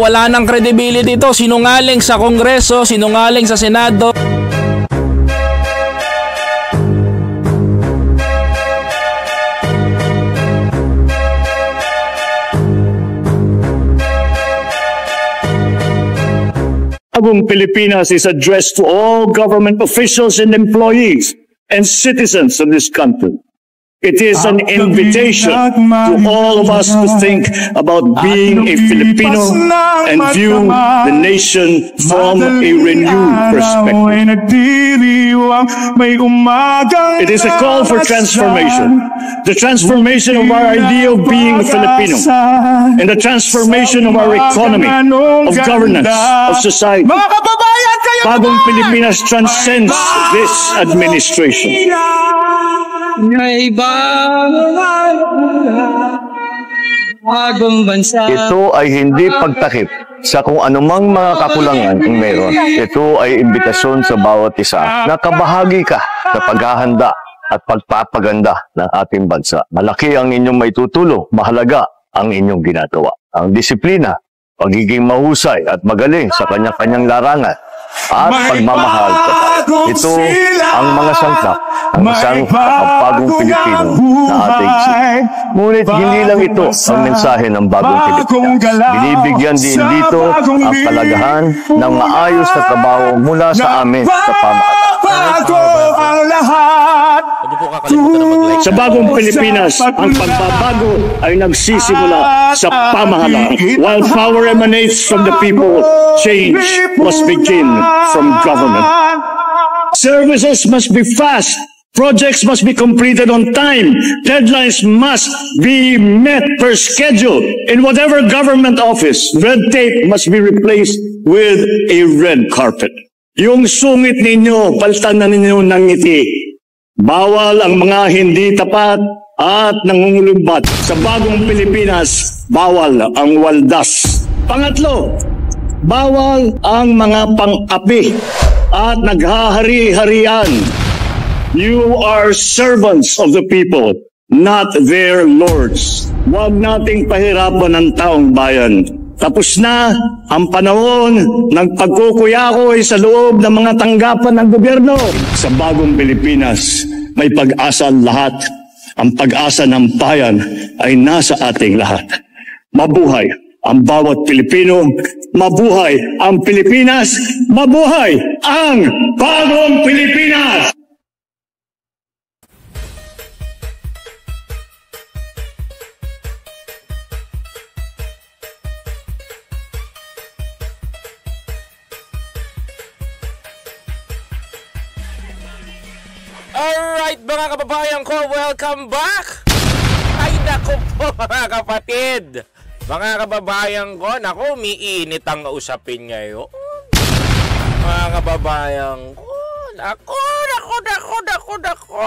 wala nang credibility ito. Sinungaling sa Kongreso, sinungaling sa Senado. Bagong Pilipinas is addressed to all government officials and employees and citizens of this country. It is an invitation to all of us to think about being a Filipino and view the nation from a renewed perspective. It is a call for transformation. The transformation of our idea of being a Filipino and the transformation of our economy, of governance, of society. Bagong Pilipinas transcends this administration. Ito ay hindi pagtakip sa kung anumang mga kakulangan ang meron. Ito ay imbitasyon sa bawat isa na kabahagi ka sa paghahanda at pagpapaganda ng ating bansa. Malaki ang inyong maitutulong, mahalaga ang inyong ginagawa. Ang disiplina, pagiging mahusay at magaling sa kanya-kanyang larangan at pagmamahal ka. Ito ang mga sangkap ng isang bagong Pilipino na ating sin. Ngunit hindi lang ito ang mensahe ng bagong Pilipinas. Binibigyan din dito ang kalagahan ng maayos na trabaho mula sa amin sa pamahalaan lahat. Huwag po kakalimutan na mag-like. Sa bagong Pilipinas, ang pagbabago ay nagsisimula sa pamahalaan. While power emanates from the people, change must begin from government. Services must be fast Projects must be completed on time. Deadlines must be met per schedule in whatever government office. Red tape must be replaced with a red carpet. Yung sungit ninyo, palitan na ninyo ng ngiti. Bawal ang mga hindi tapat at nangungulumbat. Sa bagong Pilipinas, bawal ang waldas. Pangatlo, bawal ang mga pang-api at naghahari-harian. You are servants of the people, not their lords. Huwag nating pahirapan ang taong bayan. Tapos na ang panahon ng pagkukuyakoy sa loob ng mga tanggapan ng gobyerno. Sa bagong Pilipinas, may pag-asa lahat. Ang pag-asa ng bayan ay nasa ating lahat. Mabuhay ang bawat Pilipino, mabuhay ang Pilipinas, mabuhay ang bagong Pilipinas! nako, welcome back! Ay nako po mga kapatid! Mga kababayan ko, nako, umiinit ang usapin ngayon. Mga kababayan ko, nako, nako, nako, nako, nako!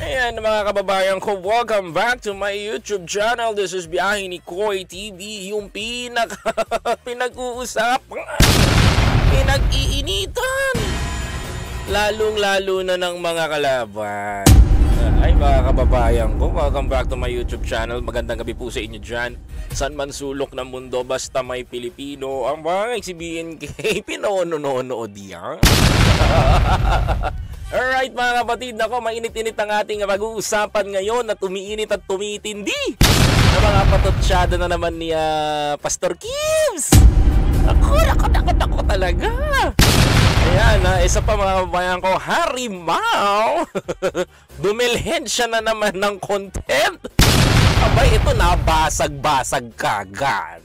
Ayan mga kababayan ko, welcome back to my YouTube channel. This is Biyahe ni Koy TV, yung pinag-uusapan, pinag-iinitan lalong-lalo na ng mga kalaban. Ah, ay mga kababayan ko, welcome back to my YouTube channel. Magandang gabi po sa inyo dyan. San man sulok ng mundo, basta may Pilipino. Ang mga eksibihin kay pinonononood yan. Ah. Alright mga kapatid, nako mainit-init ang ating pag-uusapan ngayon at umiinit at tumitindi na mga patotsyado na naman ni uh, Pastor Kims. Ako, nako, nako, nako talaga. Ayan, uh, isa pa mga kabayan ko, Harry Mao! Dumilhin siya na naman ng content! Abay, ito basag basag kagad!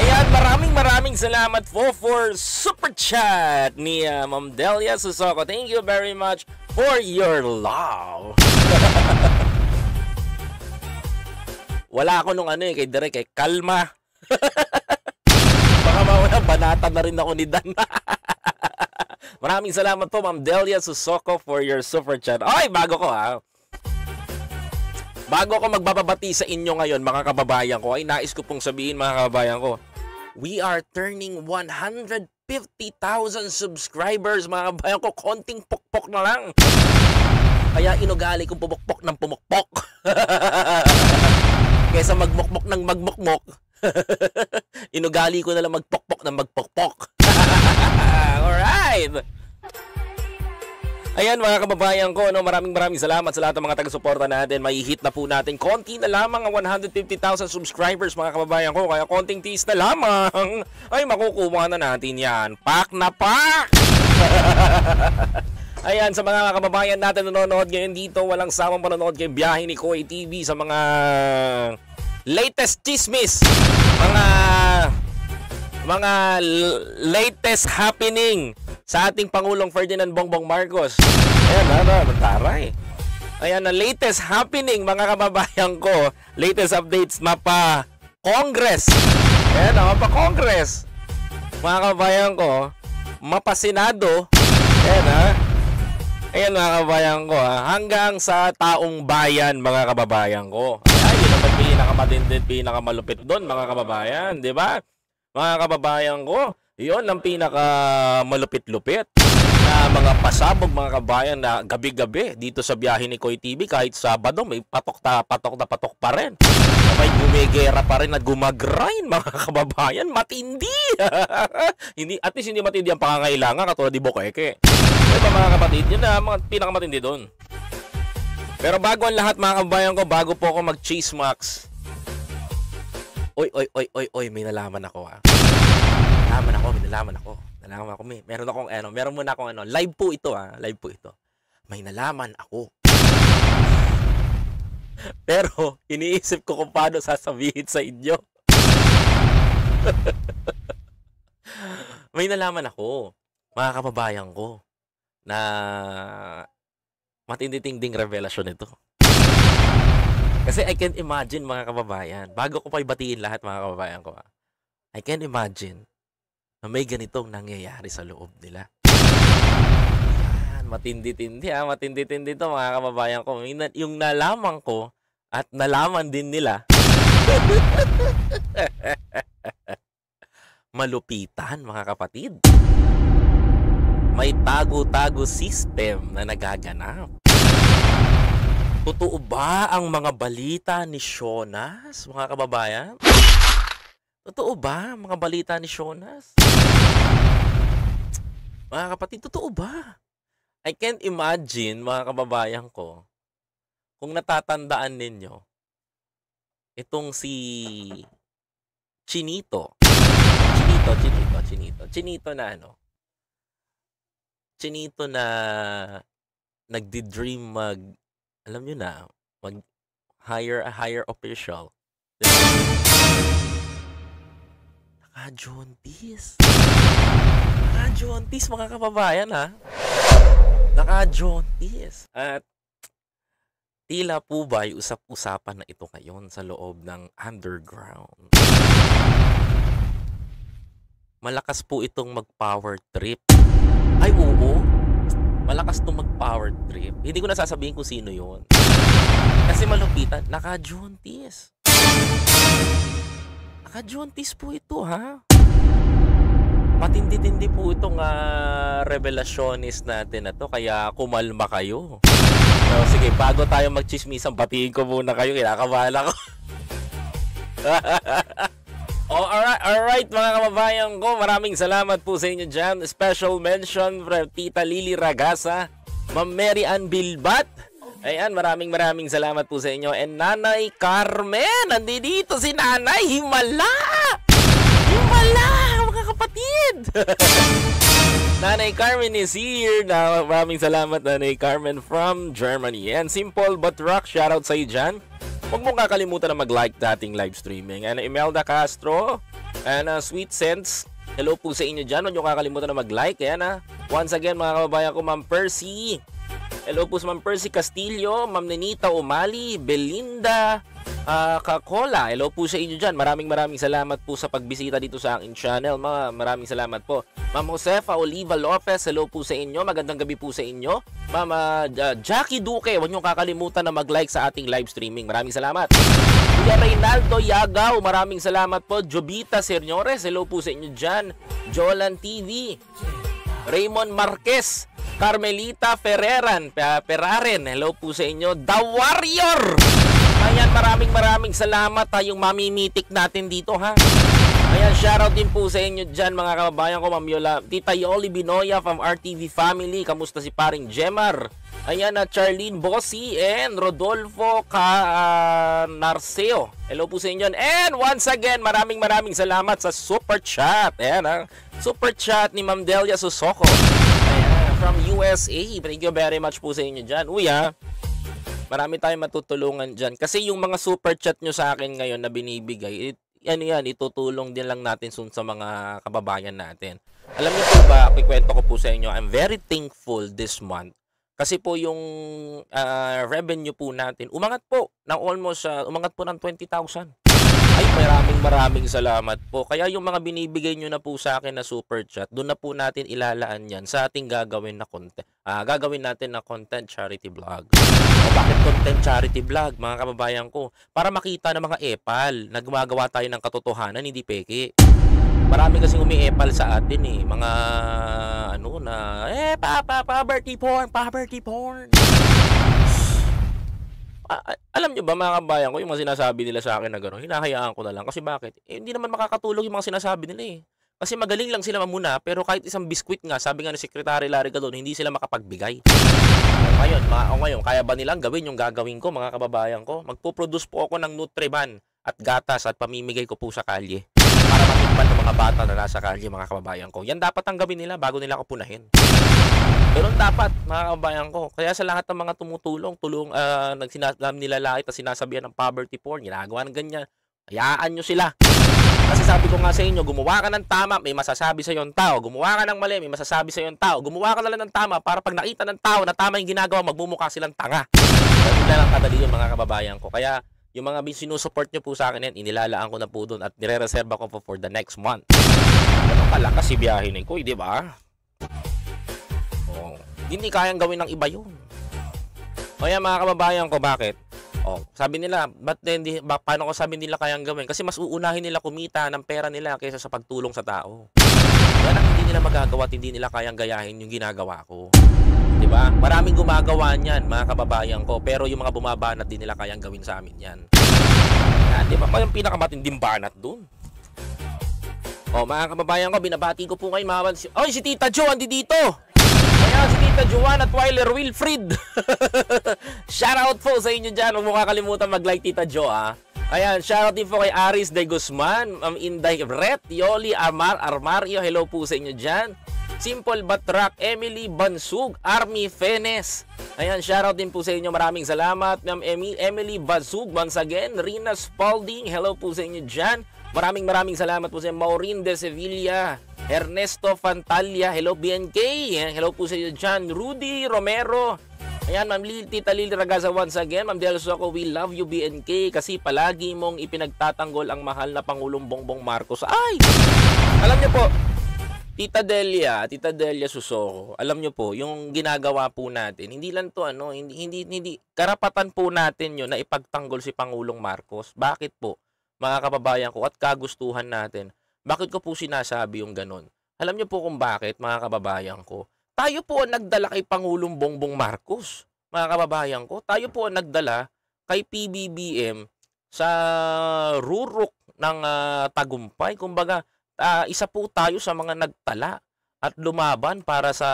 Ayan, maraming maraming salamat po for super chat ni uh, Ma'am Delia Susoko. Thank you very much for your love. Wala ako nung ano eh, kay Direk, kay eh, Kalma. Baka mawala, banata na rin ako ni Dan. Maraming salamat po, Ma'am Delia Susoko, for your super chat. Ay, bago ko ha. Ah. Bago ko magbababati sa inyo ngayon, mga kababayan ko, ay nais ko pong sabihin, mga kababayan ko, we are turning 150,000 subscribers, mga kababayan ko. Konting pokpok na lang. Kaya inugali kong pumukpok ng pumukpok. Kesa magmukmok ng magmukmok, inugali ko na lang magpokpok ng magpokpok. live. Ayan mga kababayan ko, no, maraming maraming salamat sa lahat ng mga taga-suporta natin. Maihit na po natin. Konti na lamang ang 150,000 subscribers mga kababayan ko. Kaya konting tease na lamang ay makukuha na natin yan. Pak na pak! Ayan, sa mga kababayan natin nanonood ngayon dito, walang samang panonood kay biyahe ni Koy TV sa mga latest chismis, mga mga latest happening sa ating Pangulong Ferdinand Bongbong Marcos. Ayan, ah, nara, taray. Ayan, ang latest happening mga kababayan ko. Latest updates, mapa Congress. Ayan, ah, mapa Congress. Mga kababayan ko, mapa Senado. Ayan ha. Ah. Ayan mga kababayan ko ha. Hanggang sa taong bayan mga kababayan ko. Ayan, yun ang pinakamatindi, pinakamalupit doon mga kababayan. Di ba? Mga kababayan ko, iyon ang pinaka malupit-lupit na mga pasabog mga kabayan na gabi-gabi dito sa biyahe ni Koy TV kahit Sabado may patok na patok na patok pa rin. May gumigera pa rin at gumagrind mga kababayan. Matindi! hindi, at least hindi matindi ang pangangailangan katulad ni Bokeke. Ito mga kapatid? Yun na mga pinakamatindi doon. Pero bago ang lahat mga kabayan ko, bago po ako mag chase max. Oy, oy, oy, oy, oy, may nalaman ako ah nalaman ako, may nalaman ako. Nalaman ako, may, meron akong ano, meron muna akong ano, live po ito ah, live po ito. May nalaman ako. Pero, iniisip ko kung paano sasabihin sa inyo. may nalaman ako, mga kababayan ko, na ding revelasyon ito. Kasi I can imagine mga kababayan, bago ko pa ibatiin lahat mga kababayan ko, ah. I can imagine na may ganitong nangyayari sa loob nila. Yan, matindi-tindi ha, ah. matindi-tindi to mga kababayan ko. Yung nalaman ko at nalaman din nila. Malupitan mga kapatid. May tago-tago system na nagaganap. Totoo ba ang mga balita ni Shonas, mga kababayan? Totoo ba ang mga balita ni Shonas? Mga kapatid, totoo ba? I can't imagine, mga kababayan ko, kung natatandaan ninyo, itong si Chinito. Chinito, Chinito, Chinito. Chinito na ano? Chinito na nagdi-dream mag, alam nyo na, mag hire a higher official. Naka-jaundice. Naka-jaunties mga kababayan ha. Naka-jaunties. At tila po ba usap-usapan na ito ngayon sa loob ng underground? Malakas po itong mag-power trip. Ay oo, malakas itong mag-power trip. Hindi ko nasasabihin kung sino yon. Kasi malupitan, naka-jaunties. Naka-jaunties po ito ha. Matindi-tindi po itong uh, revelationist natin na to, kaya kumalma kayo. So, sige, bago tayo magchismisan, batiin ko muna kayo, kinakabala ko. Oh, alright, alright mga kababayan ko, maraming salamat po sa inyo dyan. Special mention from Tita Lily Ragasa, Ma'am Mary Ann Bilbat. Ayan, maraming maraming salamat po sa inyo. And Nanay Carmen, nandito si Nanay Himala! Himala! kapatid! Nanay Carmen is here. Na maraming salamat Nanay Carmen from Germany. And Simple But Rock, shoutout sa iyo dyan. Huwag mong kakalimutan na mag-like dating live streaming. And Imelda Castro, and uh, Sweet Sense, hello po sa inyo dyan. Huwag nyo kakalimutan na mag-like. Ayan ha. Ah. Once again mga kababayan ko, Ma'am Percy, Hello po sa Ma'am Percy Castillo, Ma'am Nenita Umali, Belinda uh, Kakola. Hello po sa inyo dyan. Maraming maraming salamat po sa pagbisita dito sa aking channel. Ma maraming salamat po. Ma'am Josefa Oliva Lopez, hello po sa inyo. Magandang gabi po sa inyo. Ma'am uh, Jackie Duque, huwag niyo kakalimutan na mag-like sa ating live streaming. Maraming salamat. Kuya Reynaldo Yagaw, maraming salamat po. Jobita Senyores, hello po sa inyo dyan. Jolan TV, Raymond Marquez, Carmelita Ferreran, Ferraren. Hello po sa inyo, The Warrior! Ayan, maraming maraming salamat ha, yung mamimitik natin dito ha. Ayan, shoutout din po sa inyo dyan mga kababayan ko, Ma'am Yola. Tita Yoli Binoya from RTV Family. Kamusta si paring Jemar? Ayan na Charlene Bossi and Rodolfo Ka ah, Narceo. Hello po sa inyo. And once again, maraming maraming salamat sa super chat. Ayan ha. Super chat ni Ma'am Delia Susoko from USA. Thank you very much po sa inyo dyan. Uy ha, ah. marami tayong matutulungan dyan. Kasi yung mga super chat nyo sa akin ngayon na binibigay, it, ano yan, itutulong din lang natin soon sa mga kababayan natin. Alam niyo po ba, kikwento ko po sa inyo, I'm very thankful this month. Kasi po yung uh, revenue po natin, umangat po ng almost, uh, umangat po ng 20,000. Ay, maraming maraming salamat po. Kaya yung mga binibigay nyo na po sa akin na super chat, doon na po natin ilalaan yan sa ating gagawin na content. Uh, gagawin natin na content charity vlog. O bakit content charity vlog, mga kababayan ko? Para makita ng mga epal na gumagawa tayo ng katotohanan, hindi peke. Marami kasi umiepal sa atin eh. Mga ano na, eh, pa, pa, poverty porn, poverty porn alam nyo ba mga kabayan ko, yung mga sinasabi nila sa akin na gano'n, hinahayaan ko na lang. Kasi bakit? Eh, hindi naman makakatulog yung mga sinasabi nila eh. Kasi magaling lang sila mamuna, pero kahit isang biskwit nga, sabi nga ni Secretary Larry Galon, hindi sila makapagbigay. Ngayon, ma o ngayon, kaya ba nilang gawin yung gagawin ko mga kababayan ko? Magpo-produce po ako ng Nutriban at gatas at pamimigay ko po sa kalye. Para matikman ng mga bata na nasa kalye mga kababayan ko. Yan dapat ang gawin nila bago nila ako punahin. Ganun dapat, mga kabayan ko. Kaya sa lahat ng mga tumutulong, tulong, uh, ah, nagsinasam nilalait at sinasabihan ng poverty porn, ginagawa ng ganyan. Hayaan nyo sila. Kasi sabi ko nga sa inyo, gumawa ka ng tama, may masasabi sa yung tao. Gumawa ka ng mali, may masasabi sa yung tao. Gumawa ka lang ng tama para pag nakita ng tao na tama yung ginagawa, magmumukha silang tanga. Ganun na lang kadali yun, mga kababayan ko. Kaya, yung mga sinusupport nyo po sa akin yan, inilalaan ko na po doon at nire-reserve ko po for the next month. Ganun pala kasi biyahin ko, di ba? Hindi kayang gawin ng iba yun. O yan mga kababayan ko, bakit? O, sabi nila, ba't hindi, ba, paano ko sabi nila kayang gawin? Kasi mas uunahin nila kumita ng pera nila kaysa sa pagtulong sa tao. Yan ang hindi nila magagawa at hindi nila kayang gayahin yung ginagawa ko. ba? Diba? Maraming gumagawa niyan, mga kababayan ko. Pero yung mga bumabanat, din nila kayang gawin sa amin yan. Yan, ba? Kaya yung pinakamatinding banat dun. O, mga kababayan ko, binabati ko po kayo, mga... Oy, si Tita Jo, andi dito! Ayan, si Tita Juan at Wyler Wilfried. shout out po sa inyo dyan. Huwag mo kakalimutan mag-like Tita Jo ha. Ayan, shout out din po kay Aris De Guzman, Ma'am Inday Ret, Yoli Amar Armario. Hello po sa inyo dyan. Simple Batrak, Emily Bansug, Army Fenes. Ayan, shoutout din po sa inyo. Maraming salamat. Ma'am Emily Bansug, once again. Rina Spalding, hello po sa inyo dyan. Maraming maraming salamat po sa Maureen de Sevilla, Ernesto Fantalia, hello BNK, hello po sa iyo John, Rudy Romero, Ayan, Ma'am Lil, Tita Ragaza once again. Ma'am Del Soco, we love you BNK kasi palagi mong ipinagtatanggol ang mahal na Pangulong Bongbong Marcos. Ay! Alam niyo po, Tita Delia, Tita Delia Susoko, alam niyo po, yung ginagawa po natin, hindi lang to ano, hindi, hindi, hindi, karapatan po natin yun na ipagtanggol si Pangulong Marcos. Bakit po? mga kababayan ko at kagustuhan natin. Bakit ko po sinasabi yung ganun? Alam niyo po kung bakit, mga kababayan ko. Tayo po ang nagdala kay Pangulong Bongbong Marcos, mga kababayan ko. Tayo po ang nagdala kay PBBM sa rurok ng uh, tagumpay. Kumbaga, uh, isa po tayo sa mga nagtala at lumaban para sa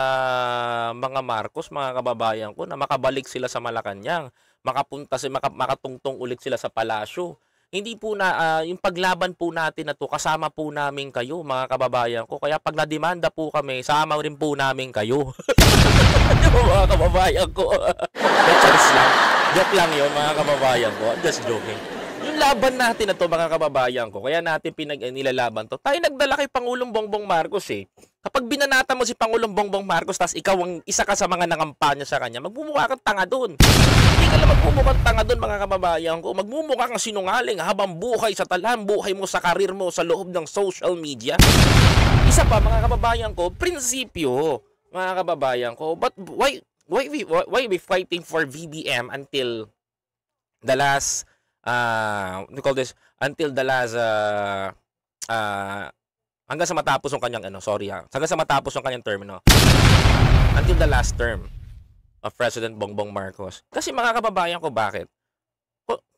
mga Marcos, mga kababayan ko, na makabalik sila sa Malacanang, makapunta si makatungtong ulit sila sa palasyo, hindi po na uh, yung paglaban po natin na to kasama po namin kayo mga kababayan ko kaya pag nademanda po kami sama rin po namin kayo mga kababayan ko joke lang joke lang yun mga kababayan ko I'm just joking laban natin na to mga kababayan ko. Kaya natin pinag eh, nilalaban to. Tayo nagdala kay Pangulong Bongbong Marcos eh. Kapag binanata mo si Pangulong Bongbong Marcos tapos ikaw ang isa ka sa mga nangampanya sa kanya, magmumukha kang tanga doon. Hindi ka lang magmumukha kang tanga doon mga kababayan ko. Magmumukha kang sinungaling habang buhay sa talan, buhay mo sa karir mo sa loob ng social media. Isa pa mga kababayan ko, prinsipyo mga kababayan ko. But why why we why we fighting for VBM until the last uh, ah, we call this, until the last, uh, uh, hanggang sa matapos ng kanyang, ano, sorry ha, hanggang sa matapos ng kanyang term, no? Until the last term of President Bongbong Marcos. Kasi mga kababayan ko, bakit?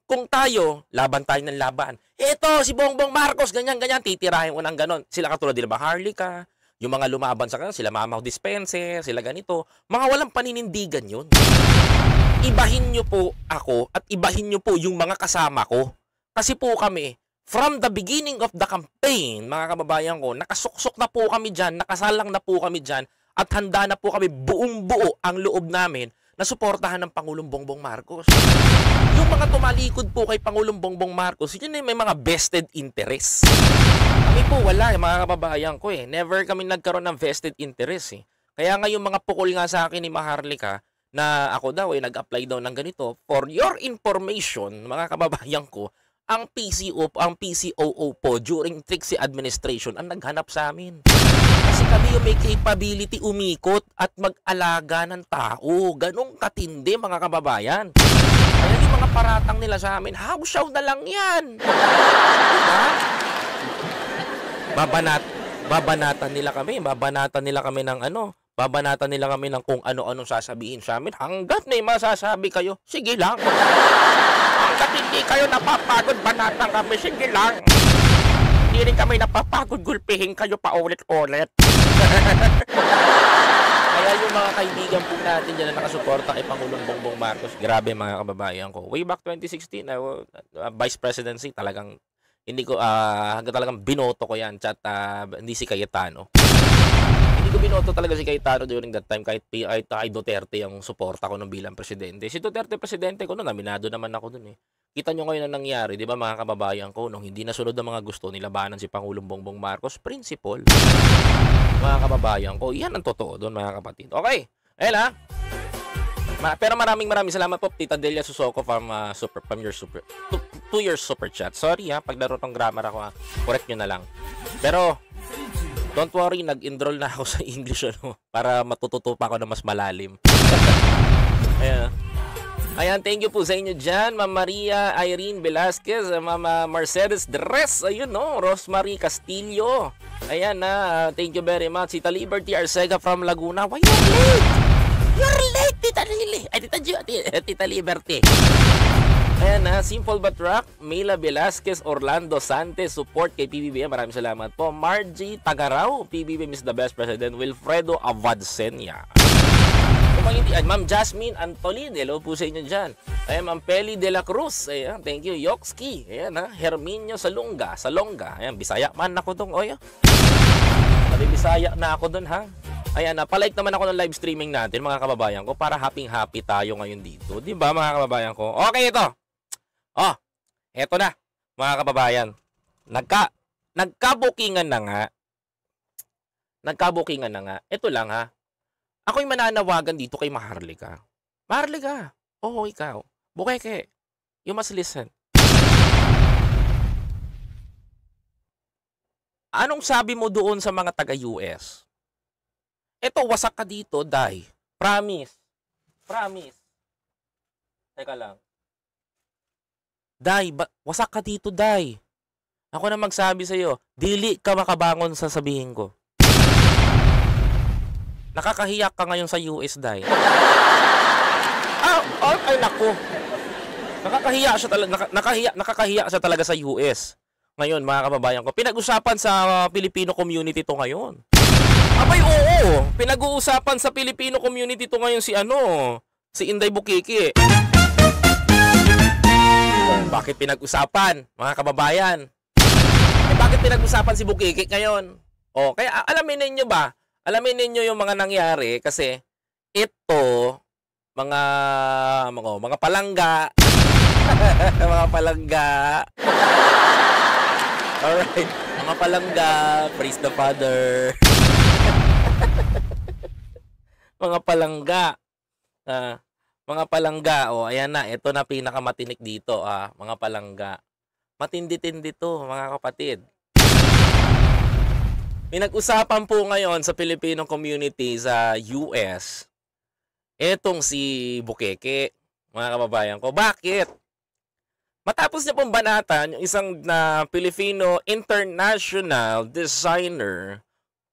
Kung tayo, laban tayo ng laban. Ito, si Bongbong Marcos, ganyan, ganyan, titirahin ko ng ganon. Sila katulad nila ba, Harley ka. yung mga lumaban sa kanila, sila Mamaw Dispenser, sila ganito. Mga walang paninindigan yun ibahin nyo po ako at ibahin nyo po yung mga kasama ko. Kasi po kami, from the beginning of the campaign, mga kababayan ko, nakasuksok na po kami dyan, nakasalang na po kami dyan, at handa na po kami buong buo ang loob namin na suportahan ng Pangulong Bongbong Marcos. Yung mga tumalikod po kay Pangulong Bongbong Marcos, yun ay may mga vested interest. Kami po wala, eh, mga kababayan ko eh. Never kami nagkaroon ng vested interest eh. Kaya nga mga pukol nga sa akin ni Maharlika, na ako daw ay nag-apply daw ng ganito. For your information, mga kababayan ko, ang PCO, ang PCOO po during Trixie administration ang naghanap sa amin. Kasi kami yung may capability umikot at mag-alaga ng tao. Ganong katindi mga kababayan. Kaya yung mga paratang nila sa amin, how show na lang yan. ha? Diba? Babanat, babanatan nila kami, babanatan nila kami ng ano, Babanatan nila kami ng kung ano-anong sasabihin sa amin hanggat may masasabi kayo, sige lang. hanggat hindi kayo napapagod, banatan kami, sige lang. Hindi rin kami napapagod, gulpihin kayo pa ulit-ulit. Kaya yung mga kaibigan po natin dyan na nakasuporta kay Pangulong Bongbong Marcos, grabe mga kababayan ko. Way back 2016, I was, uh, Vice Presidency, talagang hindi ko, uh, talagang binoto ko yan, chat, uh, hindi si Cayetano binoto talaga si Cayetano during that time kahit PI ay Duterte ang suporta ko ng bilang presidente. Si Duterte presidente ko noon, naminado naman ako noon eh. Kita nyo ngayon ang nangyari, di ba mga kababayan ko, nung hindi nasunod ang mga gusto, nilabanan si Pangulong Bongbong Marcos, principle. Mga kababayan ko, iyan ang totoo doon mga kapatid. Okay, ayun ha. Ah. Ma pero maraming maraming salamat po Tita Delia Susoko from, uh, super, from your super, to, to your super chat. Sorry ha, ah, paglaro ng grammar ako ha. Correct nyo na lang. Pero, Don't worry, nag-enroll na ako sa English ano, para matututo pa ako na mas malalim. Ayan. Ayan, thank you po sa inyo dyan. Ma'am Maria Irene Velasquez, uh, Mama uh, Mercedes Dress, ayun no, Rosemary Castillo. Ayan na, uh, thank you very much. Sita Liberty Arcega from Laguna. Why you're late? You're late! Tita Lily, ay Tita Gio, eh, Tita Liberty. Ayan na, Simple But Rock, Mila Velasquez, Orlando Santos, support kay PBBM. Maraming salamat po. Margie Tagaraw, PBBM is the best president. Wilfredo Avadsenya. Kung pangintian, Ma'am Jasmine Antolin, hello po sa inyo dyan. Ayan, Ma'am Peli De La Cruz, ayan, thank you. Yokski, ayan ha, Herminio Salunga, Salonga. Ayan, Bisaya man ako tong, oyo. Sabi Bisaya na ako dun ha. Ayan na, palike naman ako ng live streaming natin mga kababayan ko para happy-happy tayo ngayon dito. 'Di ba mga kababayan ko? Okay ito. Oh, eto na mga kababayan. Nagka nagkabookingan na nga. Nagkabookingan na nga. Ito lang ha. Ako'y mananawagan dito kay Maharlika. Maharlika, oo oh, ikaw. Bukeke, you must listen. Anong sabi mo doon sa mga taga-US? Eto, wasak ka dito, dai. Promise. Promise. Teka lang. Dai, wasak ka dito, dai. Ako na magsabi sa'yo, dili ka makabangon sa sabihin ko. Nakakahiyak ka ngayon sa US, dai. ah, oh, ay, naku. Nakakahiya siya talaga naka, nakahiya nakakahiya siya talaga sa US. Ngayon, mga kababayan ko, pinag-usapan sa uh, Filipino community to ngayon. Abay oo, pinag-uusapan sa Filipino community to ngayon si ano, si Inday Bukiki. Bakit pinag-usapan, mga kababayan? Eh, bakit pinag-usapan si Bukiki ngayon? O, oh, kaya alamin ninyo ba, alamin ninyo yung mga nangyari kasi ito, mga, mga, mga palangga, mga palangga, Alright, mga palangga, praise the Father mga palangga. Uh, mga palangga, oh, ayan na, ito na pinakamatinik dito, ah, mga palangga. Matindi-tindi to, mga kapatid. Pinag-usapan po ngayon sa Filipino community sa US, etong si Bukeke, mga kababayan ko. Bakit? Matapos niya pong banatan yung isang na ah, Filipino international designer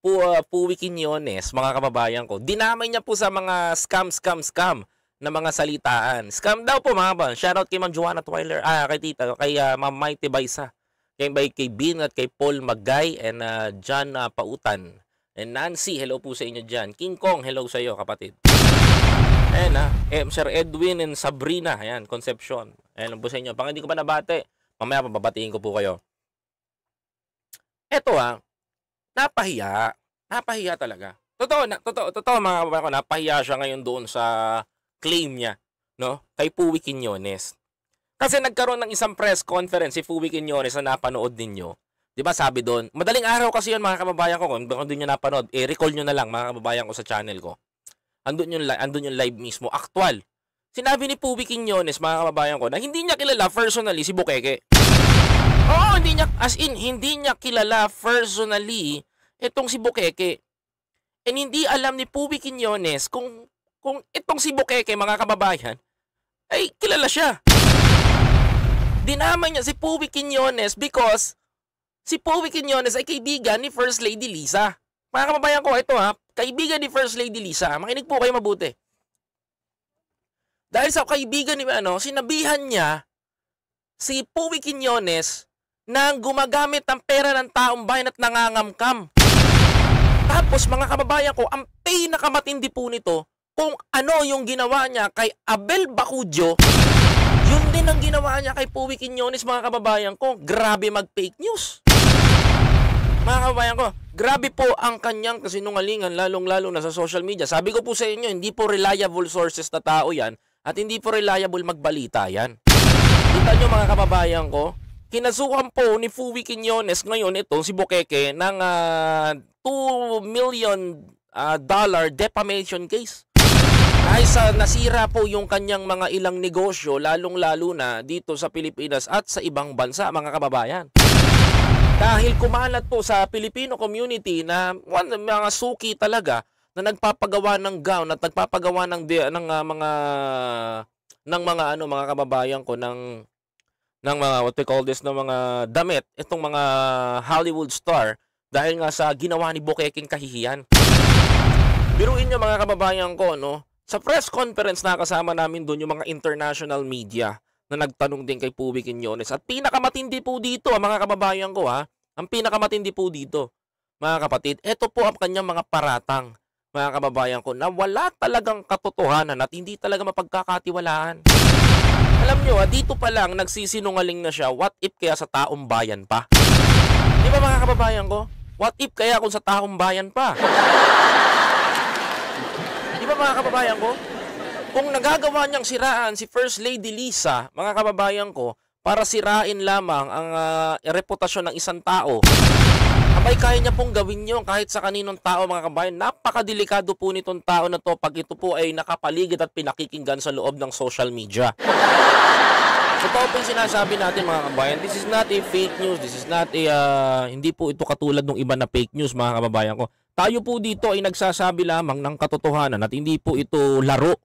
po, uh, ah, Puwi Quinones, mga kababayan ko, dinamay niya po sa mga scam, scam, scam na mga salitaan. Scam daw po mga kababayan. Shoutout kay Ma'am Joanna Twiler, ah, kay Tita, kay uh, Ma'am Mighty Baisa, kay, kay Bin at kay Paul Magay and uh, John uh, Pautan. And Nancy, hello po sa inyo dyan. King Kong, hello sa iyo kapatid. Ayan ha. Eh, Sir Edwin and Sabrina. Ayan, Conception. Ayan po sa inyo. Pag hindi ko pa nabate, mamaya pababatiin ko po kayo. Eto ha napahiya. Napahiya talaga. Totoo, na, totoo, totoo mga kababayan ko, napahiya siya ngayon doon sa claim niya, no? Kay Puwi Quinones. Kasi nagkaroon ng isang press conference si Puwi Quinones na napanood ninyo. 'Di ba sabi doon, madaling araw kasi 'yon mga kababayan ko, kung hindi niyo napanood, eh recall niyo na lang mga kababayan ko sa channel ko. Andun yung andun yung live mismo, actual. Sinabi ni Puwi Quinones mga kababayan ko na hindi niya kilala personally si Bukeke. Oo, hindi niya, as in, hindi niya kilala personally itong si Bukeke. And hindi alam ni Puwi Quinones kung, kung itong si Bukeke, mga kababayan, ay kilala siya. Dinamay niya si Puwi Quinones because si Puwi Quinones ay kaibigan ni First Lady Lisa. Mga kababayan ko, ito ha, kaibigan ni First Lady Lisa. Makinig po kayo mabuti. Dahil sa kaibigan ni ano, sinabihan niya si Puwi Quinones na gumagamit ng pera ng taong bayan at nangangamkam. Tapos mga kababayan ko, ang pinakamatindi po nito kung ano yung ginawa niya kay Abel Bacudio, yun din ang ginawa niya kay Puwi Quinones mga kababayan ko. Grabe mag-fake news. Mga kababayan ko, grabe po ang kanyang kasinungalingan lalong-lalo na sa social media. Sabi ko po sa inyo, hindi po reliable sources na tao yan at hindi po reliable magbalita yan. Kita nyo mga kababayan ko, kinasuhan po ni Fuwi Quiñones ngayon itong si Bokeke ng uh, ah, 2 million uh, dollar defamation case. Dahil sa nasira po yung kanyang mga ilang negosyo lalong-lalo na dito sa Pilipinas at sa ibang bansa mga kababayan. Dahil kumalat po sa Filipino community na one, mga suki talaga na nagpapagawa ng gown at nagpapagawa ng ng uh, mga ng mga ano mga kababayan ko ng ng mga what they call this ng mga damit itong mga Hollywood star dahil nga sa ginawa ni Bokeking kahihiyan. Biruin niyo mga kababayan ko no. Sa press conference nakasama namin doon yung mga international media na nagtanong din kay Puwi Quiñones. At pinakamatindi po dito, ah, mga kababayan ko ha, ah. ang pinakamatindi po dito, mga kapatid, ito po ang kanyang mga paratang, mga kababayan ko, na wala talagang katotohanan at hindi talaga mapagkakatiwalaan. Alam nyo ah, dito pa lang nagsisinungaling na siya, what if kaya sa taong bayan pa? Di ba mga kababayan ko? What if kaya kung sa taong bayan pa? Di ba mga kababayan ko? Kung nagagawa niyang siraan si First Lady Lisa, mga kababayan ko, para sirain lamang ang uh, reputasyon ng isang tao, Abay kaya niya pong gawin yun kahit sa kaninong tao mga kabayan. Napakadelikado po nitong tao na to pag ito po ay nakapaligid at pinakikinggan sa loob ng social media. So, Totoo po yung sinasabi natin mga kababayan. This is not a fake news. This is not a... Uh, hindi po ito katulad ng iba na fake news mga kababayan ko. Tayo po dito ay nagsasabi lamang ng katotohanan at hindi po ito laro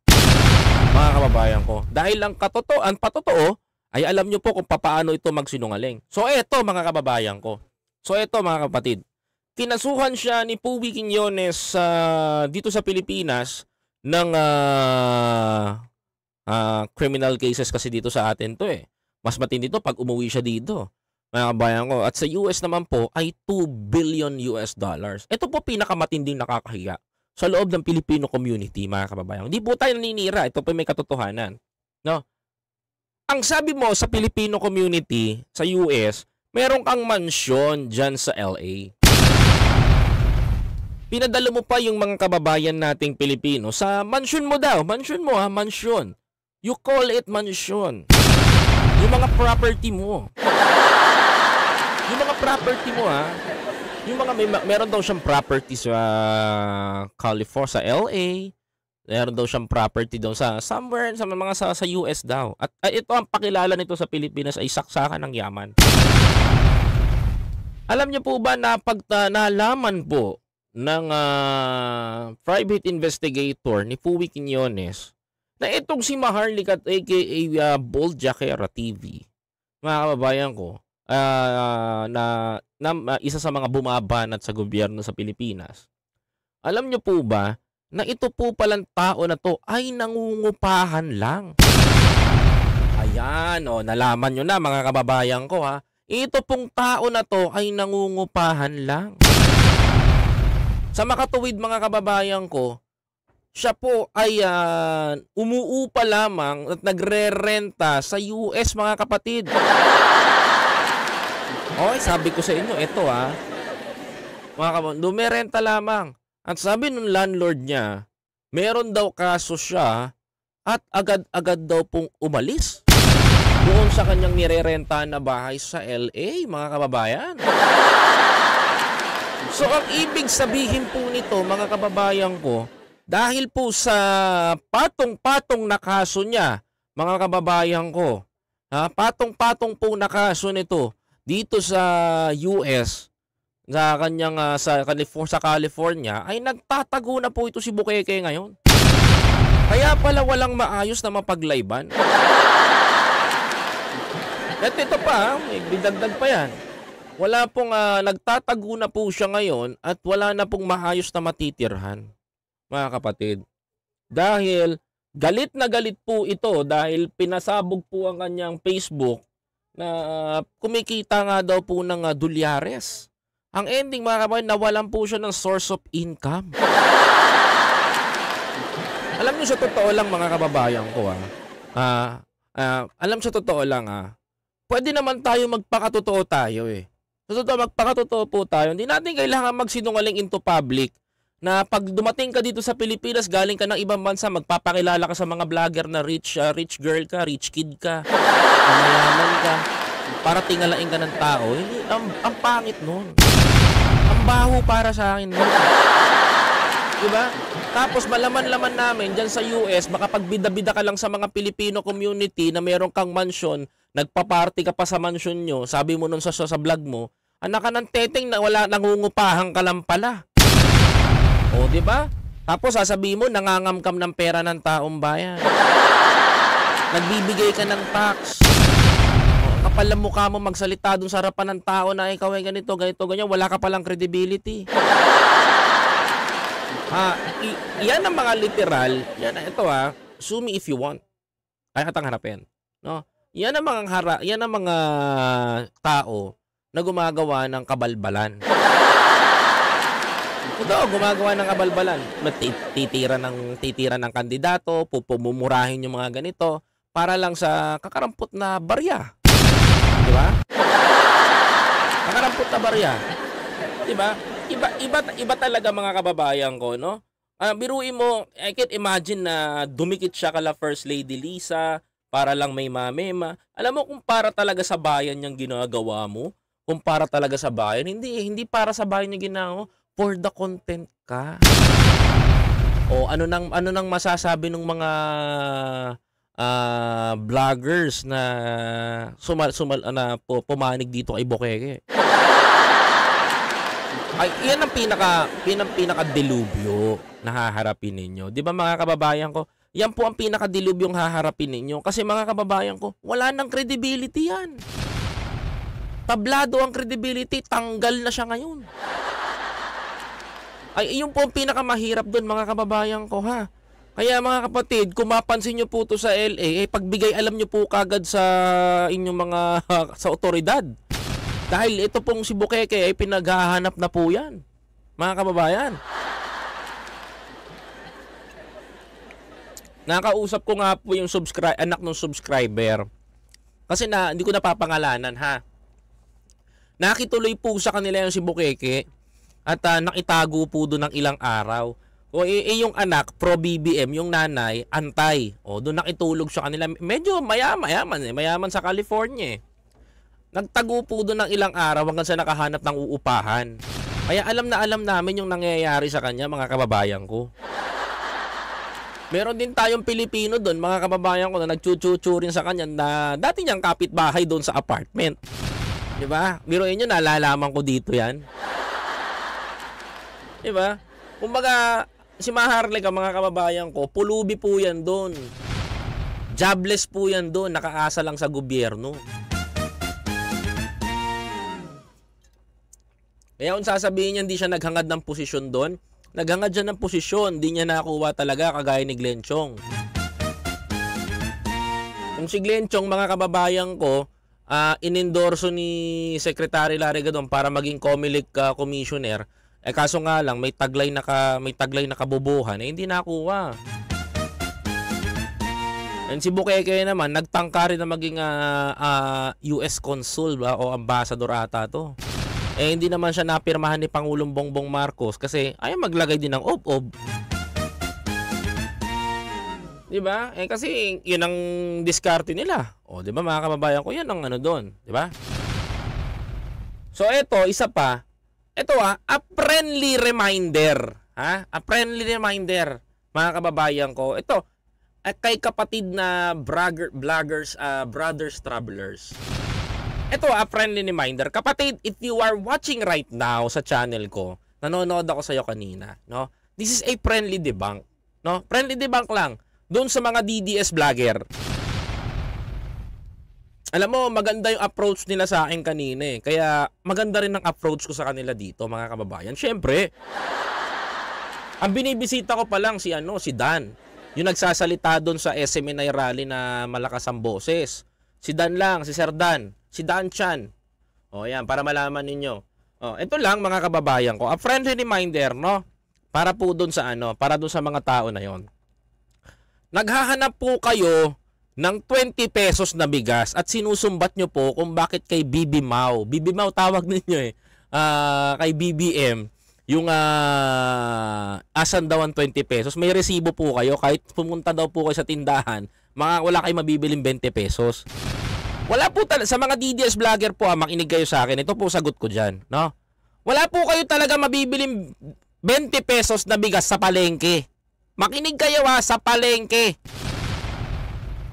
mga kababayan ko. Dahil ang katotoan, patotoo, ay alam nyo po kung paano ito magsinungaling. So eto mga kababayan ko, So ito mga kapatid, kinasuhan siya ni Puwi Quiñones uh, dito sa Pilipinas ng uh, uh, criminal cases kasi dito sa atin to eh. Mas matindi to pag umuwi siya dito. Mga kabayan ko. At sa US naman po ay 2 billion US dollars. Ito po pinakamatinding nakakahiya sa loob ng Filipino community mga kababayan. Hindi po tayo naninira. Ito po may katotohanan. No? Ang sabi mo sa Filipino community sa US, meron kang mansyon dyan sa LA. Pinadala mo pa yung mga kababayan nating Pilipino sa mansyon mo daw. Mansyon mo ha, mansyon. You call it mansyon. Yung mga property mo. Yung mga property mo ha. Yung mga may, meron daw siyang property sa California, sa LA. Meron daw siyang property daw sa somewhere sa mga sa, sa US daw. At, at ito ang pakilala nito sa Pilipinas ay saksakan ng yaman. Alam niyo po ba na pag ah, nalaman po ng uh, private investigator ni Puwi Quinones na itong si Maharlika aka uh, ah, Bold Jackera TV, mga kababayan ko, uh, na, na uh, isa sa mga bumabanat sa gobyerno sa Pilipinas. Alam niyo po ba na ito po palang tao na to ay nangungupahan lang? Ayan, o, oh, nalaman nyo na mga kababayan ko ha. Ito pong tao na to ay nangungupahan lang. Sa makatuwid mga kababayan ko, siya po ay uh, umuupa lamang at nagre-renta sa US mga kapatid. Okay, sabi ko sa inyo, ito ha. Ah. Mga kababayan, dumerenta lamang. At sabi ng landlord niya, meron daw kaso siya at agad-agad daw pong umalis doon sa kanyang nirerenta na bahay sa LA, mga kababayan. So ang ibig sabihin po nito, mga kababayan ko, dahil po sa patong-patong na kaso niya, mga kababayan ko, ha, patong-patong po na kaso nito dito sa US, sa kanyang uh, sa California, sa California ay nagtatago na po ito si Bukeke ngayon. Kaya pala walang maayos na mapaglayban. At ito pa, may bidagdag pa yan. Wala pong uh, nagtatago na po siya ngayon at wala na pong mahayos na matitirhan, mga kapatid. Dahil galit na galit po ito dahil pinasabog po ang kanyang Facebook na uh, kumikita nga daw po ng uh, ah, dolyares. Ang ending mga kapatid, nawalan po siya ng source of income. alam niyo sa totoo lang mga kababayan ko ah. Uh, ah, uh, alam sa totoo lang ah pwede naman tayo magpakatotoo tayo eh. So, totoo, magpakatotoo po tayo. Hindi natin kailangan magsinungaling into public na pag dumating ka dito sa Pilipinas, galing ka ng ibang bansa, magpapakilala ka sa mga vlogger na rich uh, rich girl ka, rich kid ka, mayaman ka, para tingalain ka ng tao. Hindi, ang, ang pangit nun. Ang baho para sa akin nun. Diba? Tapos malaman-laman namin dyan sa US, makapagbida-bida ka lang sa mga Pilipino community na meron kang mansion nagpa-party ka pa sa mansion nyo, sabi mo nun sa, sa vlog mo, anak ah, ka ng teteng na wala nangungupahan ka lang pala. O, di ba? Tapos sasabi mo, nangangamkam ng pera ng taong bayan. Nagbibigay ka ng tax. O, kapal ang mukha mo magsalita dun sa harapan ng tao na ikaw ay ganito, ganito, ganyan. Wala ka palang credibility. Ah, yan ang mga literal. Yan, ito ah. Sue me if you want. Kaya katang harapin. No? Yan ang mga hara, yan ang mga tao na gumagawa ng kabalbalan. Totoo, gumagawa ng kabalbalan. Titira ng, titira ng kandidato, pupumurahin yung mga ganito para lang sa kakarampot na barya. Di ba? Kakarampot na barya. Di ba? Iba, iba, iba talaga mga kababayan ko, no? Uh, biruin mo, I can't imagine na dumikit siya kala First Lady Lisa, para lang may mamema. Alam mo kung para talaga sa bayan yung ginagawa mo, kung para talaga sa bayan, hindi eh, hindi para sa bayan yung ginagawa for the content ka. O ano nang ano nang masasabi ng mga uh, vloggers na sumal sumal na po, pumanig dito kay Bokeke. Ay, yan ang pinaka pinang pinaka delubyo na haharapin ninyo. 'Di ba mga kababayan ko? Yan po ang pinakadilubyong haharapin ninyo. Kasi mga kababayan ko, wala nang credibility yan. Tablado ang credibility, tanggal na siya ngayon. Ay, yun po ang pinakamahirap dun, mga kababayan ko ha. Kaya mga kapatid, kung mapansin nyo po to sa LA, eh, pagbigay alam nyo po kagad sa inyong mga, sa otoridad. Dahil ito pong si Bukeke ay pinaghahanap na po yan. Mga kababayan. Nakausap ko nga po yung subscribe anak ng subscriber. Kasi na hindi ko napapangalanan ha. Nakituloy po sa kanila yung si Bukeke at uh, nakitago po doon ng ilang araw. O eh, eh, yung anak, pro BBM, yung nanay, antay. O doon nakitulog sa kanila. Medyo mayaman, mayaman eh. Mayaman sa California eh. Nagtago po doon ng ilang araw hanggang sa nakahanap ng uupahan. Kaya alam na alam namin yung nangyayari sa kanya mga kababayan ko. Meron din tayong Pilipino doon, mga kababayan ko na nagchuchuchu rin sa kanya na dati niyang kapitbahay doon sa apartment. 'Di ba? Biruin niyo nalalaman ko dito 'yan. 'Di ba? Kumbaga si Maharlika mga kababayan ko, pulubi po 'yan doon. Jobless po 'yan doon, nakaasa lang sa gobyerno. Kaya kung sasabihin niya hindi siya naghangad ng posisyon doon, naghangad siya ng posisyon, di niya nakuha talaga kagaya ni Glenn Chong. Kung si Glenn Chong, mga kababayan ko, uh, inendorso ni Secretary Larry Gadon para maging COMELEC uh, commissioner, eh kaso nga lang may taglay na ka, may taglay na kabobohan eh hindi nakuha. And si Bukeke naman, nagtangka rin na maging uh, ah, uh, US consul ba, o ambassador ata to. Eh hindi naman siya napirmahan ni Pangulong Bongbong Marcos kasi ayaw maglagay din ng ob-ob. 'Di ba? Eh kasi 'yun ang diskarte nila. O 'di ba mga kababayan ko, 'yan ang ano doon, 'di ba? So ito, isa pa. Ito ah, a friendly reminder, ha? A friendly reminder mga kababayan ko. Ito, eh, kay kapatid na brother, vloggers, uh, brothers travelers. Ito a friendly reminder. Kapatid, if you are watching right now sa channel ko, nanonood ako sa iyo kanina, no? This is a friendly debunk, no? Friendly debunk lang doon sa mga DDS vlogger. Alam mo, maganda yung approach nila sa akin kanina eh. Kaya maganda rin ang approach ko sa kanila dito, mga kababayan. Siyempre, ang binibisita ko pa lang si ano, si Dan. Yung nagsasalita doon sa SMNI rally na malakas ang boses. Si Dan lang, si Sir Dan si Dan Chan. O yan, para malaman ninyo. O, ito lang mga kababayan ko. A friendly reminder, no? Para po doon sa ano, para doon sa mga tao na yon. Naghahanap po kayo ng 20 pesos na bigas at sinusumbat nyo po kung bakit kay Bibi Mau. Bibi Mau tawag ninyo eh. Uh, kay BBM yung uh, asan daw ang 20 pesos, may resibo po kayo. Kahit pumunta daw po kayo sa tindahan, mga wala kayo mabibiling 20 pesos. Wala po talaga, sa mga DDS vlogger po ha, ah, makinig kayo sa akin, ito po sagot ko diyan, no? Wala po kayo talaga mabibiling 20 pesos na bigas sa palengke. Makinig kayo ha, ah, sa palengke.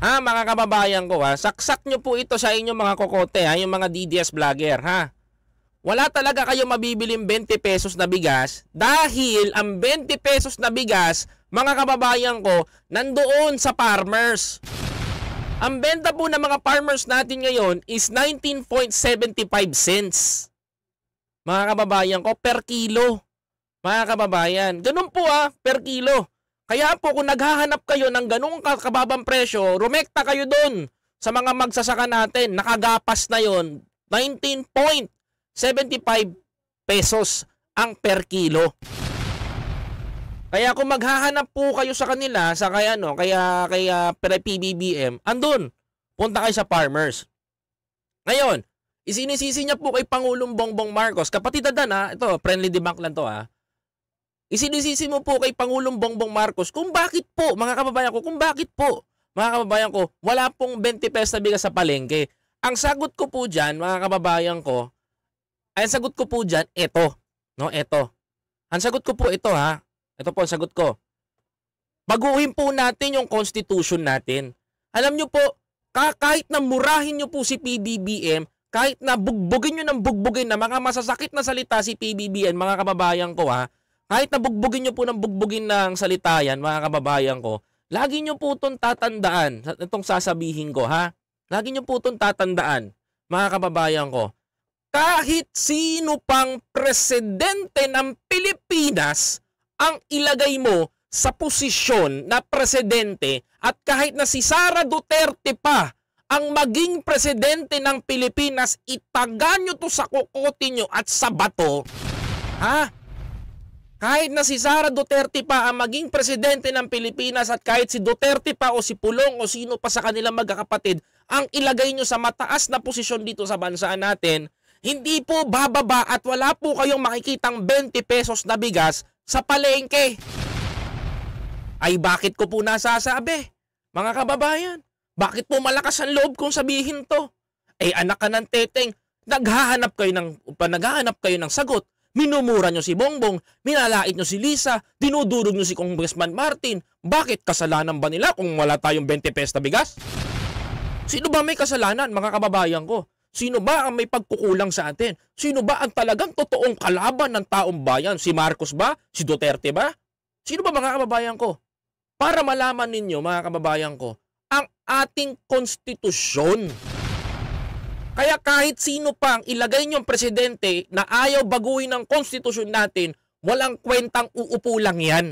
Ha, mga kababayan ko ha, ah, saksak nyo po ito sa inyong mga kokote ha, yung mga DDS vlogger ha. Wala talaga kayo mabibiling 20 pesos na bigas dahil ang 20 pesos na bigas, mga kababayan ko, nandoon sa farmers. Ang benta po ng mga farmers natin ngayon is 19.75 cents. Mga kababayan ko, per kilo. Mga kababayan, ganun po ah, per kilo. Kaya po kung naghahanap kayo ng ganung kababang presyo, rumekta kayo doon sa mga magsasaka natin. Nakagapas na yon 19.75 pesos ang per kilo. Kaya kung maghahanap po kayo sa kanila, sa kaya ano, kaya ah, kaya ah, PBBM, andun. Punta kayo sa farmers. Ngayon, isinisisi niya po kay Pangulong Bongbong Marcos. Kapatid Adan ha, ah, ito, friendly debunk lang to ha. Isinisisi mo po kay Pangulong Bongbong Marcos kung bakit po, mga kababayan ko, kung bakit po, mga kababayan ko, wala pong 20 pesos na bigas sa palengke. Ang sagot ko po dyan, mga kababayan ko, ay sagot ko po dyan, eto. No, eto. Ang sagot ko po ito ha, ito po ang sagot ko. Baguhin po natin yung constitution natin. Alam nyo po, kahit na murahin nyo po si PBBM, kahit na bugbugin nyo ng bugbugin na mga masasakit na salita si PBBM, mga kababayan ko ha, kahit na bugbugin nyo po ng bugbugin ng salita yan, mga kababayan ko, lagi nyo po itong tatandaan, itong sasabihin ko ha, lagi nyo po itong tatandaan, mga kababayan ko, kahit sino pang presidente ng Pilipinas, ang ilagay mo sa posisyon na presidente at kahit na si Sara Duterte pa ang maging presidente ng Pilipinas, itaga nyo to sa kukote nyo at sa bato. Ha? Kahit na si Sara Duterte pa ang maging presidente ng Pilipinas at kahit si Duterte pa o si Pulong o sino pa sa kanilang magkakapatid, ang ilagay nyo sa mataas na posisyon dito sa bansa natin, hindi po bababa at wala po kayong makikitang 20 pesos na bigas sa palengke. Ay bakit ko po nasasabi? Mga kababayan, bakit po malakas ang loob kong sabihin to? Eh anak ka ng teteng, naghahanap kayo ng, naghahanap kayo ng sagot. Minumura nyo si Bongbong, minalait nyo si Lisa, dinudurog nyo si Congressman Martin. Bakit kasalanan ba nila kung wala tayong 20 pesos bigas? Sino ba may kasalanan, mga kababayan ko? Sino ba ang may pagkukulang sa atin? Sino ba ang talagang totoong kalaban ng taong bayan? Si Marcos ba? Si Duterte ba? Sino ba mga kababayan ko? Para malaman ninyo mga kababayan ko, ang ating konstitusyon. Kaya kahit sino pa ang ilagay niyong presidente na ayaw baguhin ang konstitusyon natin, walang kwentang uupo lang yan.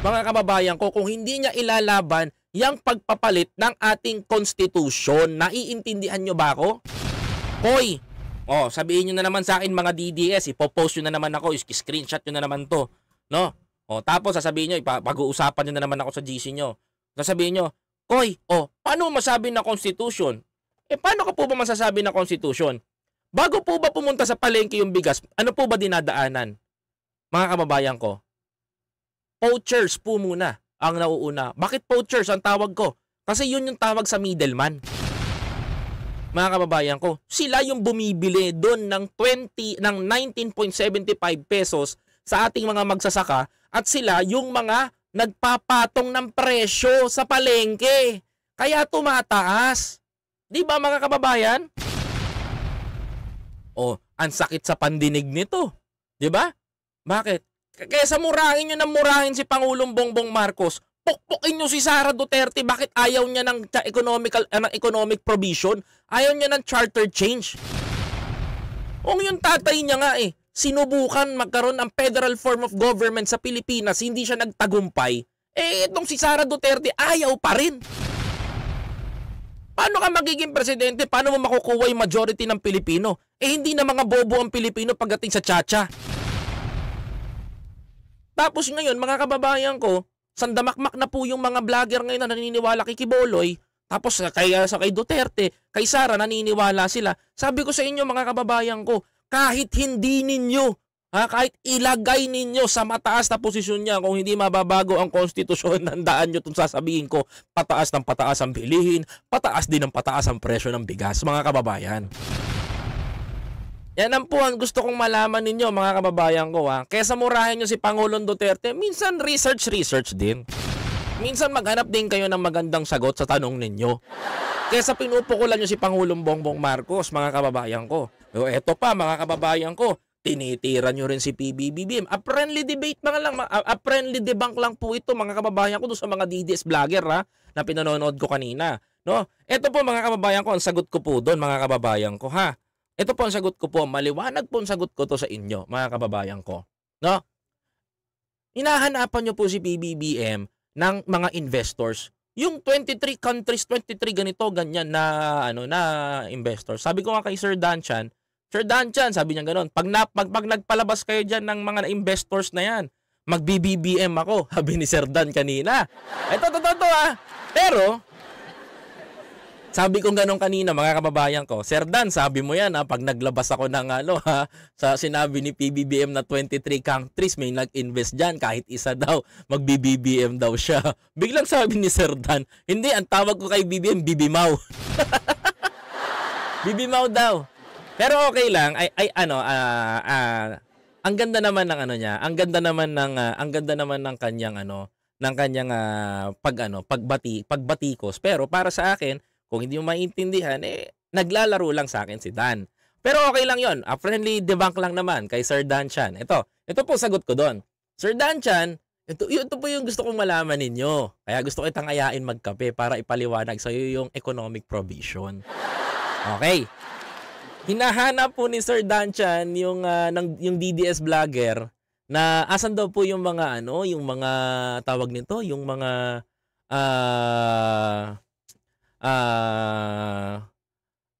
Mga kababayan ko, kung hindi niya ilalaban yung pagpapalit ng ating konstitusyon. Naiintindihan nyo ba ako? Koy! Oh, sabihin nyo na naman sa akin mga DDS, ipopost nyo na naman ako, screenshot nyo na naman to. No? Oh, tapos sasabihin nyo, pag-uusapan nyo na naman ako sa GC nyo. Sasabihin nyo, Koy, oh, paano masabi na constitution? Eh, paano ka po ba masasabi na constitution? Bago po ba pumunta sa palengke yung bigas, ano po ba dinadaanan? Mga kababayan ko, poachers po muna ang nauuna. Bakit poachers ang tawag ko? Kasi yun yung tawag sa middleman. Mga kababayan ko, sila yung bumibili doon ng 20 ng 19.75 pesos sa ating mga magsasaka at sila yung mga nagpapatong ng presyo sa palengke. Kaya tumataas. 'Di ba mga kababayan? Oh, ang sakit sa pandinig nito. 'Di ba? Bakit? Kesa murahin nyo na murahin si Pangulong Bongbong Marcos, pukpukin nyo si Sara Duterte. Bakit ayaw niya ng economical, uh, ng economic provision? Ayaw niya ng charter change? Kung yung tatay niya nga eh, sinubukan magkaroon ng federal form of government sa Pilipinas, hindi siya nagtagumpay, eh itong si Sara Duterte ayaw pa rin. Paano ka magiging presidente? Paano mo makukuha yung majority ng Pilipino? Eh hindi na mga bobo ang Pilipino pagdating sa tsa tapos ngayon, mga kababayan ko, sandamakmak na po yung mga vlogger ngayon na naniniwala kay Kiboloy. Tapos kay, sa kay Duterte, kay Sara, naniniwala sila. Sabi ko sa inyo mga kababayan ko, kahit hindi ninyo, ha, kahit ilagay ninyo sa mataas na posisyon niya, kung hindi mababago ang konstitusyon, nandaan nyo itong sasabihin ko, pataas ng pataas ang bilihin, pataas din ang pataas ang presyo ng bigas, mga kababayan. Yan ang po ang gusto kong malaman ninyo mga kababayan ko ha. Kesa murahin nyo si Pangulong Duterte, minsan research research din. Minsan maghanap din kayo ng magandang sagot sa tanong ninyo. Kesa pinupukulan nyo si Pangulong Bongbong Marcos mga kababayan ko. O eto pa mga kababayan ko, tinitira nyo rin si PBBBM. A friendly debate mga lang, a, friendly debunk lang po ito mga kababayan ko doon sa mga DDS vlogger ha na pinanonood ko kanina. No? Ito po mga kababayan ko, ang sagot ko po doon mga kababayan ko ha. Ito po ang sagot ko po, maliwanag po ang sagot ko to sa inyo, mga kababayan ko. No? Hinahanapan nyo po si PBBM ng mga investors. Yung 23 countries, 23 ganito, ganyan na, ano, na investors. Sabi ko nga kay Sir Danchan, Sir Danchan, sabi niya ganun, pag, na, pag, pag nagpalabas kayo dyan ng mga investors na yan, mag-BBBM ako, sabi ni Sir Dan kanina. Ito, totoo to, to, to ah. Pero, sabi ko ganun kanina, mga kababayan ko, Sir Dan, sabi mo yan ha, ah, pag naglabas ako ng ano ha, sa sinabi ni PBBM na 23 countries may nag-invest dyan, kahit isa daw, mag-BBBM daw siya. Biglang sabi ni Sir Dan, hindi, ang tawag ko kay BBM, Bibimaw. Bibimaw daw. Pero okay lang, ay, ay ano, uh, uh, ang ganda naman ng ano niya, ang ganda naman ng, uh, ang ganda naman ng kanyang ano, ng kanyang uh, pag ano, pagbati, pagbatikos. Pero para sa akin, kung hindi mo maintindihan, eh, naglalaro lang sa akin si Dan. Pero okay lang yon. A friendly debunk lang naman kay Sir Dan Chan. Ito, ito po sagot ko doon. Sir Dan Chan, ito, ito po yung gusto kong malaman ninyo. Kaya gusto ko itang ayain magkape para ipaliwanag sa iyo yung economic provision. Okay. Hinahanap po ni Sir Dan Chan yung, uh, ng, yung DDS vlogger na asan daw po yung mga ano, yung mga tawag nito, yung mga uh, uh,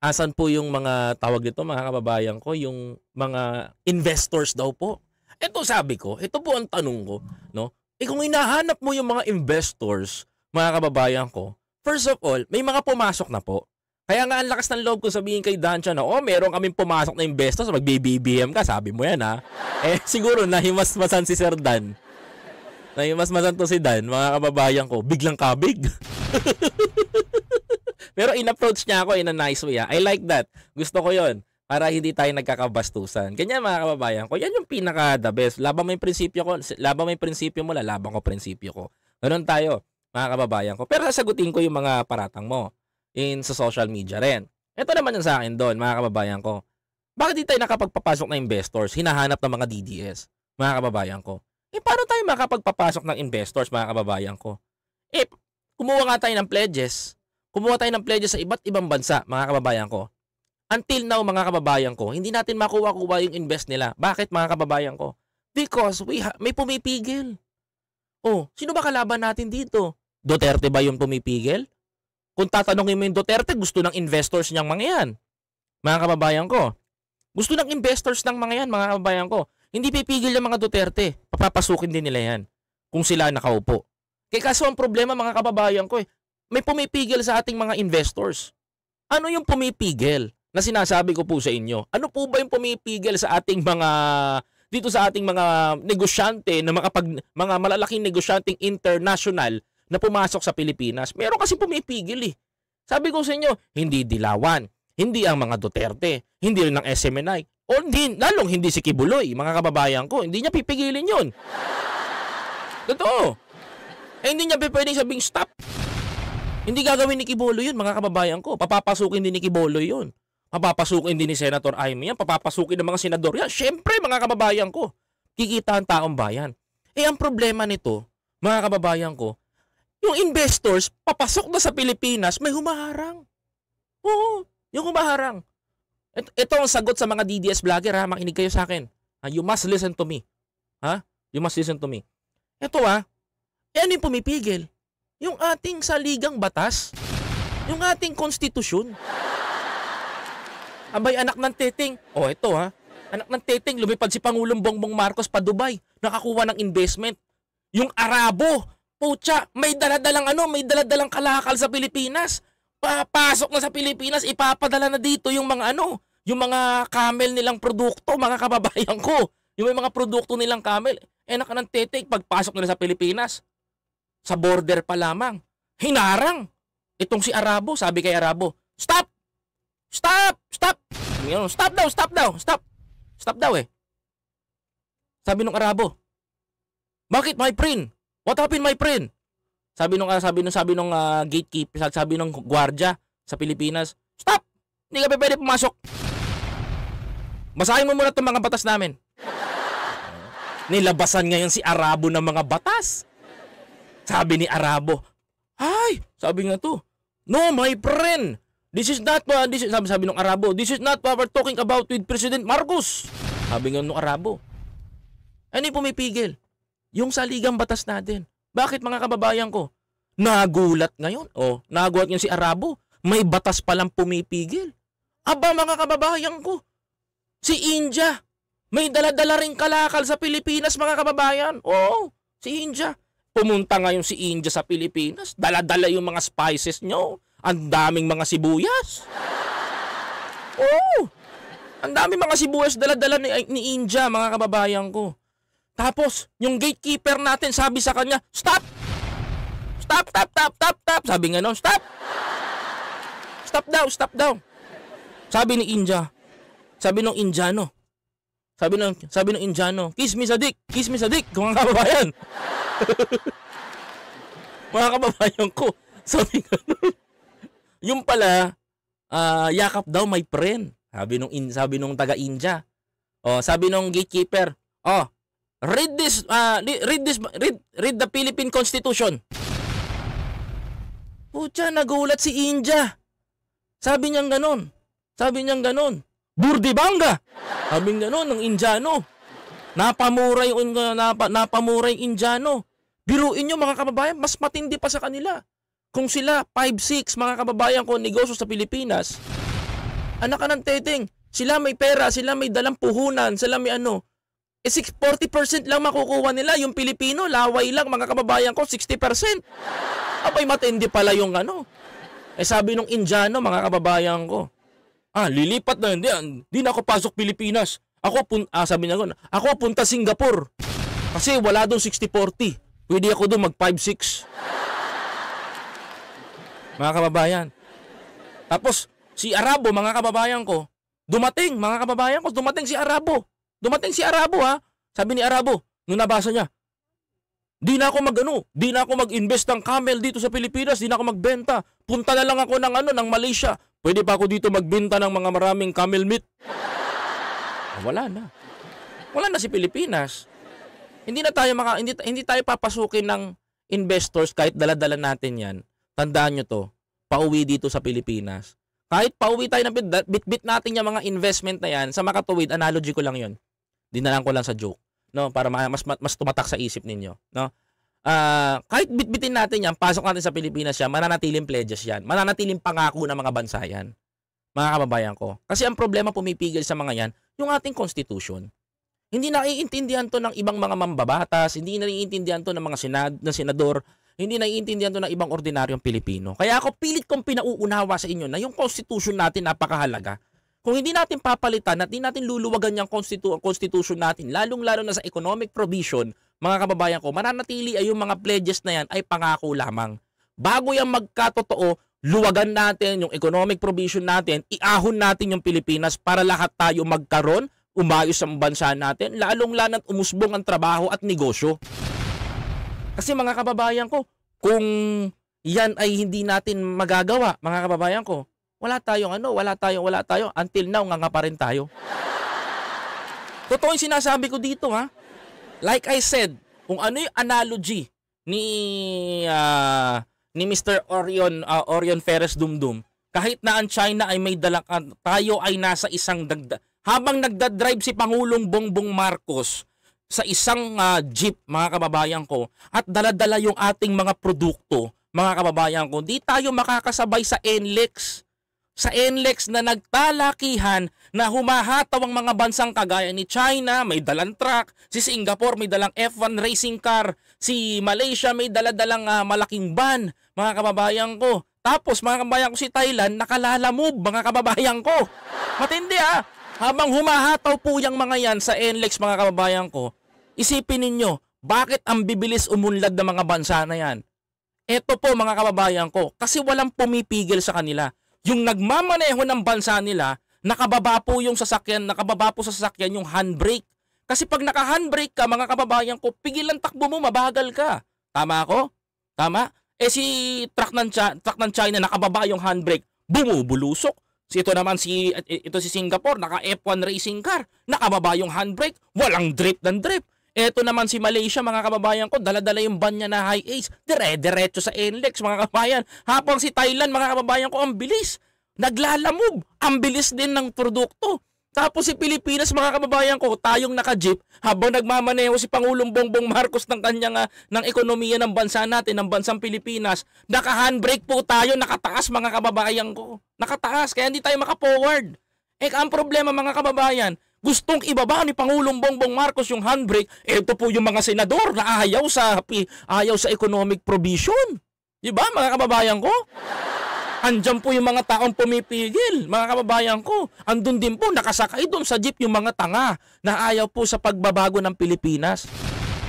asan po yung mga tawag nito mga kababayan ko, yung mga investors daw po. Ito sabi ko, ito po ang tanong ko, no? Eh kung hinahanap mo yung mga investors, mga kababayan ko, first of all, may mga pumasok na po. Kaya nga ang lakas ng loob ko sabihin kay Dancha na, oh, meron kaming pumasok na investors, magbe-BBM ka, sabi mo yan ha. eh siguro nahimasmasan si Sir Dan. Nahimasmasan to si Dan, mga kababayan ko, biglang kabig. Pero in-approach niya ako in a nice way. Ha? Ah. I like that. Gusto ko yon para hindi tayo nagkakabastusan. Ganyan mga kababayan ko, yan yung pinaka the best. Laban mo yung prinsipyo ko, laban mo yung prinsipyo mo, lalaban ko prinsipyo ko. Ganun tayo, mga kababayan ko. Pero sasagutin ko yung mga paratang mo in sa social media rin. Ito naman yung sa akin doon, mga kababayan ko. Bakit di tayo nakapagpapasok ng investors, hinahanap ng mga DDS, mga kababayan ko? Eh, paano tayo makapagpapasok ng investors, mga kababayan ko? Eh, kumuha nga tayo ng pledges kumuha tayo ng pledges sa iba't ibang bansa, mga kababayan ko. Until now, mga kababayan ko, hindi natin makuha-kuha yung invest nila. Bakit, mga kababayan ko? Because we may pumipigil. Oh, sino ba kalaban natin dito? Duterte ba yung pumipigil? Kung tatanungin mo yung Duterte, gusto ng investors niyang mga yan. Mga kababayan ko. Gusto ng investors ng mga yan, mga kababayan ko. Hindi pipigil ng mga Duterte. Papapasukin din nila yan. Kung sila nakaupo. Kaya kaso ang problema mga kababayan ko eh, may pumipigil sa ating mga investors. Ano yung pumipigil na sinasabi ko po sa inyo? Ano po ba yung pumipigil sa ating mga dito sa ating mga negosyante na makapag, mga malalaking negosyanteng international na pumasok sa Pilipinas. Meron kasi pumipigil eh. Sabi ko sa inyo, hindi Dilawan, hindi ang mga Duterte, hindi rin ang SMNI, o hindi, lalong hindi si Kibuloy, mga kababayan ko, hindi niya pipigilin yun. Totoo. Eh, hindi niya pwedeng sabing stop. Hindi gagawin ni Kibolo yun, mga kababayan ko. Papapasukin din ni Kibolo yun. Papapasukin din ni Senator Aimee yan. Papapasukin ng mga senador yan. Siyempre, mga kababayan ko. Kikita ang taong bayan. Eh, ang problema nito, mga kababayan ko, yung investors, papasok na sa Pilipinas, may humaharang. Oo, yung humaharang. Ito, ito ang sagot sa mga DDS vlogger, ha? Makinig kayo sa akin. Ha? You must listen to me. Ha? You must listen to me. Ito, ha? Eh, ano yung pumipigil? yung ating saligang batas, yung ating konstitusyon. Abay, anak ng titing. O, oh, ito ha. Anak ng titing, lumipad si Pangulong Bongbong Marcos pa Dubai. Nakakuha ng investment. Yung Arabo, putya, may daladalang ano, may daladalang kalakal sa Pilipinas. Papasok na sa Pilipinas, ipapadala na dito yung mga ano, yung mga camel nilang produkto, mga kababayan ko. Yung may mga produkto nilang camel. Eh, anak ng titing, pagpasok nila sa Pilipinas, sa border pa lamang, hinarang itong si Arabo. Sabi kay Arabo, stop! Stop! Stop! Stop daw, stop daw, stop! Stop daw eh. Sabi nung Arabo, bakit my friend? What happened my friend? Sabi nung uh, sabi nung sabi nung uh, gatekeeper, sabi nung guardia sa Pilipinas, stop. Hindi ka pwede pumasok. Basahin mo muna 'tong mga batas namin. Nilabasan ngayon si Arabo ng mga batas. Sabi ni Arabo, ay, sabi nga to, no my friend, this is not, uh, this is, sabi, sabi ng Arabo, this is not what we're talking about with President Marcos. Sabi nga nung Arabo. Ano yung pumipigil? Yung saligang batas natin. Bakit mga kababayan ko? Nagulat ngayon. O, oh, nagulat ngayon si Arabo. May batas palang pumipigil. Aba mga kababayan ko, si India, may daladala ring kalakal sa Pilipinas mga kababayan. Oo, oh, si India. Pumunta ngayon si India sa Pilipinas, daladala yung mga spices nyo. Ang daming mga sibuyas. Oo. Ang daming mga sibuyas daladala ni, ni India, mga kababayan ko. Tapos, yung gatekeeper natin sabi sa kanya, Stop! Stop, stop, stop, stop, stop. Sabi nga noon, stop! Stop daw, stop daw. Sabi ni India, sabi nung Indiano, sabi ng sabi ng Indiano, kiss me sa dick, kiss me sa dick, mga kababayan. mga kababayan ko, sabi ko, yung pala, uh, yakap daw my friend. Sabi nung, in, sabi nung taga-India. Oh, sabi nung gatekeeper, oh, read this, uh, read this, read, read the Philippine Constitution. Putya, nagulat si India. Sabi niyang ganon. Sabi niyang ganon. Burdibanga! Sabi nga no, ng Indiano. Napamura yung, napa, napamura yung Indiano. Biruin nyo mga kababayan, mas matindi pa sa kanila. Kung sila, 5-6 mga kababayan ko negosyo sa Pilipinas, anak ka ng teting, sila may pera, sila may dalang puhunan, sila may ano, eh 40% lang makukuha nila yung Pilipino, laway lang mga kababayan ko, 60%. Abay matindi pala yung ano. Eh sabi nung Indiano mga kababayan ko, Ah, lilipat na. Hindi, ah. hindi na ako pasok Pilipinas. Ako, pun ah, sabi niya ko, ako punta Singapore. Kasi wala doon 60-40. Pwede ako doon mag 5-6. Mga kababayan. Tapos, si Arabo, mga kababayan ko, dumating, mga kababayan ko, dumating si Arabo. Dumating si Arabo ha. Sabi ni Arabo, nung nabasa niya, Di na ako magano, di na ako mag-invest ng camel dito sa Pilipinas, di na ako magbenta. Punta na lang ako ng ano ng Malaysia. Pwede pa ako dito magbenta ng mga maraming camel meat. Ah, wala na. Wala na si Pilipinas. Hindi na tayo maka hindi, hindi tayo papasukin ng investors kahit dala-dala natin 'yan. Tandaan niyo 'to. Pauwi dito sa Pilipinas. Kahit pauwi tayo ng bitbit natin 'yang mga investment na 'yan sa makatuwid, analogy ko lang 'yon. Dinalan ko lang sa joke no para mas mas tumatak sa isip ninyo no uh, kahit bitbitin natin yan pasok natin sa Pilipinas yan mananatiling pledges yan mananatiling pangako ng mga bansa yan mga kababayan ko kasi ang problema pumipigil sa mga yan yung ating constitution hindi naiintindihan to ng ibang mga mambabatas hindi naiintindihan to ng mga senad ng senador hindi naiintindihan to ng ibang ordinaryong Pilipino kaya ako pilit kong pinauunawa sa inyo na yung constitution natin napakahalaga kung hindi natin papalitan at hindi natin luluwagan yung constitu- constitution natin, lalong-lalo na sa economic provision, mga kababayan ko, mananatili ay yung mga pledges na yan ay pangako lamang. Bago yan magkatotoo, luwagan natin yung economic provision natin, iahon natin yung Pilipinas para lahat tayo magkaroon, umayos ang bansa natin, lalong-lalo at umusbong ang trabaho at negosyo. Kasi mga kababayan ko, kung yan ay hindi natin magagawa, mga kababayan ko, wala tayong ano, wala tayong, wala tayong, Until now, nga nga pa rin tayo. Totoo yung sinasabi ko dito ha. Like I said, kung ano yung analogy ni uh, ni Mr. Orion uh, Orion Ferres Dumdum, kahit na ang China ay may dalakan, ah, tayo ay nasa isang dagda. Habang nagda-drive si Pangulong Bongbong Marcos sa isang uh, jeep, mga kababayan ko, at daladala yung ating mga produkto, mga kababayan ko, di tayo makakasabay sa NLEX sa NLEX na nagtalakihan na humahataw ang mga bansang kagaya ni China, may dalang truck, si Singapore may dalang F1 racing car, si Malaysia may daladalang uh, malaking van, mga kababayan ko. Tapos mga kababayan ko si Thailand, nakalalamove, mga kababayan ko. Matindi ah! Habang humahataw po yung mga yan sa NLEX mga kababayan ko, isipin ninyo, bakit ang bibilis umunlad ng mga bansa na yan? Ito po mga kababayan ko, kasi walang pumipigil sa kanila yung nagmamaneho ng bansa nila, nakababa po yung sasakyan, nakababa po sa sasakyan yung handbrake. Kasi pag naka-handbrake ka, mga kababayan ko, pigilan takbo mo, mabagal ka. Tama ako? Tama? Eh si truck ng, China, truck ng China, nakababa yung handbrake, bumubulusok. Si ito naman si ito si Singapore, naka F1 racing car, nakababa yung handbrake, walang drip ng drip. Eto naman si Malaysia mga kababayan ko, daladala yung banya na high ace, dire-diretso sa NLEX mga kababayan. Habang si Thailand mga kababayan ko, ang bilis. Naglalamove, ang bilis din ng produkto. Tapos si Pilipinas mga kababayan ko, tayong naka-jeep habang nagmamaneho si Pangulong Bongbong Marcos ng kanyang uh, ng ekonomiya ng bansa natin, ng bansang Pilipinas. Naka-handbrake po tayo, nakataas mga kababayan ko. Nakataas, kaya hindi tayo maka-forward. Eh, ang problema mga kababayan, gustong ibaba ni Pangulong Bongbong Marcos yung handbrake, eh, ito po yung mga senador na ayaw sa, ayaw sa economic provision. Diba mga kababayan ko? Andyan po yung mga taong pumipigil, mga kababayan ko. Andun din po, nakasakay doon sa jeep yung mga tanga na ayaw po sa pagbabago ng Pilipinas.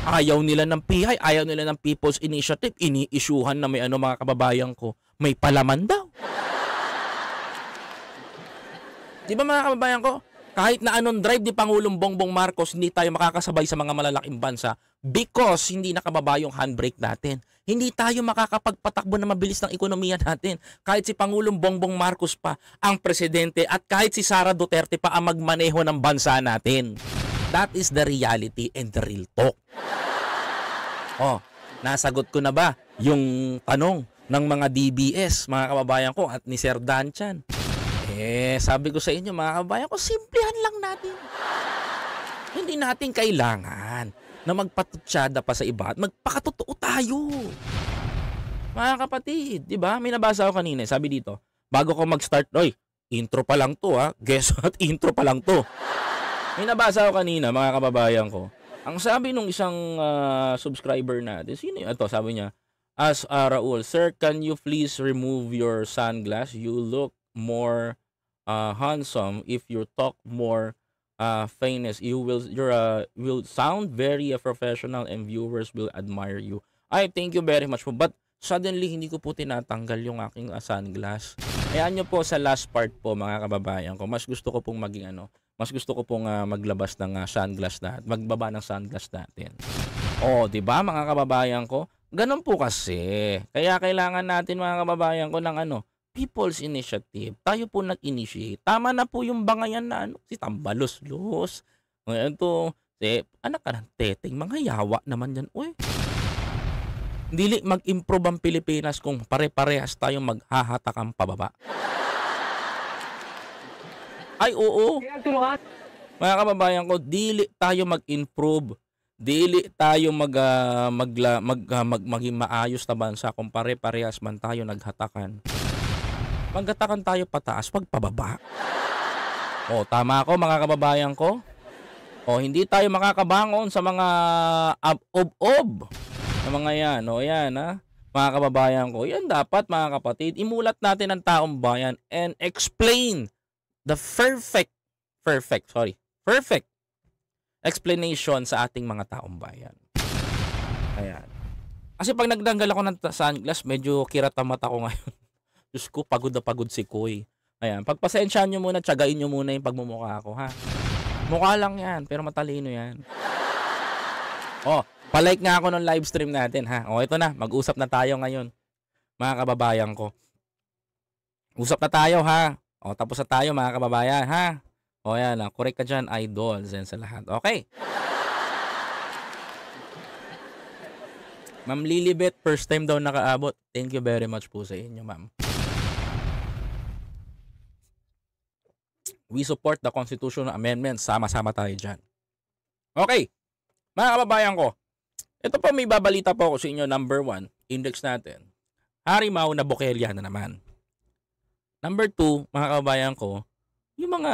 Ayaw nila ng PI, ayaw nila ng People's Initiative. Iniisyuhan na may ano mga kababayan ko, may palaman daw. Di ba mga kababayan ko? Kahit na anong drive ni Pangulong Bongbong Marcos, hindi tayo makakasabay sa mga malalaking bansa because hindi nakababa yung handbrake natin. Hindi tayo makakapagpatakbo na mabilis ng ekonomiya natin. Kahit si Pangulong Bongbong Marcos pa ang presidente at kahit si Sara Duterte pa ang magmaneho ng bansa natin. That is the reality and the real talk. Oh, nasagot ko na ba yung tanong ng mga DBS, mga kababayan ko at ni Sir Danchan? Eh, sabi ko sa inyo mga kabayan ko, simplihan lang natin. Hindi natin kailangan na magpatutsyada pa sa iba at magpakatotoo tayo. Mga kapatid, di ba? May nabasa ako kanina, sabi dito, bago ko mag-start, oy, intro pa lang to ha, ah. guess what, intro pa lang to. May nabasa ako kanina, mga kababayan ko. Ang sabi nung isang uh, subscriber natin, sino yun? Ito, sabi niya, As uh, Raul, Sir, can you please remove your sunglasses? You look more uh, handsome, if you talk more uh, famous, you will you're uh, will sound very uh, professional and viewers will admire you. I thank you very much po. But suddenly, hindi ko po tinatanggal yung aking uh, sunglass. Kaya eh, nyo po sa last part po mga kababayan ko, mas gusto ko pong maging ano, mas gusto ko pong uh, maglabas ng uh, sunglass natin, magbaba ng sunglass natin. Oh, 'di ba mga kababayan ko? Ganun po kasi. Kaya kailangan natin mga kababayan ko ng ano, People's Initiative, tayo po nag-initiate. Tama na po yung bangayan na ano, si Tambalos-Los. Ngayon to, si, anak ka ng teteng, mga yawa naman yan. Uy, dili mag-improve ang Pilipinas kung pare-parehas tayong maghahatakang pababa. Ay, oo. Mga kababayan ko, dili tayo mag-improve. Dili tayo mag, uh, magla, mag, uh, mag, maging maayos na bansa kung pare-parehas man tayo naghatakan. Panggatakan tayo pataas, wag pababa. oh, tama ako mga kababayan ko. O, hindi tayo makakabangon sa mga ob ob na mga yan. O, yan ha. Mga kababayan ko, yan dapat mga kapatid, imulat natin ang taong bayan and explain the perfect, perfect, sorry, perfect explanation sa ating mga taong bayan. Ayan. Kasi pag nagdanggal ako ng sunglass, medyo kiratamata ko ngayon. Diyos ko, pagod na pagod si Koy. Ayan, pagpasensyahan nyo muna, tsagain nyo muna yung pagmumukha ko, ha? Mukha lang yan, pero matalino yan. oh, palike nga ako ng live stream natin, ha? O, oh, ito na, mag-usap na tayo ngayon, mga kababayan ko. Usap na tayo, ha? O, oh, tapos na tayo, mga kababayan, ha? O, oh, yan, ha? Ah, correct ka dyan, idols, yan sa lahat. Okay. Ma'am Lilibet, first time daw nakaabot. Thank you very much po sa inyo, ma'am. We support the constitutional amendment. Sama-sama tayo dyan. Okay. Mga kababayan ko, ito po may babalita po ako sa inyo number 1, index natin. Hari Mau na Bokelia na naman. Number 2, mga kababayan ko, yung mga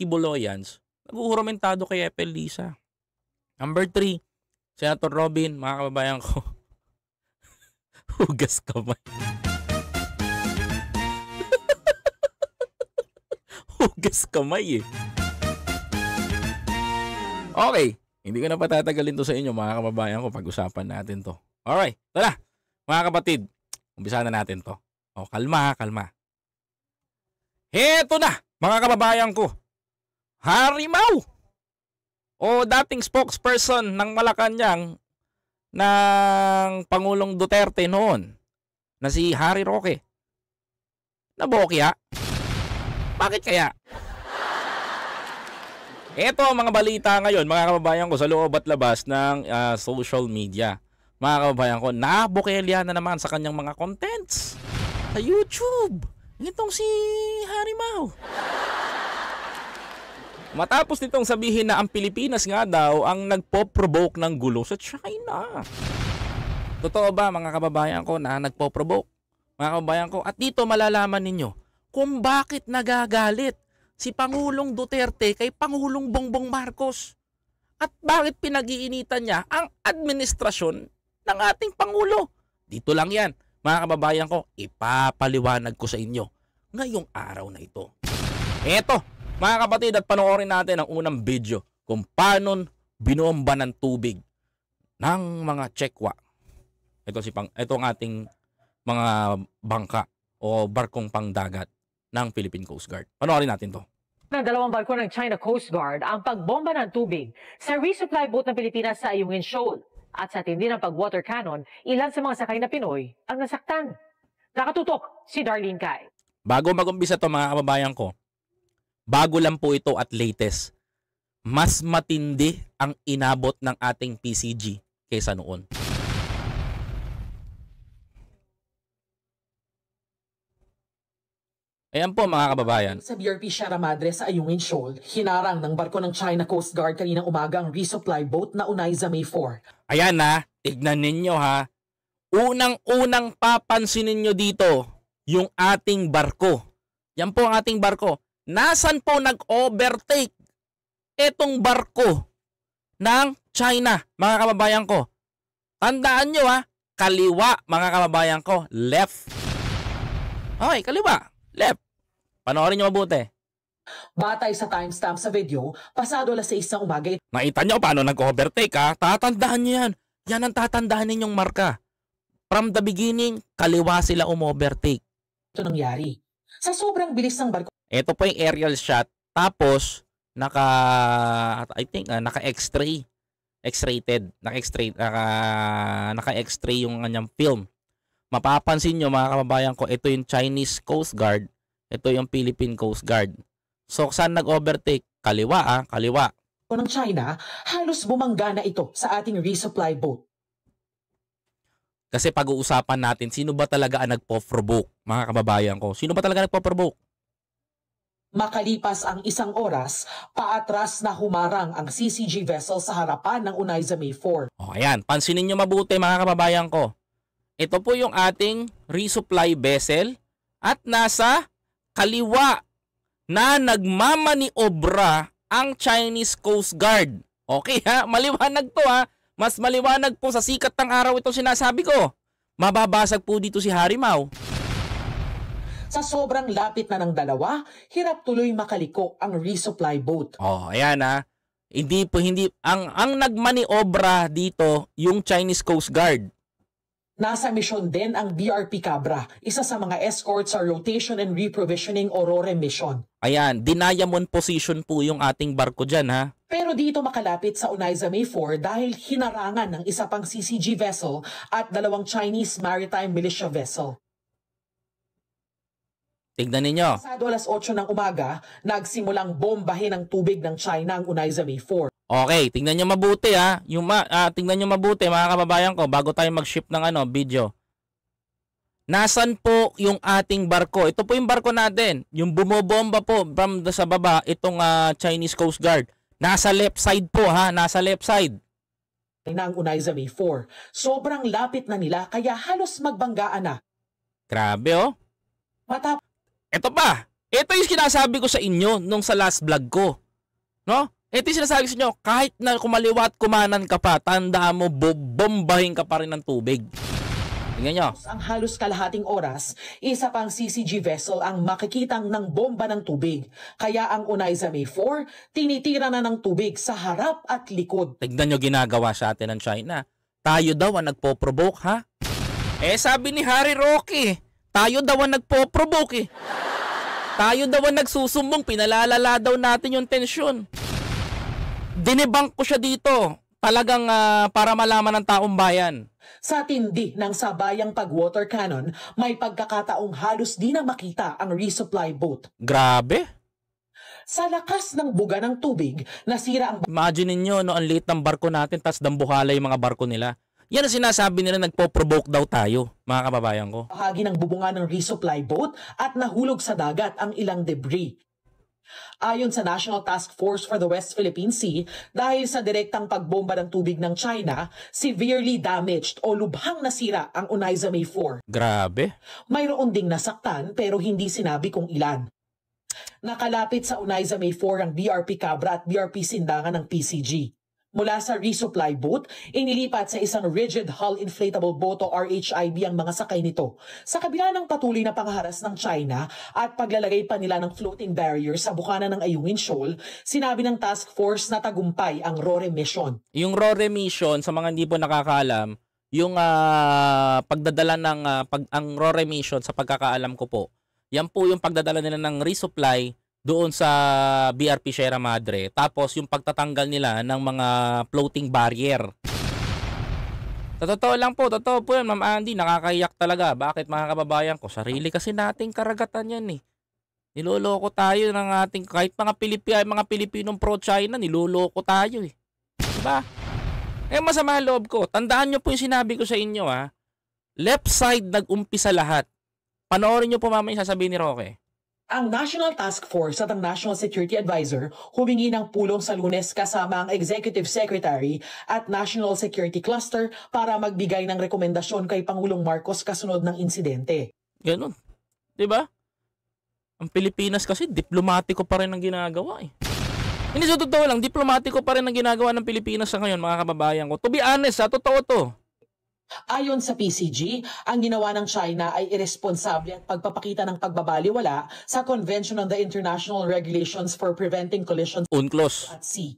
Kiboloyans, nag-uurumentado kay Epel Lisa. Number 3, Senator Robin, mga kababayan ko, hugas kamay. hugas kamay eh. Okay, hindi ko na patatagalin to sa inyo mga kababayan ko. Pag-usapan natin to. Alright, tara mga kapatid. Umpisa na natin to. O, oh, kalma kalma. Heto na mga kababayan ko. Harimau! Mau! O dating spokesperson ng Malacanang ng Pangulong Duterte noon na si Harry Roque. Nabokya. Bakit kaya? Ito ang mga balita ngayon, mga kababayan ko, sa loob at labas ng uh, social media. Mga kababayan ko, nabukelya na naman sa kanyang mga contents sa YouTube. Itong si Harry Mau. Matapos nitong sabihin na ang Pilipinas nga daw ang nagpo-provoke ng gulo sa China. Totoo ba mga kababayan ko na nagpo-provoke? Mga kababayan ko, at dito malalaman ninyo kung bakit nagagalit si Pangulong Duterte kay Pangulong Bongbong Marcos at bakit pinag-iinitan niya ang administrasyon ng ating Pangulo. Dito lang yan, mga kababayan ko, ipapaliwanag ko sa inyo ngayong araw na ito. Eto, mga kapatid, at panoorin natin ang unang video kung paano binomba ng tubig ng mga Chekwa. Ito, si pang, ito ang ating mga bangka o barkong pangdagat ng Philippine Coast Guard. Panoorin natin to ng dalawang barko ng China Coast Guard ang pagbomba ng tubig sa resupply boat ng Pilipinas sa Ayungin Shoal. At sa tindi ng pag-water cannon, ilan sa mga sakay na Pinoy ang nasaktan. Nakatutok si Darlene Kai. Bago mag-umbisa to mga kababayan ko, bago lang po ito at latest, mas matindi ang inabot ng ating PCG kaysa noon. Ayan po mga kababayan. Sa BRP Sierra Madre sa Ayungin Shoal, hinarang ng barko ng China Coast Guard kaninang umaga ang resupply boat na Unaiza May 4. Ayan na, tignan ninyo ha. Unang-unang papansinin nyo dito yung ating barko. Yan po ang ating barko. Nasaan po nag-overtake etong barko ng China, mga kababayan ko? Tandaan nyo ha, kaliwa mga kababayan ko, left. Okay, kaliwa, left. Panoorin nyo mabuti. Batay sa timestamp sa video, pasado alas 6 ng umaga. Nakita niyo paano nag-overtake ha? Tatandaan nyo yan. Yan ang tatandaan ninyong marka. From the beginning, kaliwa sila umo-overtake. Ito nangyari. Sa sobrang bilis ng barko. Ito po yung aerial shot. Tapos, naka, I think, uh, naka X-ray. X-rated. Naka X-ray, naka, naka X-ray yung kanyang film. Mapapansin nyo mga kababayan ko, ito yung Chinese Coast Guard ito yung Philippine Coast Guard. So saan nag-overtake? Kaliwa ah, kaliwa. ng China, halos bumangga na ito sa ating resupply boat. Kasi pag-uusapan natin, sino ba talaga ang nagpo-provoke, mga kababayan ko? Sino ba talaga nagpo-provoke? Makalipas ang isang oras, paatras na humarang ang CCG vessel sa harapan ng Unaiza May 4. Oh, ayan, pansinin nyo mabuti mga kababayan ko. Ito po yung ating resupply vessel at nasa kaliwa na nagmamaniobra ang Chinese Coast Guard. Okay ha, maliwanag to ha. Mas maliwanag po sa sikat ng araw itong sinasabi ko. Mababasag po dito si Harry Mau. Sa sobrang lapit na ng dalawa, hirap tuloy makaliko ang resupply boat. Oh, ayan ha. Hindi po hindi ang ang nagmaniobra dito yung Chinese Coast Guard. Nasa mission din ang BRP Cabra, isa sa mga escort sa Rotation and Reprovisioning Aurora Mission. Ayan, dinayamon position po yung ating barko dyan ha. Pero dito makalapit sa Unaiza May 4 dahil hinarangan ng isa pang CCG vessel at dalawang Chinese maritime militia vessel. Tignan ninyo. Sa alas 8 ng umaga, nagsimulang bombahin ng tubig ng China ang Unaiza May 4. Okay, tingnan nyo mabuti ha. Yung ma uh, tingnan nyo mabuti mga kababayan ko bago tayo mag-ship ng ano, video. Nasaan po yung ating barko? Ito po yung barko natin. Yung bumobomba po from the, sa baba, itong uh, Chinese Coast Guard. Nasa left side po ha, nasa left side na ang unay sa 4. Sobrang lapit na nila kaya halos magbanggaan na. Grabe oh. Matap Ito pa. Ito yung sinasabi ko sa inyo nung sa last vlog ko. No? Eh, Ito yung sinasabi sa inyo, kahit na kumaliwat, kumanan ka pa, tandaan mo, bombahin ka pa rin ng tubig. Tingnan nyo. Ang halos kalahating oras, isa pang CCG vessel ang makikitang ng bomba ng tubig. Kaya ang Unaiza May 4, tinitira na ng tubig sa harap at likod. Tignan nyo ginagawa sa atin ng China. Tayo daw ang nagpo-provoke ha? Eh sabi ni Harry Rocky, tayo daw ang nagpo-provoke eh. Tayo daw ang nagsusumbong, pinalalala daw natin yung tensyon. Dinibank ko siya dito talagang uh, para malaman ng taong bayan. Sa tindi ng sabayang pag-water cannon, may pagkakataong halos di na makita ang resupply boat. Grabe! Sa lakas ng buga ng tubig, nasira ang... Imagine ninyo, no, ang late ng barko natin, tas dambuhala yung mga barko nila. Yan ang sinasabi nila nagpo-provoke daw tayo, mga kababayan ko. Bahagi ng bubunga ng resupply boat at nahulog sa dagat ang ilang debris. Ayon sa National Task Force for the West Philippine Sea, dahil sa direktang pagbomba ng tubig ng China, severely damaged o lubhang nasira ang Unaiza May 4. Grabe. Mayroon ding nasaktan pero hindi sinabi kung ilan. Nakalapit sa Unaiza May 4 ang BRP Cabra at BRP Sindangan ng PCG mula sa resupply boat, inilipat sa isang rigid hull inflatable boat o RHIB ang mga sakay nito. Sa kabila ng patuloy na pangharas ng China at paglalagay pa nila ng floating barrier sa bukana ng Ayungin Shoal, sinabi ng task force na tagumpay ang RORE mission. Yung RORE mission, sa mga hindi po nakakaalam, yung uh, pagdadala ng uh, pag, ang RORE mission sa pagkakaalam ko po, yan po yung pagdadala nila ng resupply doon sa BRP Sierra Madre. Tapos yung pagtatanggal nila ng mga floating barrier. Sa totoo lang po, totoo po yan, Ma'am Andy, nakakaiyak talaga. Bakit mga kababayan ko? Sarili kasi nating karagatan yan eh. Niloloko tayo ng ating, kahit mga, Pilipi, mga Pilipinong pro-China, niloloko tayo eh. Diba? Eh masama loob ko. Tandaan nyo po yung sinabi ko sa inyo ha. Ah. Left side nag-umpisa lahat. Panoorin nyo po mamaya yung sasabihin ni Roque. Ang National Task Force at ang National Security Advisor humingi ng pulong sa lunes kasama ang Executive Secretary at National Security Cluster para magbigay ng rekomendasyon kay Pangulong Marcos kasunod ng insidente. Ganon. ba? Diba? Ang Pilipinas kasi diplomatiko pa rin ang ginagawa eh. Hindi sa totoo lang, diplomatiko pa rin ang ginagawa ng Pilipinas sa ngayon mga kababayan ko. To be honest, sa totoo to. Ayon sa PCG, ang ginawa ng China ay irresponsable at pagpapakita ng pagbabaliwala sa Convention on the International Regulations for Preventing Collisions UNCLOS. at Sea.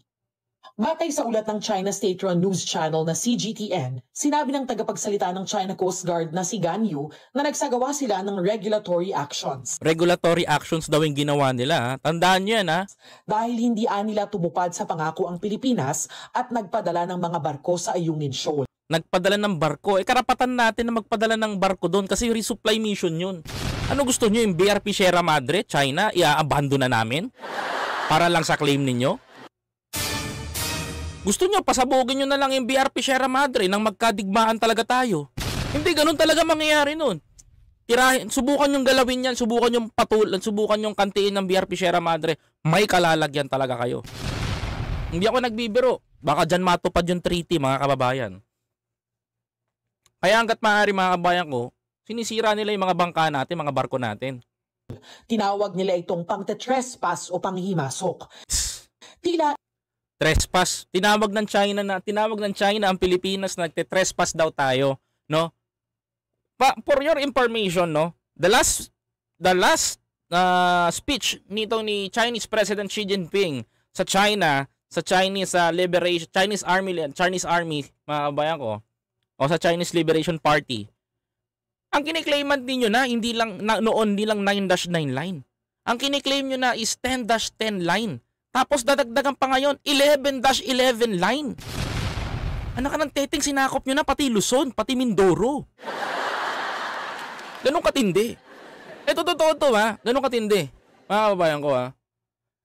Batay sa ulat ng China State-run news channel na CGTN, sinabi ng tagapagsalita ng China Coast Guard na si Gan Yu na nagsagawa sila ng regulatory actions. Regulatory actions daw yung ginawa nila. Tandaan nyo yan ha. Dahil hindi anila tumupad sa pangako ang Pilipinas at nagpadala ng mga barko sa Ayungin Shoal nagpadala ng barko, eh karapatan natin na magpadala ng barko doon kasi resupply mission yun. Ano gusto nyo yung BRP Sierra Madre, China, iaabando na namin? Para lang sa claim ninyo? Gusto nyo, pasabugin nyo na lang yung BRP Sierra Madre nang magkadigmaan talaga tayo. Hindi, ganun talaga mangyayari nun. Tirahin, subukan yung galawin yan, subukan yung patulan, subukan yung kantiin ng BRP Sierra Madre. May kalalagyan talaga kayo. Hindi ako nagbibiro. Baka dyan matupad yung treaty, mga kababayan. Kaya hanggat maaari mga kabayan ko, sinisira nila yung mga bangka natin, mga barko natin. Tinawag nila itong pang-trespass o panghimasok. Tila trespass. Tinawag ng China na tinawag ng China ang Pilipinas na nagte-trespass daw tayo, no? Pa, for your information, no? The last the last uh, speech nito ni Chinese President Xi Jinping sa China, sa Chinese uh, Liberation Chinese Army, Chinese Army, mga kabayan ko o sa Chinese Liberation Party, ang kiniklaiman ninyo na hindi lang na, noon nilang 9-9 line. Ang kiniklaim nyo na is 10-10 line. Tapos dadagdagan pa ngayon, 11-11 line. Ano ka ng teteng sinakop nyo na pati Luzon, pati Mindoro. Ganun katindi. Ito totoo to ha, ganun katindi. Mga kababayan ko ha.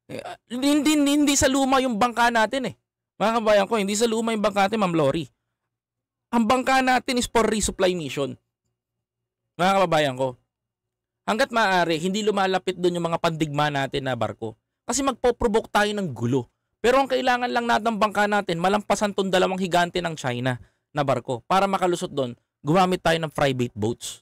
Eh, hindi, hindi, hindi sa luma yung bangka natin eh. Mga kababayan ko, hindi sa luma yung bangka natin, Ma'am Lori ang bangka natin is for resupply mission. Mga kababayan ko, hanggat maaari, hindi lumalapit doon yung mga pandigma natin na barko. Kasi magpoprovoke tayo ng gulo. Pero ang kailangan lang natin ng bangka natin, malampasan tong dalawang higante ng China na barko. Para makalusot doon, gumamit tayo ng private boats.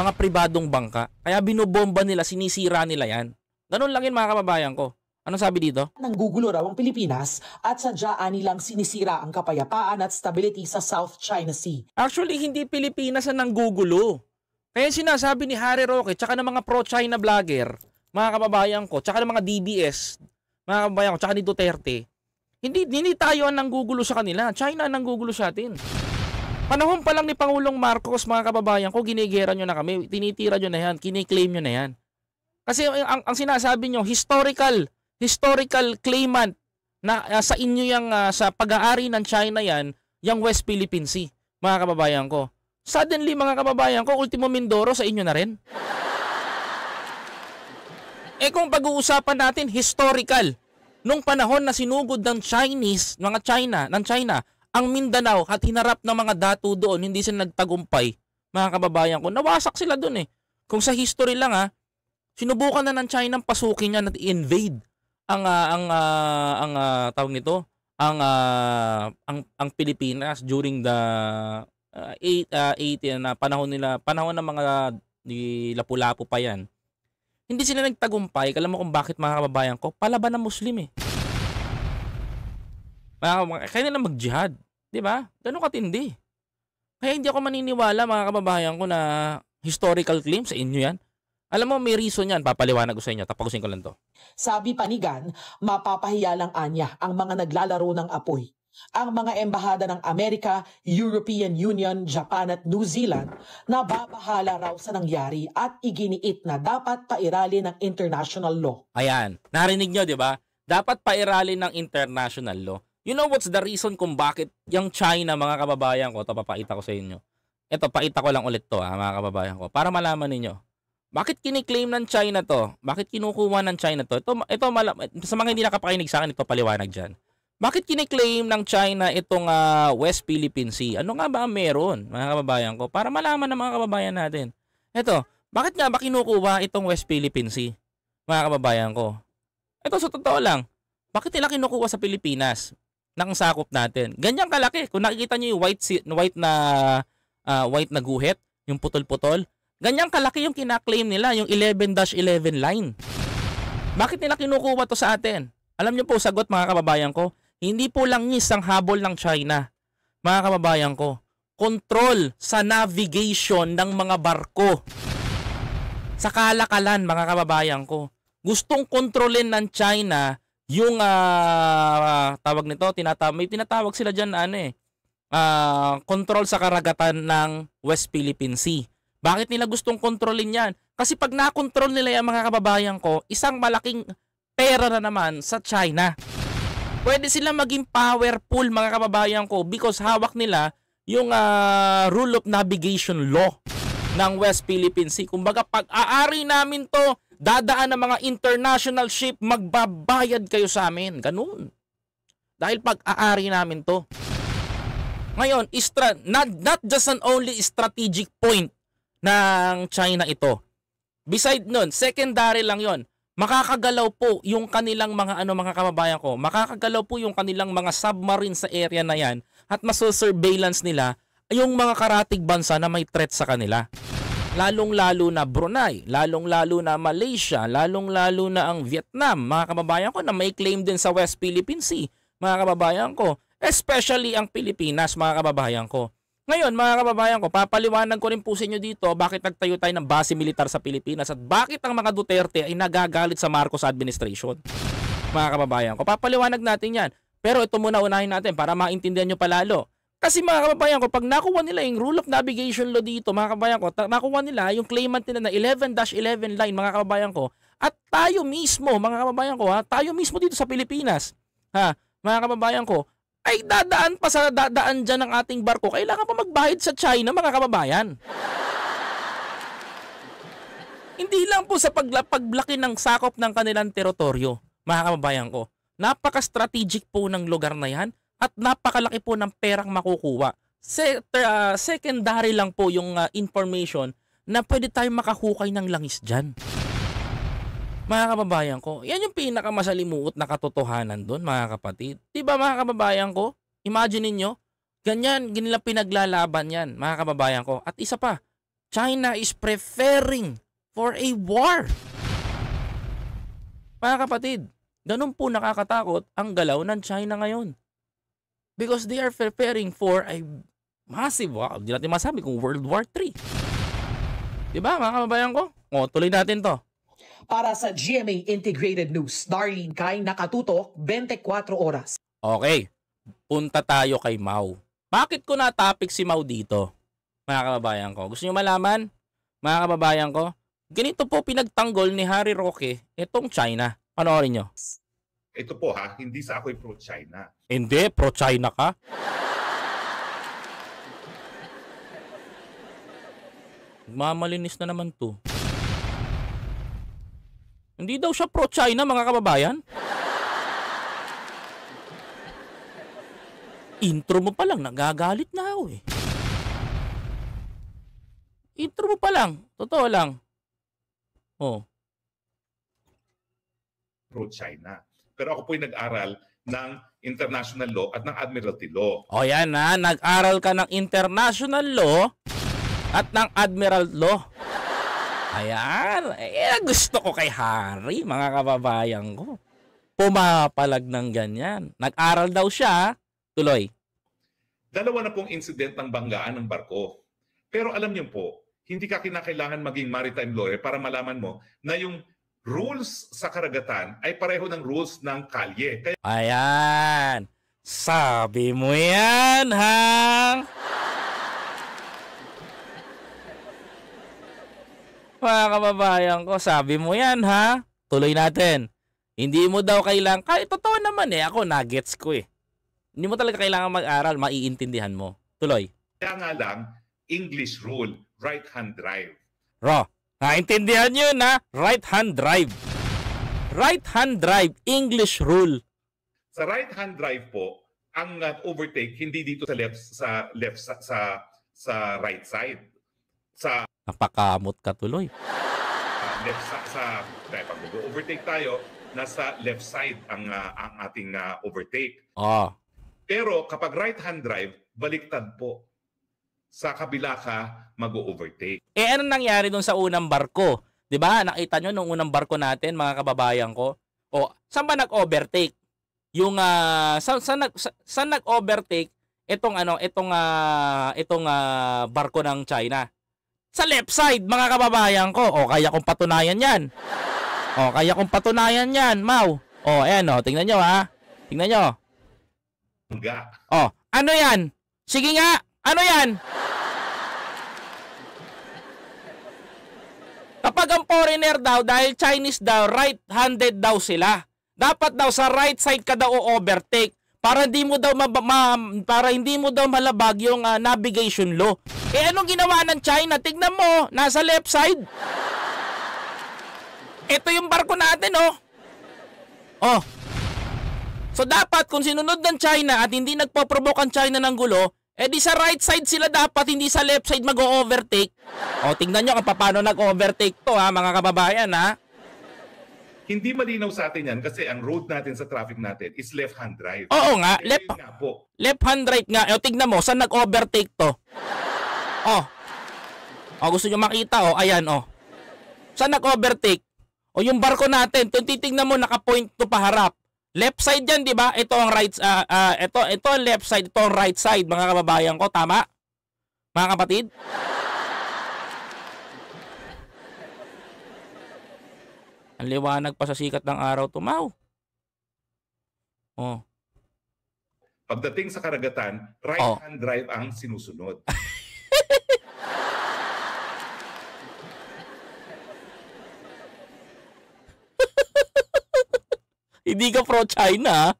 Mga pribadong bangka. Kaya binobomba nila, sinisira nila yan. Ganun lang yun mga kababayan ko. Ano sabi dito? Nanggugulo raw ang Pilipinas at sadyaan nilang sinisira ang kapayapaan at stability sa South China Sea. Actually, hindi Pilipinas ang nanggugulo. Kaya sinasabi ni Harry Roque tsaka ng mga pro-China vlogger, mga kababayan ko, tsaka ng mga DBS, mga kababayan ko, tsaka ni Duterte, hindi, hindi tayo ang nanggugulo sa kanila. China ang nanggugulo sa atin. Panahon pa lang ni Pangulong Marcos, mga kababayan ko, ginigera nyo na kami, tinitira nyo na yan, kiniklaim nyo na yan. Kasi ang, ang sinasabi nyo, historical historical claimant na uh, sa inyo yung uh, ah, sa pag-aari ng China yan, yung West Philippine Sea, mga kababayan ko. Suddenly mga kababayan ko, Ultimo Mindoro sa inyo na rin. eh kung pag-uusapan natin historical, nung panahon na sinugod ng Chinese, mga China, ng China, ang Mindanao at hinarap ng mga datu doon, hindi sila nagtagumpay, mga kababayan ko. Nawasak sila doon eh. Kung sa history lang ha, ah, sinubukan na ng China ang pasukin yan at invade ang uh, ang uh, ang uh, tawag nito ang uh, ang ang Pilipinas during the uh, 8 uh, 80 na panahon nila panahon ng mga ni Lapu-Lapu pa yan hindi sila nagtagumpay alam mo kung bakit mga kababayan ko palaban ng Muslim eh kaya nila mag-jihad di ba ganun katindi kaya hindi ako maniniwala mga kababayan ko na historical claim sa inyo yan alam mo, may reason yan. Papaliwanag ko sa inyo. Tapakusin ko lang to. Sabi pa ni Gan, mapapahiya lang anya ang mga naglalaro ng apoy. Ang mga embahada ng Amerika, European Union, Japan at New Zealand na babahala raw sa nangyari at iginiit na dapat pairali ng international law. Ayan, narinig nyo, di ba? Dapat pairali ng international law. You know what's the reason kung bakit yung China, mga kababayan ko, ito papakita ko sa inyo. Ito, paita ko lang ulit to, ha, mga kababayan ko, para malaman ninyo bakit kiniklaim ng China to? Bakit kinukuha ng China to? Ito, ito mala- sa mga hindi nakapakinig sa akin, ito paliwanag dyan. Bakit kiniklaim ng China itong uh, West Philippine Sea? Ano nga ba meron, mga kababayan ko? Para malaman ng mga kababayan natin. Ito, bakit nga ba kinukuha itong West Philippine Sea, mga kababayan ko? Ito, sa totoo lang, bakit nila kinukuha sa Pilipinas? Nang sakop natin. Ganyan kalaki. Kung nakikita niyo yung white white na uh, white na guhit, yung putol-putol, Ganyan kalaki yung kinaklaim nila, yung 11-11 line. Bakit nila kinukuha to sa atin? Alam niyo po sagot mga kababayan ko, hindi po langis ang habol ng China. Mga kababayan ko, control sa navigation ng mga barko. Sa kalakalan mga kababayan ko, gustong kontrolin ng China yung uh, tawag nito, tinatawag, may tinatawag sila diyan ano eh, uh, control sa karagatan ng West Philippine Sea. Bakit nila gustong kontrolin yan? Kasi pag nakontrol nila yung mga kababayan ko, isang malaking pera na naman sa China. Pwede sila maging powerful mga kababayan ko because hawak nila yung uh, rule of navigation law ng West Philippine Sea. Kumbaga pag-aari namin to, dadaan ng mga international ship, magbabayad kayo sa amin. Ganun. Dahil pag-aari namin to. Ngayon, istra- not, not just an only strategic point ng China ito. Beside nun, secondary lang yon makakagalaw po yung kanilang mga ano mga kababayan ko, makakagalaw po yung kanilang mga submarine sa area na yan at masosurveillance nila yung mga karatig bansa na may threat sa kanila. Lalong-lalo na Brunei, lalong-lalo na Malaysia, lalong-lalo na ang Vietnam, mga kababayan ko na may claim din sa West Philippine Sea, mga kababayan ko. Especially ang Pilipinas, mga kababayan ko. Ngayon mga kababayan ko, papaliwanag ko rin po sa inyo dito bakit nagtayo tayo ng base militar sa Pilipinas at bakit ang mga Duterte ay nagagalit sa Marcos administration. Mga kababayan ko, papaliwanag natin yan. Pero ito muna unahin natin para maintindihan nyo palalo. Kasi mga kababayan ko, pag nakuha nila yung rule of navigation law dito, mga kababayan ko, nakuha nila yung claimant nila na 11-11 line, mga kababayan ko, at tayo mismo, mga kababayan ko, ha, tayo mismo dito sa Pilipinas, ha, mga kababayan ko, ay dadaan pa sa dadaan dyan ng ating barko, kailangan pa magbahid sa China mga kababayan. Hindi lang po sa pagla- paglaki ng sakop ng kanilang teritoryo, mga kababayan ko. Napaka-strategic po ng lugar na yan at napakalaki po ng perang makukuha. Se- uh, secondary lang po yung uh, information na pwede tayong makahukay ng langis dyan mga kababayan ko, yan yung pinakamasalimuot na katotohanan doon, mga kapatid. Di ba mga kababayan ko? Imagine niyo, ganyan, ganila pinaglalaban yan, mga kababayan ko. At isa pa, China is preferring for a war. Mga kapatid, ganun po nakakatakot ang galaw ng China ngayon. Because they are preparing for a massive, wow, well, di natin masabi kung World War 3. Di ba mga kababayan ko? O, tuloy natin to. Para sa GMA Integrated News, Darlene Kai, nakatutok 24 oras. Okay, punta tayo kay Mau. Bakit ko na-topic si Mau dito, mga kababayan ko? Gusto nyo malaman, mga kababayan ko? Ganito po pinagtanggol ni Harry Roque itong China. Panoorin nyo. Ito po ha, hindi sa ako'y pro-China. Hindi, pro-China ka? Mamalinis na naman to. Hindi daw siya pro-China, mga kababayan. Intro mo pa lang, nagagalit na ako eh. Intro mo pa lang, totoo lang. Oh. Pro-China. Pero ako po'y nag-aral ng international law at ng admiralty law. O oh, yan ha, nag-aral ka ng international law at ng admiral law. Ayan. Eh, gusto ko kay Harry, mga kababayan ko. Pumapalag ng ganyan. Nag-aral daw siya. Tuloy. Dalawa na pong incident ng banggaan ng barko. Pero alam niyo po, hindi ka kinakailangan maging maritime lawyer para malaman mo na yung rules sa karagatan ay pareho ng rules ng kalye. Kaya... Ayan! Sabi mo yan, ha? mga kababayan ko, sabi mo yan ha. Tuloy natin. Hindi mo daw kailangan, kahit totoo naman eh, ako nagets ko eh. Hindi mo talaga kailangan mag-aral, maiintindihan mo. Tuloy. Kaya nga lang, English rule, right-hand drive. Raw, naintindihan nyo na right-hand drive. Right-hand drive, English rule. Sa right-hand drive po, ang uh, overtake hindi dito sa left sa left sa, sa sa right side. Sa Napakamot ka tuloy. Uh, left sa, sa dahil pag overtake tayo, nasa left side ang, uh, ang ating uh, overtake. Ah. Pero kapag right-hand drive, baliktad po. Sa kabila ka, mag-overtake. Eh ano nangyari doon sa unang barko? 'Di ba? Nakita nyo nung unang barko natin, mga kababayan ko. O, saan ba nag-overtake? Yung uh, ah, saan, saan, nag, saan nag-overtake itong ano, itong uh, itong uh, barko ng China? sa left side, mga kababayan ko. O, kaya kong patunayan yan. O, kaya kong patunayan yan, Mau. O, ayan o. Tingnan nyo ha. Tingnan nyo. O, ano yan? Sige nga. Ano yan? Kapag ang foreigner daw, dahil Chinese daw, right-handed daw sila. Dapat daw sa right side ka daw o overtake para hindi mo daw ma, ma, para hindi mo daw malabag yung uh, navigation law. Eh anong ginawa ng China? Tignan mo, nasa left side. Ito yung barko natin, oh. Oh. So dapat kung sinunod ng China at hindi nagpo-provoke ang China ng gulo, eh di sa right side sila dapat, hindi sa left side mag-overtake. O, oh, tingnan nyo kung paano nag-overtake to ha, ah, mga kababayan ha. Ah. Hindi malinaw sa atin yan kasi ang road natin sa traffic natin is left-hand drive. Oo nga, eh, left, nga po. left-hand drive nga. O, tignan mo, saan nag-overtake to? oh. O, gusto nyo makita, o. Ayan, o. Saan nag-overtake? O, yung barko natin, kung titignan mo, naka-point to paharap. Left side yan, di ba? Ito ang right, uh, uh, ito, ito ang left side, ito ang right side, mga kababayan ko. Tama? Mga kapatid? Ang liwanag pa sa sikat ng araw tumaw. Oh. Pagdating sa karagatan, right oh. hand drive ang sinusunod. Hindi ka pro-China.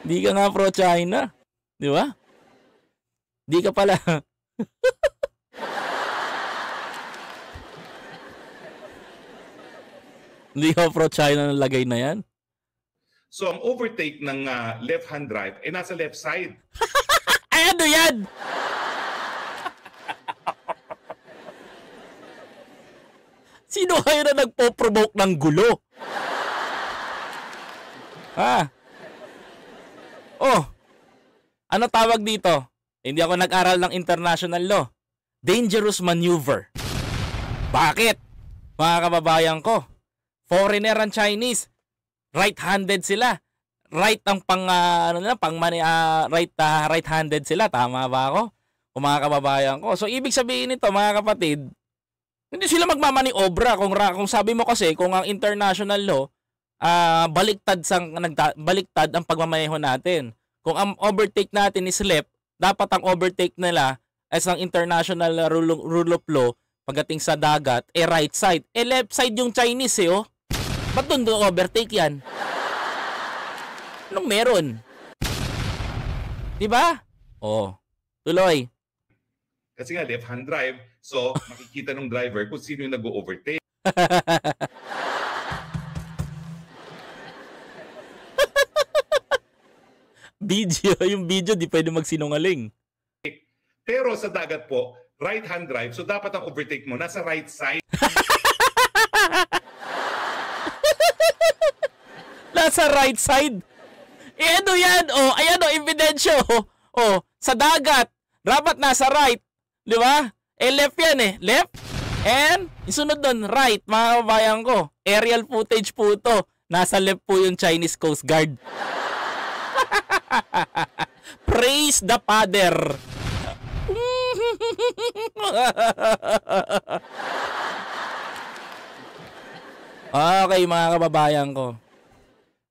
Hindi ka nga pro-China. Di ba? Di ka pala. Hindi ko pro-China ng lagay na yan. So ang overtake ng uh, ah, left-hand drive ay eh, nasa left side. ay ano yan? Sino kayo na nagpo-provoke ng gulo? ha? Oh. Ano tawag dito? Hindi ako nag-aral ng international law. Dangerous maneuver. Bakit? Mga kababayan ko, Foreigner ang Chinese. Right-handed sila. Right ang pang uh, ano na, pang mani, uh, right uh, right-handed sila, tama ba ako? O mga kababayan ko. So ibig sabihin nito, mga kapatid, hindi sila magmamaniobra kung kung sabi mo kasi kung ang international law uh, baliktad sang nagta, baliktad ang pagmamaneho natin. Kung ang overtake natin is left, dapat ang overtake nila as ang international rule, rule of law pagdating sa dagat, eh right side. Eh left side yung Chinese eh, oh. Ba't doon overtake yan? Anong meron? Di ba? Oo. Oh. Tuloy. Kasi nga, left-hand drive. So, makikita ng driver kung sino yung nag-overtake. video, yung video di pwede magsinungaling. Pero sa dagat po, right-hand drive, so dapat ang overtake mo nasa right side. Nasa right side. Eh ano yan? Oh, ayan oh, impedensya oh. Oh, sa dagat. Dapat nasa right. Di ba? Eh left yan eh. Left. And, isunod doon, right, mga kabayan ko. Aerial footage po to. Nasa left po yung Chinese Coast Guard. Praise the Father. Ah, okay, mga kababayan ko.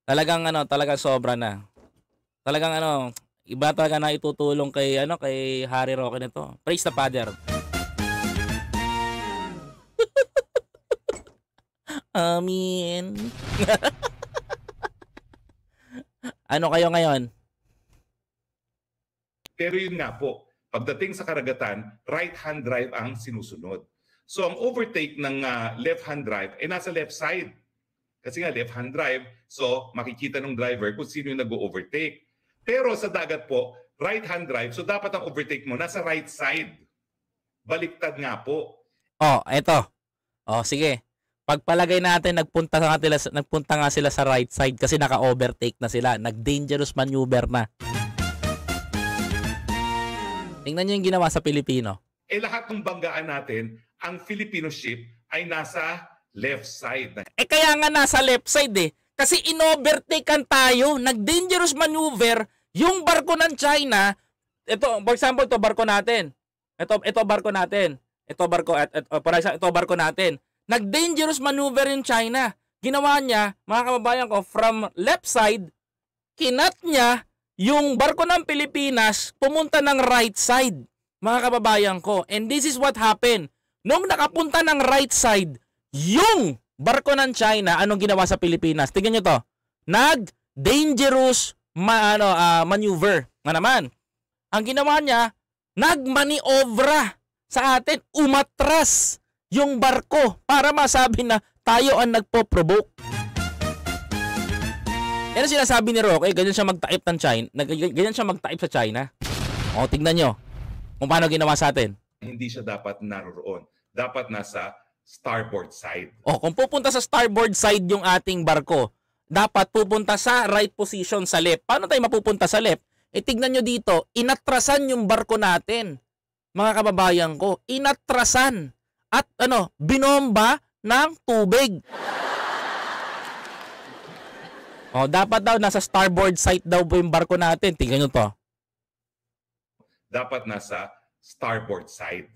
Talagang ano, talagang sobra na. Talagang ano, iba talaga na itutulong kay ano kay Harry Roque nito. Praise the Father. Amen. ano kayo ngayon? Pero yun nga po, pagdating sa karagatan, right-hand drive ang sinusunod. So ang overtake ng uh, ah, left-hand drive ay nasa left side. Kasi nga left-hand drive, so makikita ng driver kung sino yung nag-overtake. Pero sa dagat po, right-hand drive, so dapat ang overtake mo nasa right side. Baliktad nga po. Oh, eto. Oh, sige. Pagpalagay natin nagpunta nga sila nagpunta nga sila sa right side kasi naka-overtake na sila, nag-dangerous maneuver na. Tingnan niyo yung ginawa sa Pilipino. Eh lahat ng banggaan natin ang Filipino ship ay nasa left side. Eh kaya nga nasa left side eh. Kasi inovertaken tayo, nag-dangerous maneuver yung barko ng China. Ito, for example, ito barko natin. Ito, ito barko natin. Ito barko, at, at, uh, para ito barko natin. Nag-dangerous maneuver yung China. Ginawa niya, mga kababayan ko, from left side, kinat niya yung barko ng Pilipinas pumunta ng right side. Mga kababayan ko. And this is what happened. Nung nakapunta ng right side, yung barko ng China, anong ginawa sa Pilipinas? Tingnan nyo to. Nag-dangerous ma ano, uh, maneuver na naman. Ang ginawa niya, nag-maniobra sa atin, umatras yung barko para masabi na tayo ang nagpo-provoke. Yan ang sinasabi ni Roque, eh, ganyan siya magtaip ng China, ganyan siya magtaip sa China. O, tingnan nyo kung paano ginawa sa atin. Hindi siya dapat naroon dapat nasa starboard side. Oh, kung pupunta sa starboard side yung ating barko, dapat pupunta sa right position sa left. Paano tayo mapupunta sa left? E tignan nyo dito, inatrasan yung barko natin. Mga kababayan ko, inatrasan. At ano, binomba ng tubig. oh, dapat daw nasa starboard side daw po yung barko natin. Tingnan nyo to. Dapat nasa starboard side.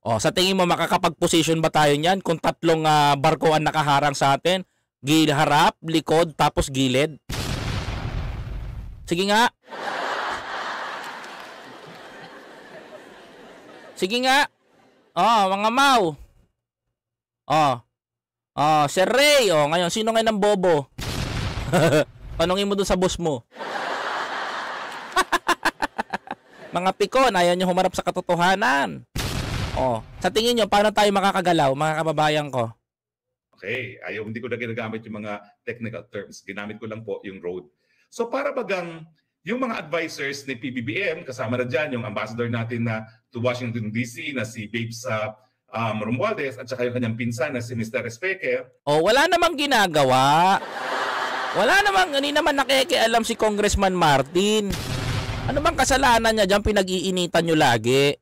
Oh, sa tingin mo makakapag-position ba tayo niyan kung tatlong uh, ah, barko ang nakaharang sa atin? Gil harap, likod, tapos gilid. Sige nga. Sige nga. Oh, mga mau. Oh. Oh, Sir Ray. Oh, ngayon, sino ngayon ang bobo? Tanungin mo dun sa boss mo. mga pikon, ayaw niyo humarap sa katotohanan. Oh. Sa tingin nyo, paano tayo makakagalaw, mga kababayan ko? Okay, ayaw, hindi ko na ginagamit yung mga technical terms. Ginamit ko lang po yung road. So para bagang yung mga advisors ni PBBM, kasama na dyan yung ambassador natin na to Washington DC na si Babe sa um, Romualdez at saka yung kanyang pinsan na si Mr. Respeke. Oh, wala namang ginagawa. Wala namang, hindi naman alam si Congressman Martin. Ano bang kasalanan niya dyan pinag-iinitan niyo lagi?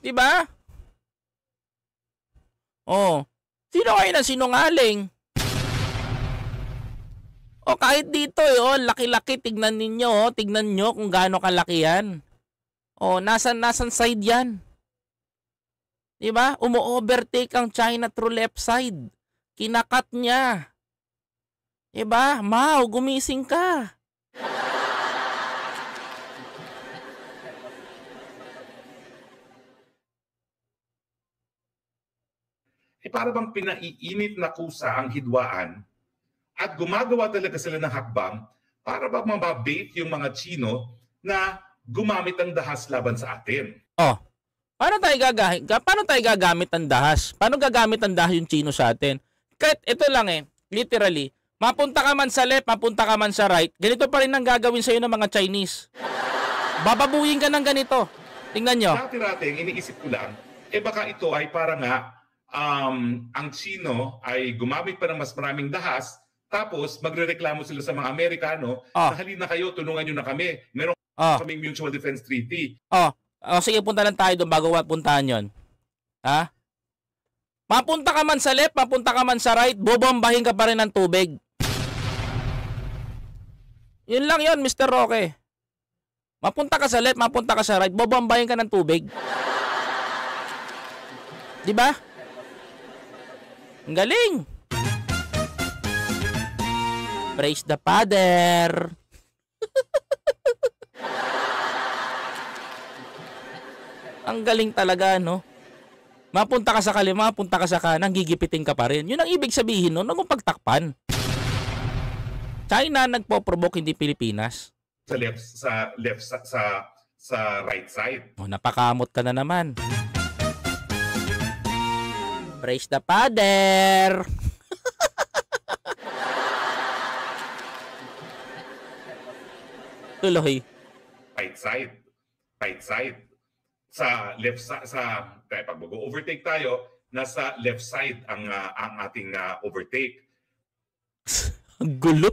'Di ba? Oh. Sino kayo na sinungaling? O oh, kahit dito, eh, oh, laki-laki, tignan ninyo, oh, tignan nyo kung gaano kalaki yan. Oh, nasan, nasan side yan? Diba? Umu-overtake ang China through left side. Kinakat niya. Diba? Mau, gumising ka. eh para bang pinaiinit na kusa ang hidwaan at gumagawa talaga sila ng hakbang para ba mababait yung mga Chino na gumamit ng dahas laban sa atin. Oh. Paano tayo gagamit? Paano tayo gagamit ng dahas? Paano gagamit ng dahas yung Chino sa atin? Kahit ito lang eh, literally, mapunta ka man sa left, mapunta ka man sa right, ganito pa rin ang gagawin sa iyo ng mga Chinese. Bababuyin ka ng ganito. Tingnan nyo. Dati-rating, iniisip ko lang, eh baka ito ay para nga um, ang Chino ay gumamit pa ng mas maraming dahas tapos magrereklamo sila sa mga Amerikano, oh. na kayo, tulungan niyo na kami. Meron oh. kaming Mutual Defense Treaty. Oh. oh, sige punta lang tayo doon bago puntahan 'yon. Ha? Mapunta ka man sa left, mapunta ka man sa right, bubombahin ka pa rin ng tubig. Yun lang yon, Mr. Roque. Mapunta ka sa left, mapunta ka sa right, bubombahin ka ng tubig. 'Di ba? Ang galing! Praise the Father! ang galing talaga, no? Mapunta ka sa kalima, punta ka sa kanan, gigipitin ka pa rin. Yun ang ibig sabihin no? ang pagtakpan. China nagpo-provoke hindi Pilipinas. Sa left, sa left, sa, sa, sa right side. Oh, napakamot ka na naman. Praise the father! Tuloy. Right side. Right side. Sa left sa, sa kaya pag mag-overtake tayo, nasa left side ang uh, ang ating uh, overtake. ang gulo.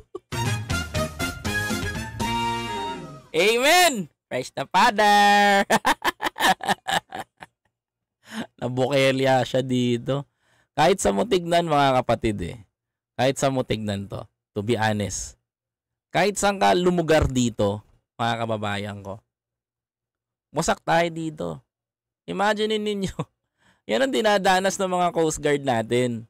Amen! Praise the Father! Nabukelya siya dito. Kahit sa mutignan mga kapatid eh. Kahit sa mutignan to. To be honest. Kahit saan ka lumugar dito, mga kababayan ko. Musak tayo dito. Imagine ninyo. Yan ang dinadanas ng mga Coast Guard natin.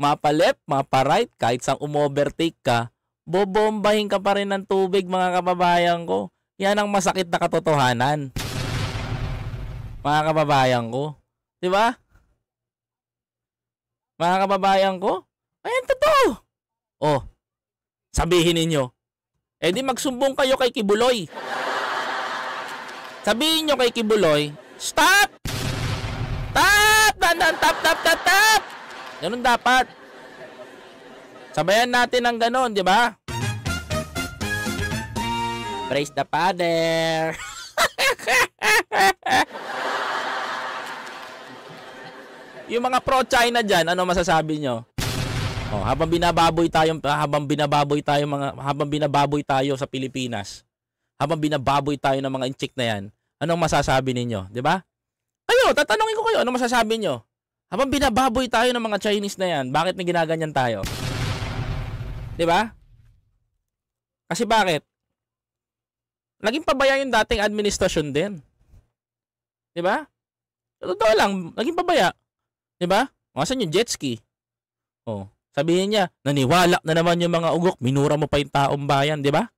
Mapa left, mapa right, kahit sang umovertake ka, bobombahin ka pa rin ng tubig mga kababayan ko. Yan ang masakit na katotohanan mga kababayan ko. Di ba? Mga kababayan ko, ayan totoo. Oh, sabihin ninyo, eh di magsumbong kayo kay Kibuloy. Sabihin nyo kay Kibuloy, stop! Tap! Dandan, tap, tap, tap, tap! Ganun dapat. Sabayan natin ng ganun, di ba? Praise the Father! Yung mga pro-China dyan, ano masasabi nyo? Oh, habang binababoy tayo, ah, habang binababoy tayo mga habang binababoy tayo sa Pilipinas. Habang binababoy tayo ng mga inchik na 'yan. Anong masasabi ninyo, 'di ba? Kayo, tatanungin ko kayo, anong masasabi nyo? Habang binababoy tayo ng mga Chinese na 'yan, bakit may ginaganyan tayo? 'Di ba? Kasi bakit? Naging pabaya yung dating administrasyon din. 'Di ba? Totoo lang, naging pabaya. 'Di ba? O, asan yung jet ski? Oh, sabihin niya, naniwala na naman yung mga ugok, minura mo pa yung taong bayan, 'di ba?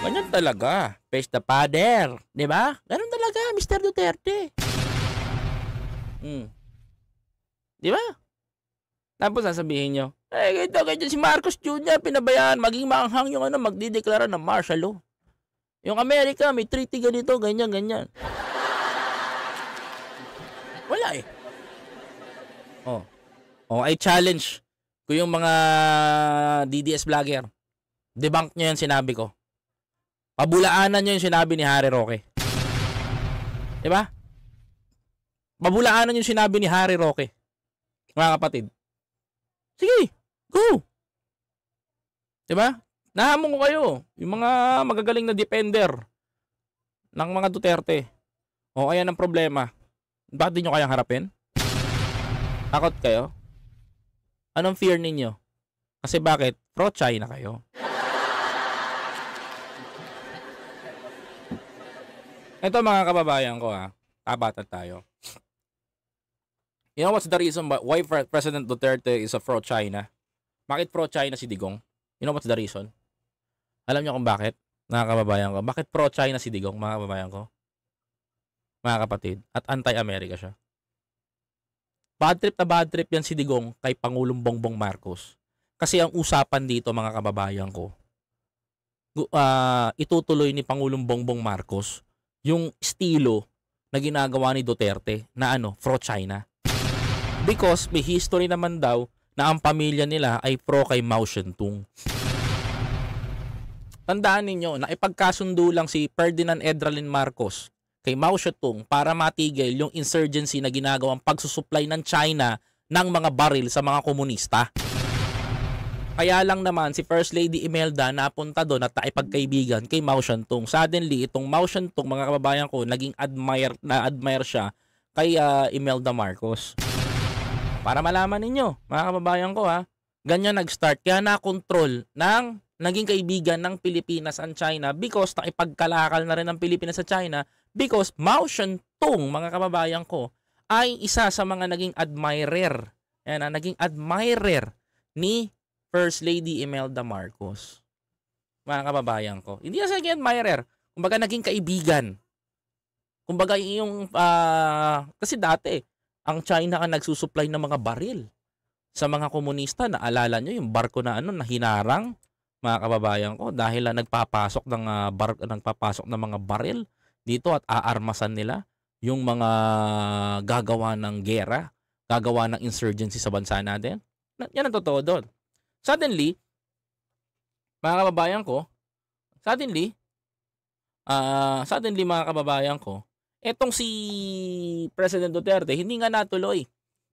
Ganyan talaga. Pesta pader, 'di ba? Ganun talaga, Mr. Duterte. Hmm. 'Di ba? Tapos sasabihin nyo, eh, ito, ganyan si Marcos Jr. pinabayaan, maging maanghang yung ano, magdideklara ng martial law. Yung Amerika, may treaty ganito, ganyan, ganyan. Oh. Oh, I challenge ko yung mga DDS vlogger. Debunk nyo yan sinabi ko. Pabulaanan nyo yung sinabi ni Harry Roque. Diba? Pabulaanan yung sinabi ni Harry Roque. Mga kapatid. Sige, go! Diba? Nahamon ko kayo. Yung mga magagaling na defender ng mga Duterte. O, oh, ayan ang problema. Bakit di nyo kayang harapin? Takot kayo? Anong fear ninyo? Kasi bakit? Pro-China kayo. Ito mga kababayan ko ha, tabatan tayo. You know what's the reason why President Duterte is a pro-China? Bakit pro-China si Digong? You know what's the reason? Alam niyo kung bakit? Mga kababayan ko. Bakit pro-China si Digong, mga kababayan ko? Mga kapatid. At anti-America siya. Bad trip na bad trip yan si Digong kay Pangulong Bongbong Marcos. Kasi ang usapan dito mga kababayan ko, uh, itutuloy ni Pangulong Bongbong Marcos yung estilo na ginagawa ni Duterte na ano, pro-China. Because may history naman daw na ang pamilya nila ay pro kay Mao Zedong. Tandaan ninyo, na ipagkasundo lang si Ferdinand Edralin Marcos kay Mao Zedong para matigil yung insurgency na ginagawang pagsusupply ng China ng mga baril sa mga komunista. Kaya lang naman si First Lady Imelda napunta doon at naipagkaibigan kay Mao Shantung. Suddenly, itong Mao Shantung, mga kababayan ko, naging admire, na-admire siya kay uh, Imelda Marcos. Para malaman ninyo, mga kababayan ko ha, ganyan nag-start. Kaya na-control ng naging kaibigan ng Pilipinas ang China because nakipagkalakal na rin ng Pilipinas sa China Because Mao Shantung, mga kababayan ko, ay isa sa mga naging admirer, yan, ah, naging admirer ni First Lady Imelda Marcos. Mga kababayan ko. Hindi siya naging admirer. Kumbaga naging kaibigan. Kumbaga yung, uh, kasi dati, ang China ang nagsusupply ng mga baril sa mga komunista. Naalala nyo yung barko na ano, na hinarang, mga kababayan ko, dahil uh, nagpapasok ng, uh, bar, nagpapasok ng mga baril dito at aarmasan nila yung mga gagawa ng gera, gagawa ng insurgency sa bansa natin. Yan ang totoo doon. Suddenly, mga kababayan ko, suddenly, uh, suddenly mga kababayan ko, etong si President Duterte, hindi nga natuloy.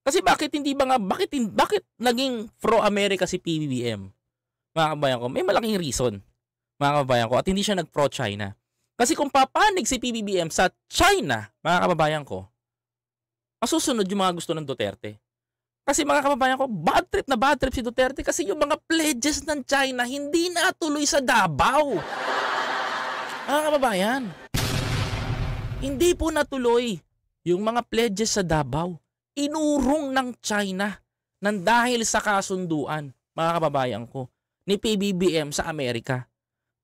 Kasi bakit hindi ba nga, bakit, bakit naging pro-America si PBBM? Mga kababayan ko, may malaking reason. Mga kababayan ko, at hindi siya nag-pro-China. Kasi kung papanig si PBBM sa China, mga kababayan ko, masusunod yung mga gusto ng Duterte. Kasi mga kababayan ko, bad trip na bad trip si Duterte kasi yung mga pledges ng China hindi natuloy sa Davao. mga kababayan, hindi po natuloy yung mga pledges sa Davao. Inurong ng China nang dahil sa kasunduan, mga kababayan ko, ni PBBM sa Amerika.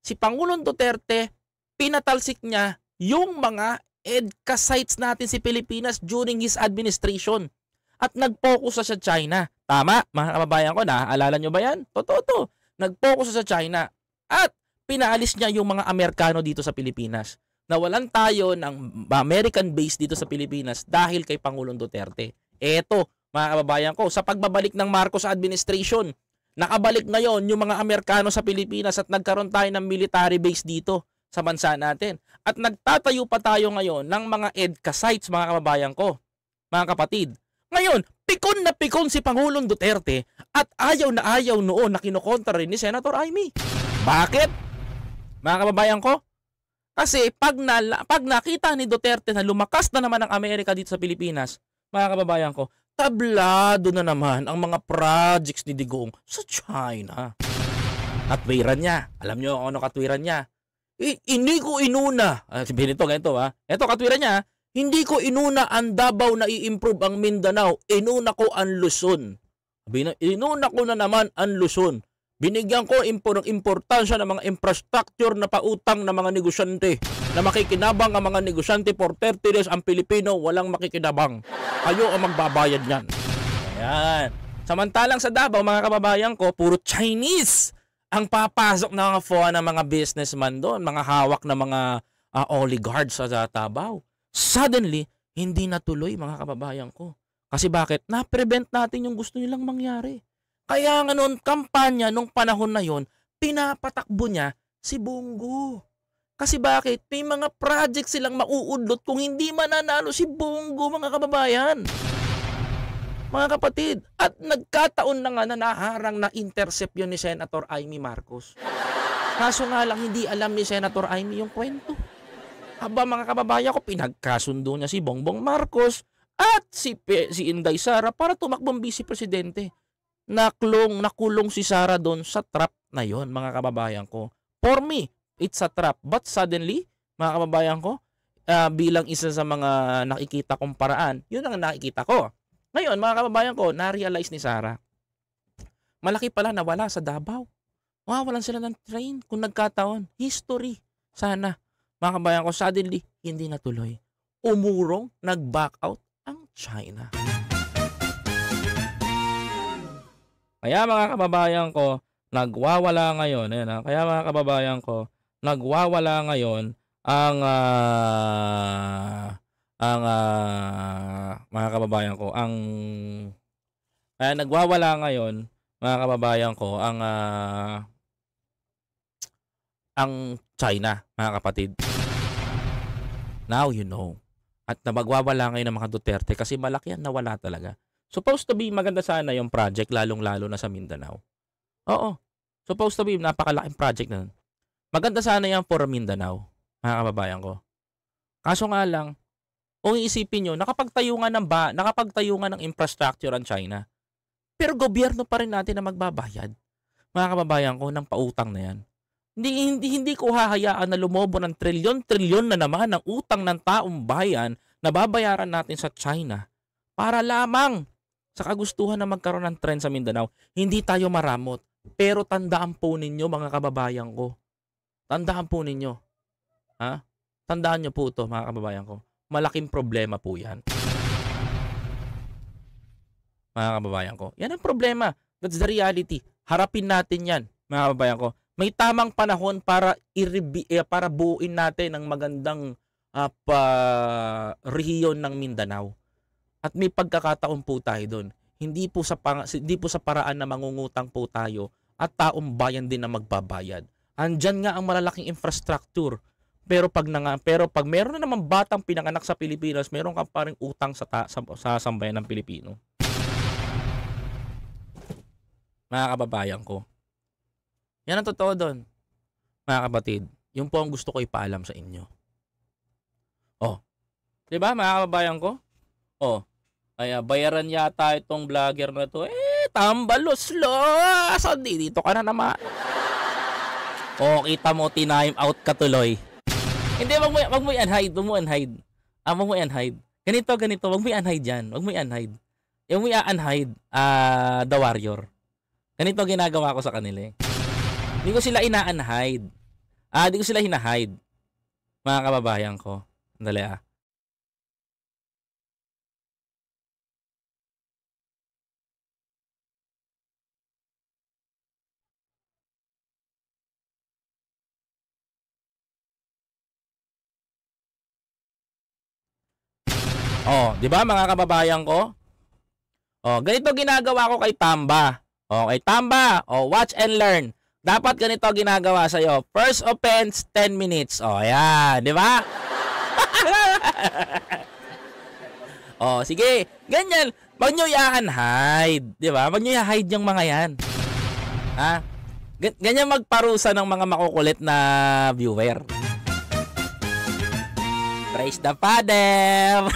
Si Pangulong Duterte pinatalsik niya yung mga EDCA sites natin si Pilipinas during his administration. At nag-focus sa China. Tama, mga kababayan ko, naaalala nyo ba yan? Totoo to. Nag-focus sa China. At pinaalis niya yung mga Amerikano dito sa Pilipinas. Nawalan tayo ng American base dito sa Pilipinas dahil kay Pangulong Duterte. Eto, mga kababayan ko, sa pagbabalik ng Marcos administration, nakabalik na yon yung mga Amerikano sa Pilipinas at nagkaroon tayo ng military base dito sa bansa natin. At nagtatayo pa tayo ngayon ng mga EDCA sites, mga kababayan ko, mga kapatid. Ngayon, pikon na pikon si Pangulong Duterte at ayaw na ayaw noon na kinokontra rin ni Senator Amy. Bakit? Mga kababayan ko, kasi pag, na, pag nakita ni Duterte na lumakas na naman ang Amerika dito sa Pilipinas, mga kababayan ko, tablado na naman ang mga projects ni Digong sa China. Katwiran niya. Alam niyo kung ano katwiran niya? hindi ko inuna. Ah, si Benito ganito ha. Ah. Ito katwiran niya. Ah. Hindi ko inuna ang Davao na i-improve ang Mindanao. Inuna ko ang Luzon. Inuna ko na naman ang Luzon. Binigyan ko impor- importansya ng mga infrastructure na pautang ng mga negosyante na makikinabang ang mga negosyante for 30 days ang Pilipino walang makikinabang. Kayo ang magbabayad niyan. Ayan. Samantalang sa Davao, mga kababayan ko, puro Chinese ang papasok na mga FOA ng mga businessman doon, mga hawak ng mga uh, oligarchs sa uh, Tabaw. Suddenly, hindi natuloy mga kababayan ko. Kasi bakit? Na-prevent natin yung gusto nilang mangyari. Kaya nga noon, kampanya nung panahon na yon, pinapatakbo niya si Bongo. Kasi bakit? May mga project silang mauudlot kung hindi mananalo si Bongo mga kababayan mga kapatid. At nagkataon na nga na naharang na intercept yun ni Senator Amy Marcos. Kaso nga lang hindi alam ni Senator Amy yung kwento. Aba mga kababayan ko, pinagkasundo niya si Bongbong Marcos at si, Pe, si Inday Sara para tumakbong vice presidente. Naklong, nakulong si Sara doon sa trap na yon mga kababayan ko. For me, it's a trap. But suddenly, mga kababayan ko, uh, bilang isa sa mga nakikita kong paraan, yun ang nakikita ko. Ngayon, mga kababayan ko, na-realize ni Sarah, malaki pala nawala sa Davao. Mawawalan sila ng train kung nagkataon. History. Sana, mga kababayan ko, suddenly, hindi natuloy. Umurong, nag-back out ang China. Kaya mga kababayan ko, nagwawala ngayon, Ayan, ha, ah. kaya mga kababayan ko, nagwawala ngayon ang uh, ang uh, mga kababayan ko, ang kaya ah, nagwawala ngayon mga kababayan ko ang uh, ang China, mga kapatid. Now you know. At nagwawala ngayon ng mga Duterte kasi malaki ang nawala talaga. Supposed to be maganda sana yung project lalong-lalo na sa Mindanao. Oo. Supposed to be napakalaking project na. Nun. Maganda sana yan for Mindanao, mga kababayan ko. Kaso nga lang, kung iisipin nyo, nakapagtayo nga ng, ba, nakapagtayo nga ng infrastructure ang China. Pero gobyerno pa rin natin na magbabayad. Mga kababayan ko, ng pautang na yan. Hindi, hindi, hindi ko hahayaan na lumobo ng trilyon-trilyon na naman ng utang ng taong bayan na babayaran natin sa China para lamang sa kagustuhan na magkaroon ng trend sa Mindanao. Hindi tayo maramot. Pero tandaan po ninyo mga kababayan ko. Tandaan po ninyo. Ha? Tandaan nyo po ito mga kababayan ko malaking problema po yan. Mga kababayan ko. Yan ang problema. That's the reality. Harapin natin yan, mga kababayan ko. May tamang panahon para i eh, para buuin natin ang magandang uh, rehiyon ng Mindanao. At may pagkakataon po tayo doon. Hindi po sa hindi po sa paraan na mangungutang po tayo at taong bayan din na magbabayad. Andiyan nga ang malalaking infrastructure pero pag nanga, pero pag meron na naman batang pinanganak sa Pilipinas, meron kang paring utang sa ta, sa, sa sambayan ng Pilipino. Mga kababayan ko. Yan ang totoo doon. Mga kapatid, yun po ang gusto ko ipaalam sa inyo. Oh. 'Di ba mga kababayan ko? Oh. Kaya bayaran yata itong vlogger na to. Eh, tambalos lo. los. Dito ka na naman. Oh, kita mo, time out ka tuloy. Hindi, wag mo, wag mo i-unhide. Wag mo i-unhide. Ah, wag mo i-unhide. Ganito, ganito. Wag mo i-unhide yan. Wag mo i-unhide. Yung mo i-unhide, ah, uh, The Warrior. Ganito ginagawa ko sa kanila eh. Hindi ko sila ina-unhide. Ah, hindi ko sila hinahide. Mga kababayan ko. Andali ah. 'Di ba mga kababayan ko? Oh, ganito ginagawa ko kay Tamba. Okay, oh, Tamba, oh, watch and learn. Dapat ganito ginagawa sa iyo. First offense 10 minutes. Oh, ayan, 'di ba? oh, sige. Ganyan, wag niyo i hide, 'di ba? Wag niyo hide yung mga 'yan. Ha? Ganyan magparusa ng mga makukulit na viewer. Praise the Father!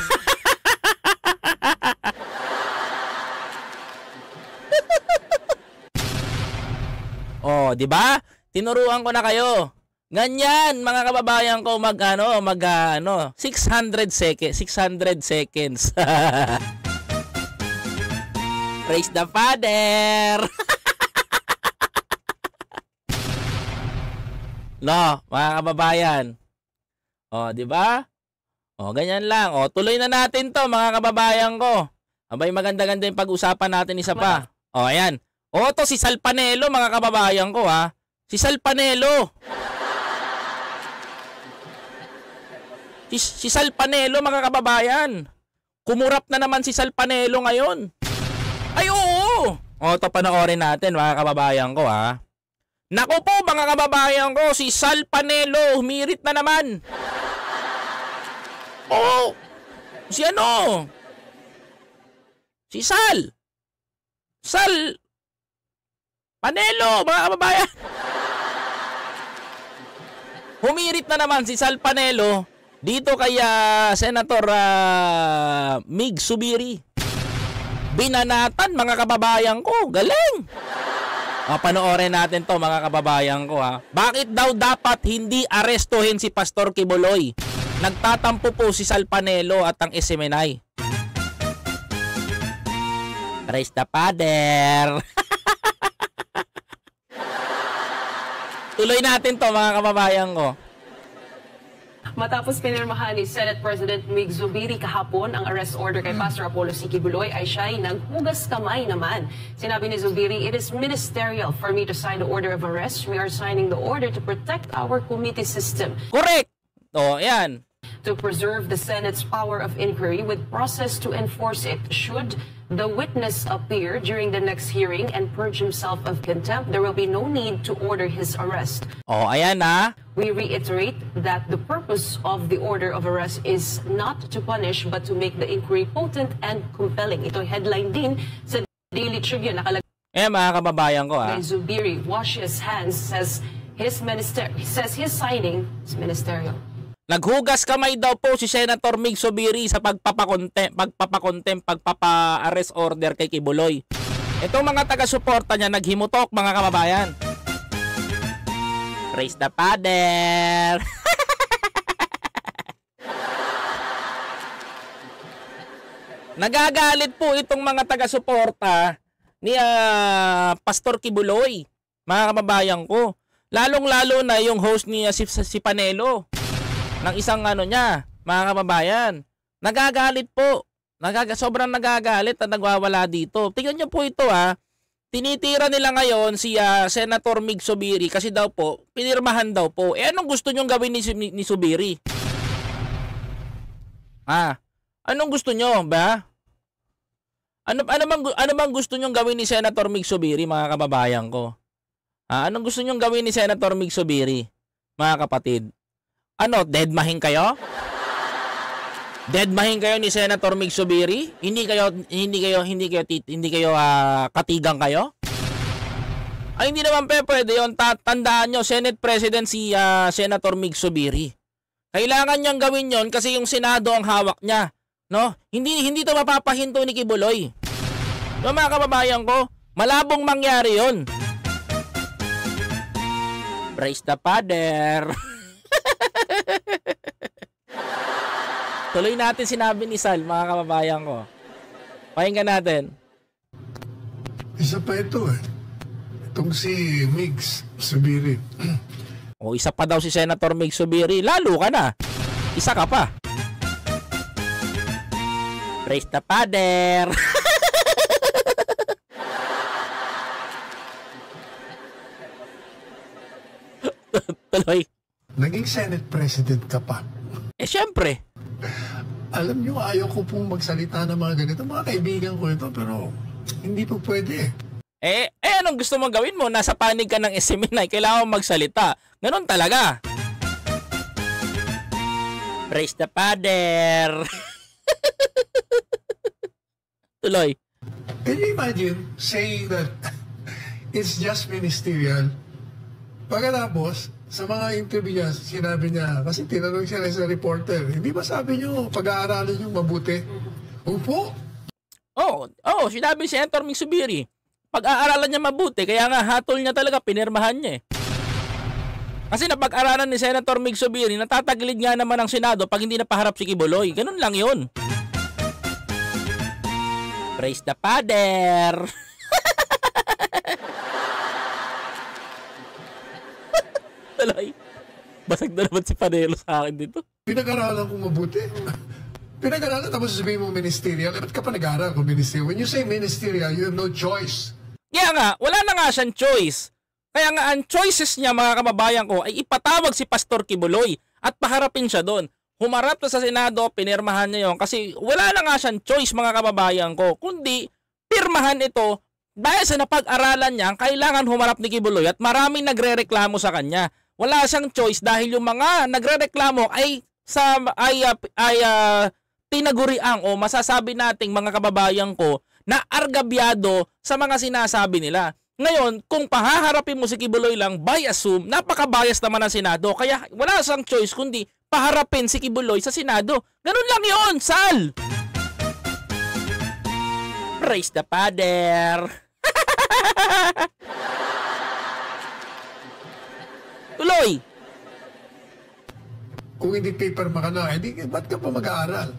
Oh, 'di ba? Tinuruan ko na kayo. Ganyan, mga kababayan ko, mag ano, mag ah, ano, 600 seconds, 600 seconds. Praise the Father! no, mga kababayan. Oh, di ba? Oh, ganyan lang. Oh, tuloy na natin to, mga kababayan ko. Abay, maganda-ganda yung pag-usapan natin isa pa. Oh, ayan. O, to si Salpanelo, mga kababayan ko ha. Si Salpanelo. si, si Salpanelo, mga kababayan. Kumurap na naman si Salpanelo ngayon. Ay, oo! O, panoorin natin, mga kababayan ko ha. Naku po, mga kababayan ko, si Salpanelo, humirit na naman. Oo! Si ano? Si Sal. Sal, Panelo, mga kababayan! Humirit na naman si Sal Panelo dito kay ah, Senator uh, Mig Subiri. Binanatan mga kababayan ko. Galing! O, natin to mga kababayan ko ha. Bakit daw dapat hindi arestuhin si Pastor Kibuloy? Nagtatampo po si Sal Panelo at ang SMNI. Praise the Father! Tuloy natin to mga kababayan ko. Matapos pinirmahan ni Senate President Mig Zubiri kahapon ang arrest order kay Pastor Apollo Sikibuloy ay siya ay naghugas kamay naman. Sinabi ni Zubiri, It is ministerial for me to sign the order of arrest. We are signing the order to protect our committee system. Correct! O, oh, yan. to preserve the Senate's power of inquiry with process to enforce it should the witness appear during the next hearing and purge himself of contempt, there will be no need to order his arrest. Oh, ayan na. Ah. We reiterate that the purpose of the order of arrest is not to punish but to make the inquiry potent and compelling. Ito headline din sa Daily Tribune. Nakalagay eh, mga kababayan ko ah. Zubiri washes hands, says his minister says his signing is ministerial. Naghugas kamay daw po si Senator Mig Sobiri sa pagpapakontem, pagpapakontem, pagpapa-arrest order kay Kibuloy. Itong mga taga-suporta niya naghimutok mga kababayan. Raise the paddle! Nagagalit po itong mga taga-suporta ni uh, Pastor Kibuloy, mga kababayan ko. Lalong-lalo na yung host niya uh, si, si Panelo ng isang ano niya, mga kababayan. Nagagalit po. Nagaga sobrang nagagalit at nagwawala dito. Tingnan niyo po ito ha. Ah. Tinitira nila ngayon si uh, Senator Mig Subiri kasi daw po, pinirmahan daw po. Eh anong gusto niyong gawin ni, ni, ni Subiri? Ha? Ah, anong gusto niyo ba? Ano ano bang ano bang gusto niyong gawin ni Senator Mig Subiri mga kababayan ko? Ha? Anong gusto niyong gawin ni Senator Mig Subiri? Mga kapatid, ano, deadmahing kayo? Deadmahing kayo ni Senator Mig Hindi kayo hindi kayo hindi kayo hindi kayo uh, katigang kayo? Ay hindi naman pe pwede 'yon. Tandaan niyo, Senate President si uh, Senator Mig Kailangan niyang gawin 'yon kasi yung Senado ang hawak niya, no? Hindi hindi 'to mapapahinto ni Kibuloy. So, mga kababayan ko, malabong mangyari 'yon. Praise the Father. Tuloy natin sinabi ni Sal, mga kababayan ko. Pakinggan natin. Isa pa ito eh. Itong si Mix Subiri. o isa pa daw si Senator Mix Subiri. Lalo ka na. Isa ka pa. Praise the Father! Tuloy. Naging Senate President ka pa eh, syempre. Alam nyo, ayaw ko pong magsalita ng mga ganito. Mga kaibigan ko ito, pero hindi po pwede. Eh, eh, anong gusto mong gawin mo? Nasa panig ka ng SMNI, kailangan magsalita. Ganon talaga. Praise the Father. Tuloy. Can you imagine saying that it's just ministerial? Pagkatapos, sa mga interview niya, sinabi niya, kasi tinanong siya sa reporter, hindi ba sabi niyo, pag-aaralan niyo mabuti? Upo? Oh, oh, sinabi si Entor Migsubiri, pag-aaralan niya mabuti, kaya nga hatol niya talaga, pinirmahan niya eh. Kasi napag-aralan ni Senator Mig Sobiri, natatagilid nga naman ang Senado pag hindi napaharap si Kiboloy. Ganun lang yon. Praise the Father! Talay. Basag na naman si Panelo sa akin dito. Pinag-aralan ko mabuti. Pinag-aralan tapos sabihin mo ministerial. Eh, ba't ka pa nag-aral kung ministerial? When you say ministerial, you have no choice. Kaya nga, wala na nga siyang choice. Kaya nga, ang choices niya mga kababayan ko ay ipatawag si Pastor Kibuloy at paharapin siya doon. Humarap na sa Senado, pinirmahan niya yon kasi wala na nga siyang choice mga kababayan ko, kundi pirmahan ito dahil sa napag-aralan niya, kailangan humarap ni Kibuloy at maraming nagre-reklamo sa kanya wala siyang choice dahil yung mga nagrereklamo ay sa ay, ah, ay uh, tinaguriang o masasabi nating mga kababayan ko na argabyado sa mga sinasabi nila. Ngayon, kung pahaharapin mo si Kibuloy lang, by assume, napaka-bias naman ang Senado. Kaya wala siyang choice kundi paharapin si Kibuloy sa Senado. Ganun lang yon Sal! Praise the Father! Tuloy! Kung hindi paperma ka ano, hindi, ba't ka pa mag-aaral?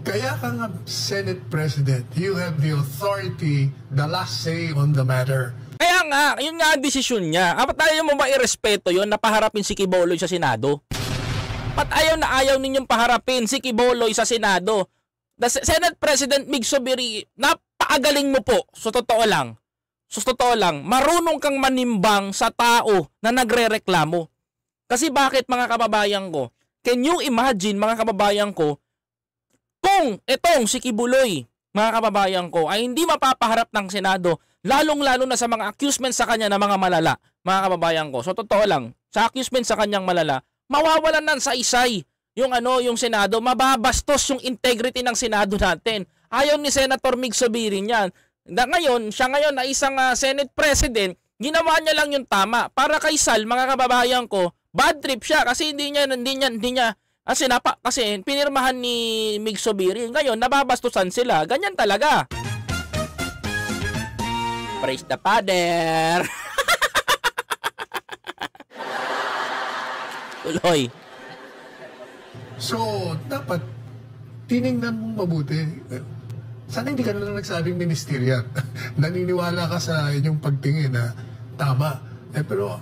Kaya ka nga Senate President, you have the authority, the last say on the matter. Kaya nga, yun nga ang desisyon niya. Apat ah, tayo mo ba irespeto yun na paharapin si Kiboloy sa Senado? Pat ayaw na ayaw ninyong paharapin si Kiboloy sa Senado. The Senate President Mig Sobiri, napakagaling mo po, so totoo lang. So, totoo lang, marunong kang manimbang sa tao na nagre-reklamo. Kasi bakit mga kababayan ko? Can you imagine mga kababayan ko kung itong si Kibuloy, mga kababayan ko, ay hindi mapapaharap ng Senado, lalong-lalo na sa mga accusement sa kanya na mga malala, mga kababayan ko. So, totoo lang, sa accusement sa kanyang malala, mawawalan nan sa isay yung ano, yung Senado, mababastos yung integrity ng Senado natin. Ayaw ni Senator Mig sabihin yan na ngayon, siya ngayon na isang uh, Senate President, ginawa niya lang yung tama. Para kay Sal, mga kababayan ko, bad trip siya kasi hindi niya, hindi niya, hindi niya, kasi ah, napa, kasi pinirmahan ni Mig Sobiri. Ngayon, nababastusan sila. Ganyan talaga. Praise the Father! Tuloy. So, dapat tiningnan mong mabuti sana hindi ka na lang nagsabing ministerial. Naniniwala ka sa inyong pagtingin na tama. Eh pero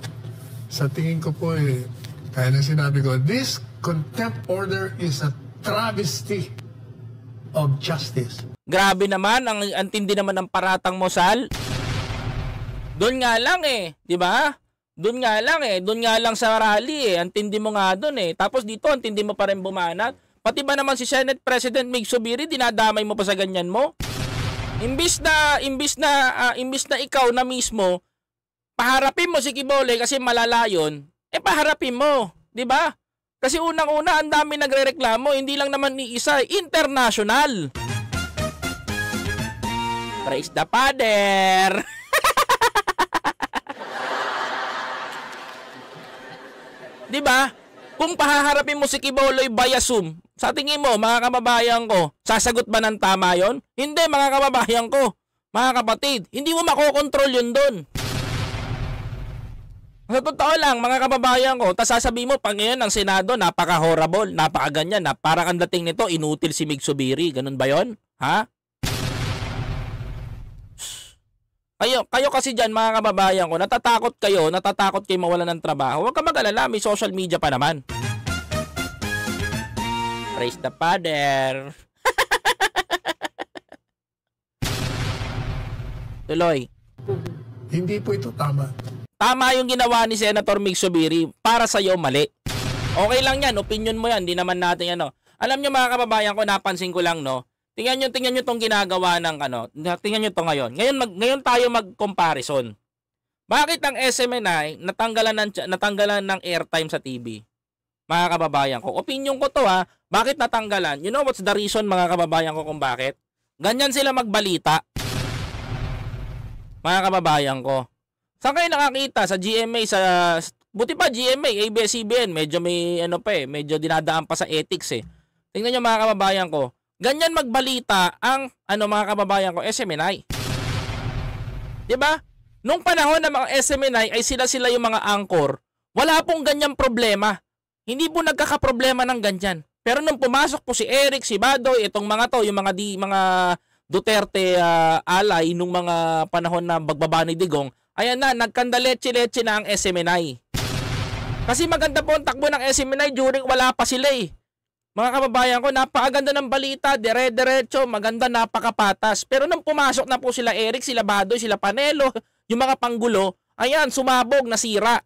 sa tingin ko po eh, kaya na sinabi ko, this contempt order is a travesty of justice. Grabe naman, ang antindi naman ng paratang mo, Mosal. Doon nga lang eh, di ba? Doon nga lang eh, doon nga lang sa rally eh, antindi mo nga doon eh. Tapos dito, antindi mo pa rin bumanat. Pati ba naman si Senate President Mig Subiri dinadamay mo pa sa ganyan mo? Imbis na imbis na uh, imbis na ikaw na mismo paharapin mo si Kibole kasi malala yon, eh paharapin mo, 'di ba? Kasi unang-una ang dami nagrereklamo, hindi lang naman ni isa, international. Praise the Father. di ba? Kung pahaharapin mo si Kiboloy via Zoom, sa tingin mo, mga kababayan ko, sasagot ba ng tama yon? Hindi, mga kababayan ko, mga kapatid, hindi mo makokontrol yun doon. Sa totoo lang, mga kababayan ko, tas sasabihin mo, pag ngayon ang Senado, napaka-horrible, napaka-ganyan, na para kang dating nito, inutil si Mig ganun ba yon? Ha? Kayo, kayo kasi diyan mga kababayan ko, natatakot kayo, natatakot kayo mawala ng trabaho. Huwag ka mag-alala, may social media pa naman. Praise the Father. Tuloy. Hindi po ito tama. Tama yung ginawa ni Senator Mig Subiri. Para iyo mali. Okay lang yan. Opinion mo yan. Hindi naman natin ano. Alam niyo mga kababayan ko, napansin ko lang no, Tingnan niyo, tingnan niyo tong ginagawa ng ano. Tingnan niyo to ngayon. Ngayon mag, ngayon tayo mag-comparison. Bakit ang SMNI natanggalan ng natanggalan ng airtime sa TV? Mga kababayan ko, opinion ko to ha. Bakit natanggalan? You know what's the reason mga kababayan ko kung bakit? Ganyan sila magbalita. Mga kababayan ko. Saan kayo nakakita sa GMA sa buti pa GMA, ABS-CBN, medyo may ano pa eh, medyo dinadaan pa sa ethics eh. Tingnan niyo mga kababayan ko Ganyan magbalita ang ano mga kababayan ko, SMNI. 'Di ba? Nung panahon ng mga SMNI ay sila-sila yung mga anchor, wala pong ganyang problema. Hindi po nagkakaproblema ng ganyan. Pero nung pumasok po si Eric, si Badoy, itong mga to, yung mga di mga Duterte uh, ah, alay nung mga panahon na bagbaba ni Digong, ayan na, nagkandaletse-letse na ang SMNI. Kasi maganda po ang takbo ng SMNI during wala pa sila eh. Mga kababayan ko, napakaganda ng balita, dire-diretso, maganda, napakapatas. Pero nang pumasok na po sila Eric, sila Badoy, sila Panelo, yung mga panggulo, ayan, sumabog, nasira.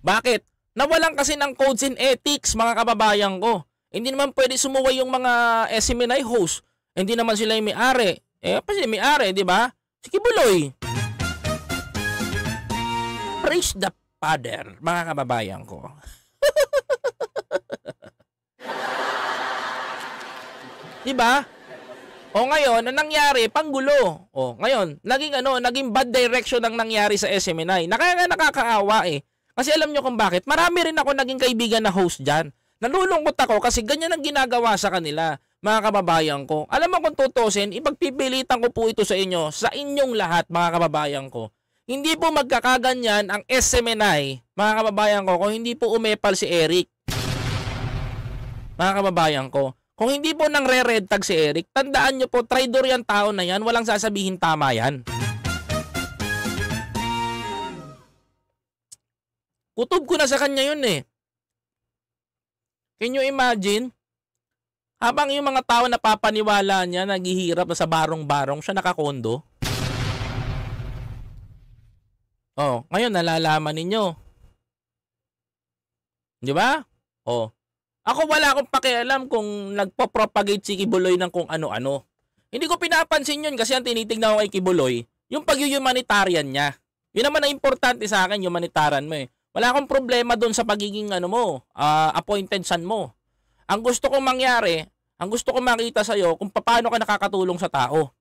Bakit? Nawalan kasi ng codes and ethics, mga kababayan ko. Hindi naman pwede sumuway yung mga SMNI host. Hindi naman sila yung may-ari. Eh, pa sila may-ari, di ba? Sige, buloy. Praise the Father, mga kababayan ko. 'Di ba? O ngayon, ang nangyari, panggulo. O ngayon, naging ano, naging bad direction ang nangyari sa SMNI. Nakaka nakakaawa eh. Kasi alam nyo kung bakit. Marami rin ako naging kaibigan na host dyan. Nalulungkot ako kasi ganyan ang ginagawa sa kanila, mga kababayan ko. Alam mo kung tutusin, ipagpipilitan ko po ito sa inyo, sa inyong lahat, mga kababayan ko. Hindi po magkakaganyan ang SMNI, mga kababayan ko, kung hindi po umepal si Eric. Mga kababayan ko. Kung hindi po nang re-red tag si Eric, tandaan nyo po, traitor yan tao na yan, walang sasabihin tama yan. Kutob ko na sa kanya yun eh. Can you imagine? Habang yung mga tao na papaniwala niya, naghihirap na sa barong-barong, siya nakakondo. Oh, ngayon nalalaman ninyo. Di ba? Oh, ako wala akong pakialam kung nagpo-propagate si Kibuloy ng kung ano-ano. Hindi ko pinapansin yun kasi ang tinitignan ko kay Kibuloy, yung pag-humanitarian niya. Yun naman ang importante sa akin, humanitarian mo eh. Wala akong problema doon sa pagiging ano mo, uh, appointed son mo. Ang gusto kong mangyari, ang gusto kong makita sa'yo kung paano ka nakakatulong sa tao.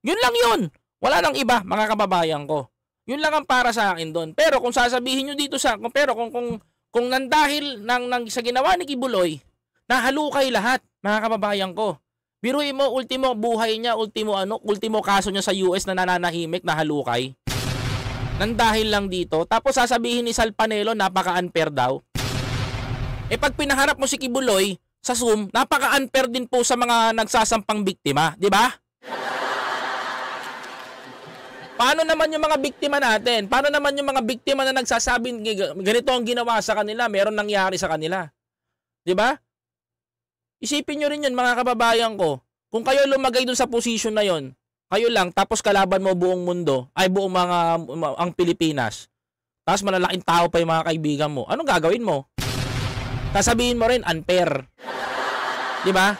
Yun lang yun. Wala nang iba, mga kababayan ko. Yun lang ang para sa akin doon. Pero kung sasabihin nyo dito sa, kung, pero kung, kung kung nandahil nang, nang sa ginawa ni Kibuloy, nahalukay lahat, mga kababayan ko. Biruin mo, ultimo buhay niya, ultimo ano, ultimo kaso niya sa US na nananahimik, nahalukay. Nang dahil lang dito, tapos sasabihin ni Salpanelo, napaka-unfair daw. E pag pinaharap mo si Kibuloy, sa Zoom, napaka-unfair din po sa mga nagsasampang biktima, di ba? Paano naman yung mga biktima natin? Paano naman yung mga biktima na nagsasabing ganito ang ginawa sa kanila, meron nangyari sa kanila? 'Di ba? Isipin niyo rin 'yon mga kababayan ko. Kung kayo lumagay dun sa posisyon na 'yon, kayo lang tapos kalaban mo buong mundo, ay buong mga ang Pilipinas. Tapos malalaking tao pa 'yung mga kaibigan mo. Anong gagawin mo? Sasabihin mo rin unfair. 'Di ba?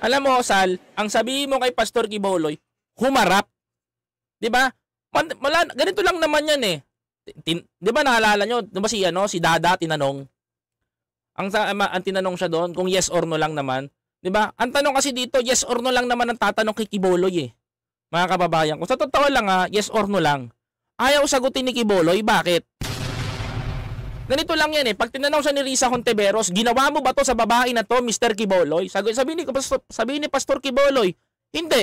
Alam mo, Sal, ang sabihin mo kay Pastor Kiboloy, humarap. 'Di ba? Mala, ganito lang naman 'yan eh. 'Di ba naalala niyo, 'di ba si ano, si Dada tinanong. Ang ang tinanong siya doon kung yes or no lang naman, 'di ba? Ang tanong kasi dito, yes or no lang naman ang tatanong kay Kiboloy eh. Mga kababayan kung sa totoo lang ha, ah, yes or no lang. Ayaw sagutin ni Kiboloy, bakit? Ganito lang yan eh. Pag tinanong siya ni Risa Conteveros, ginawa mo ba to sa babae na to, Mr. Kiboloy? Sabi, sabi ni, sabi ni Pastor Kiboloy, hindi.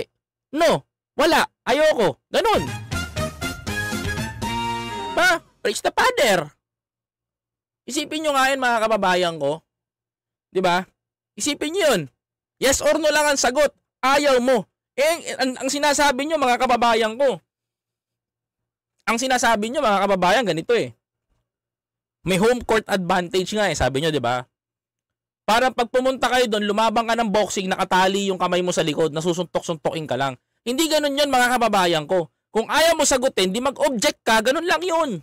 No. Wala. Ayoko. Ganon. Ba? Preach the father. Isipin nyo nga yun mga kababayan ko. ba? Diba? Isipin nyo yun. Yes or no lang ang sagot. Ayaw mo. Eh, ang, ang sinasabi nyo mga kababayan ko. Ang sinasabi nyo mga kababayan ganito eh. May home court advantage nga eh, sabi nyo, di ba? Para pag pumunta kayo doon, lumabang ka ng boxing, nakatali yung kamay mo sa likod, nasusuntok-suntokin ka lang. Hindi ganun yon mga kababayan ko. Kung ayaw mo sagutin, di mag-object ka, ganun lang yun.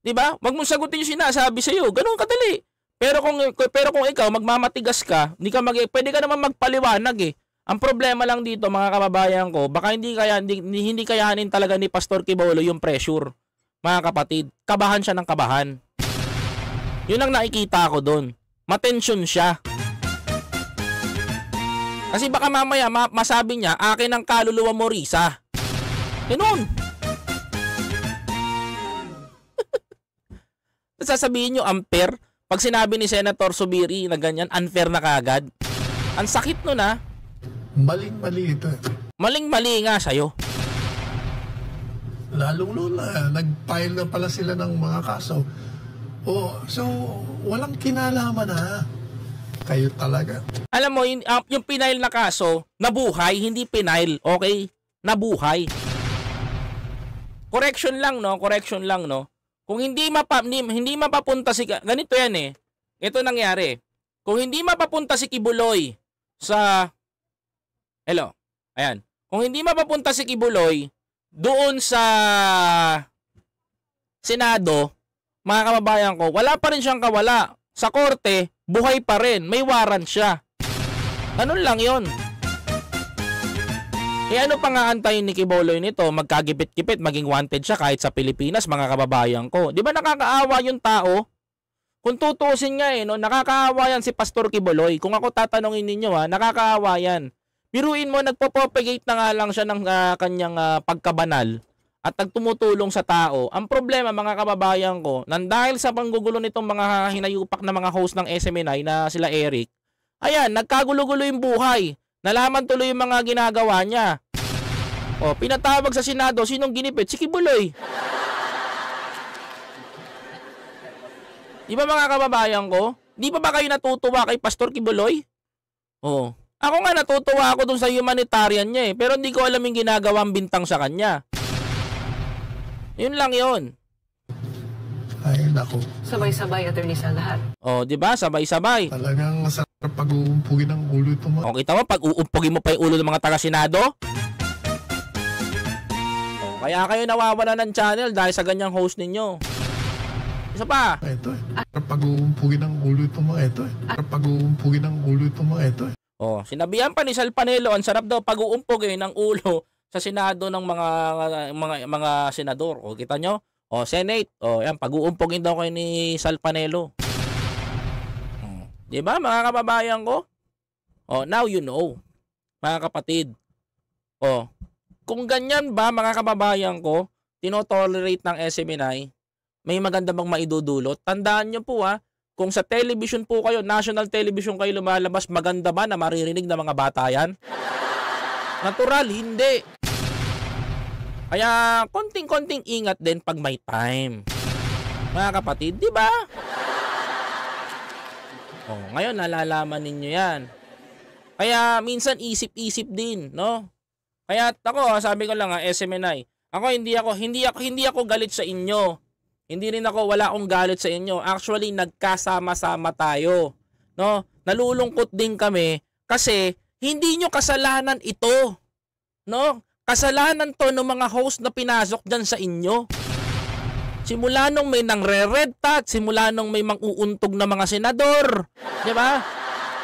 Di ba? Wag mong sagutin yung sinasabi sa iyo. Ganun kadali. Pero kung pero kung ikaw magmamatigas ka, hindi ka mag pwede ka naman magpaliwanag eh. Ang problema lang dito mga kababayan ko, baka hindi kaya hindi, hindi kayanin talaga ni Pastor Kibolo yung pressure. Mga kapatid, kabahan siya ng kabahan. Yun ang nakikita ko doon. Matensyon siya. Kasi baka mamaya ma- masabi niya, akin ang kaluluwa mo, Risa. Ganun. Sasabihin niyo, unfair. Pag sinabi ni Senator Subiri na ganyan, unfair na kagad. Ang sakit nun ah. Maling-mali ito. Eh. Maling-mali nga sa'yo. Lalo nun, ah, nag-file na pala sila ng mga kaso. Oh, so, walang kinalaman ha. Ah kayo talaga. Alam mo, yung, uh, ah, yung pinail na kaso, nabuhay, hindi pinail, okay? Nabuhay. Correction lang, no? Correction lang, no? Kung hindi, mapa, hindi, hindi mapapunta si... Ganito yan, eh. Ito nangyari. Kung hindi mapapunta si Kibuloy sa... Hello. Ayan. Kung hindi mapapunta si Kibuloy doon sa Senado, mga kababayan ko, wala pa rin siyang kawala. Sa korte, buhay pa rin, may warrant siya. Ganun lang yon. Eh ano pa nga antayin ni Kiboloy nito? magkagipit kipit maging wanted siya kahit sa Pilipinas, mga kababayan ko. Di ba nakakaawa yung tao? Kung tutusin nga eh, no, nakakaawa yan si Pastor Kiboloy. Kung ako tatanungin ninyo ha, nakakaawa yan. Biruin mo, nagpo-propagate na nga lang siya ng uh, kanyang uh, pagkabanal at nagtumutulong sa tao. Ang problema mga kababayan ko, nang dahil sa panggugulo nitong mga hinayupak na mga host ng SMNI na sila Eric, ayan, nagkagulo-gulo yung buhay. Nalaman tuloy yung mga ginagawa niya. O, pinatawag sa Senado, sinong ginipit? Si Kibuloy. Di ba mga kababayan ko? Di pa ba kayo natutuwa kay Pastor Kibuloy? Oo. Ako nga natutuwa ako dun sa humanitarian niya eh, pero hindi ko alam yung ginagawang bintang sa kanya. Yun lang yun. Ay, nako. Sabay-sabay, attorney, sa lahat. O, oh, di ba? Sabay-sabay. Talagang masarap pag-uumpugin ang ulo ito. mo. Okay, tama. mo, pag-uumpugin mo pa yung ulo ng mga taga-senado? Kaya kayo nawawala ng channel dahil sa ganyang host ninyo. Isa pa. Ah, ito eh. Pag-uumpugin ang ulo ito mo. ito eh. Pag-uumpugin ang ulo ito mo. ito eh. Oh, sinabihan pa ni Sal Panelo, ang sarap daw pag-uumpugin ng ulo sa Senado ng mga mga mga senador. O kita nyo? O Senate, o yan pag-uumpogin daw kay ni Salpanelo. Hmm. 'Di ba mga kababayan ko? O now you know. Mga kapatid. O kung ganyan ba mga kababayan ko, tinotolerate ng SMNI, may maganda bang maidudulot? Tandaan nyo po ha, kung sa television po kayo, national television kayo lumalabas, maganda ba na maririnig ng mga bata yan? Natural, hindi. Kaya konting-konting ingat din pag may time. Mga kapatid, di ba? Oh, ngayon nalalaman ninyo 'yan. Kaya minsan isip-isip din, no? Kaya ako, ah, sabi ko lang ha, ah, SMNI, ako hindi ako hindi ako hindi ako galit sa inyo. Hindi rin ako wala akong galit sa inyo. Actually, nagkasama-sama tayo, no? Nalulungkot din kami kasi hindi nyo kasalanan ito. No? Kasalanan to ng mga host na pinasok dyan sa inyo. Simula nung may nang re-red tag, simula nung may mang-uuntog na mga senador. Di ba?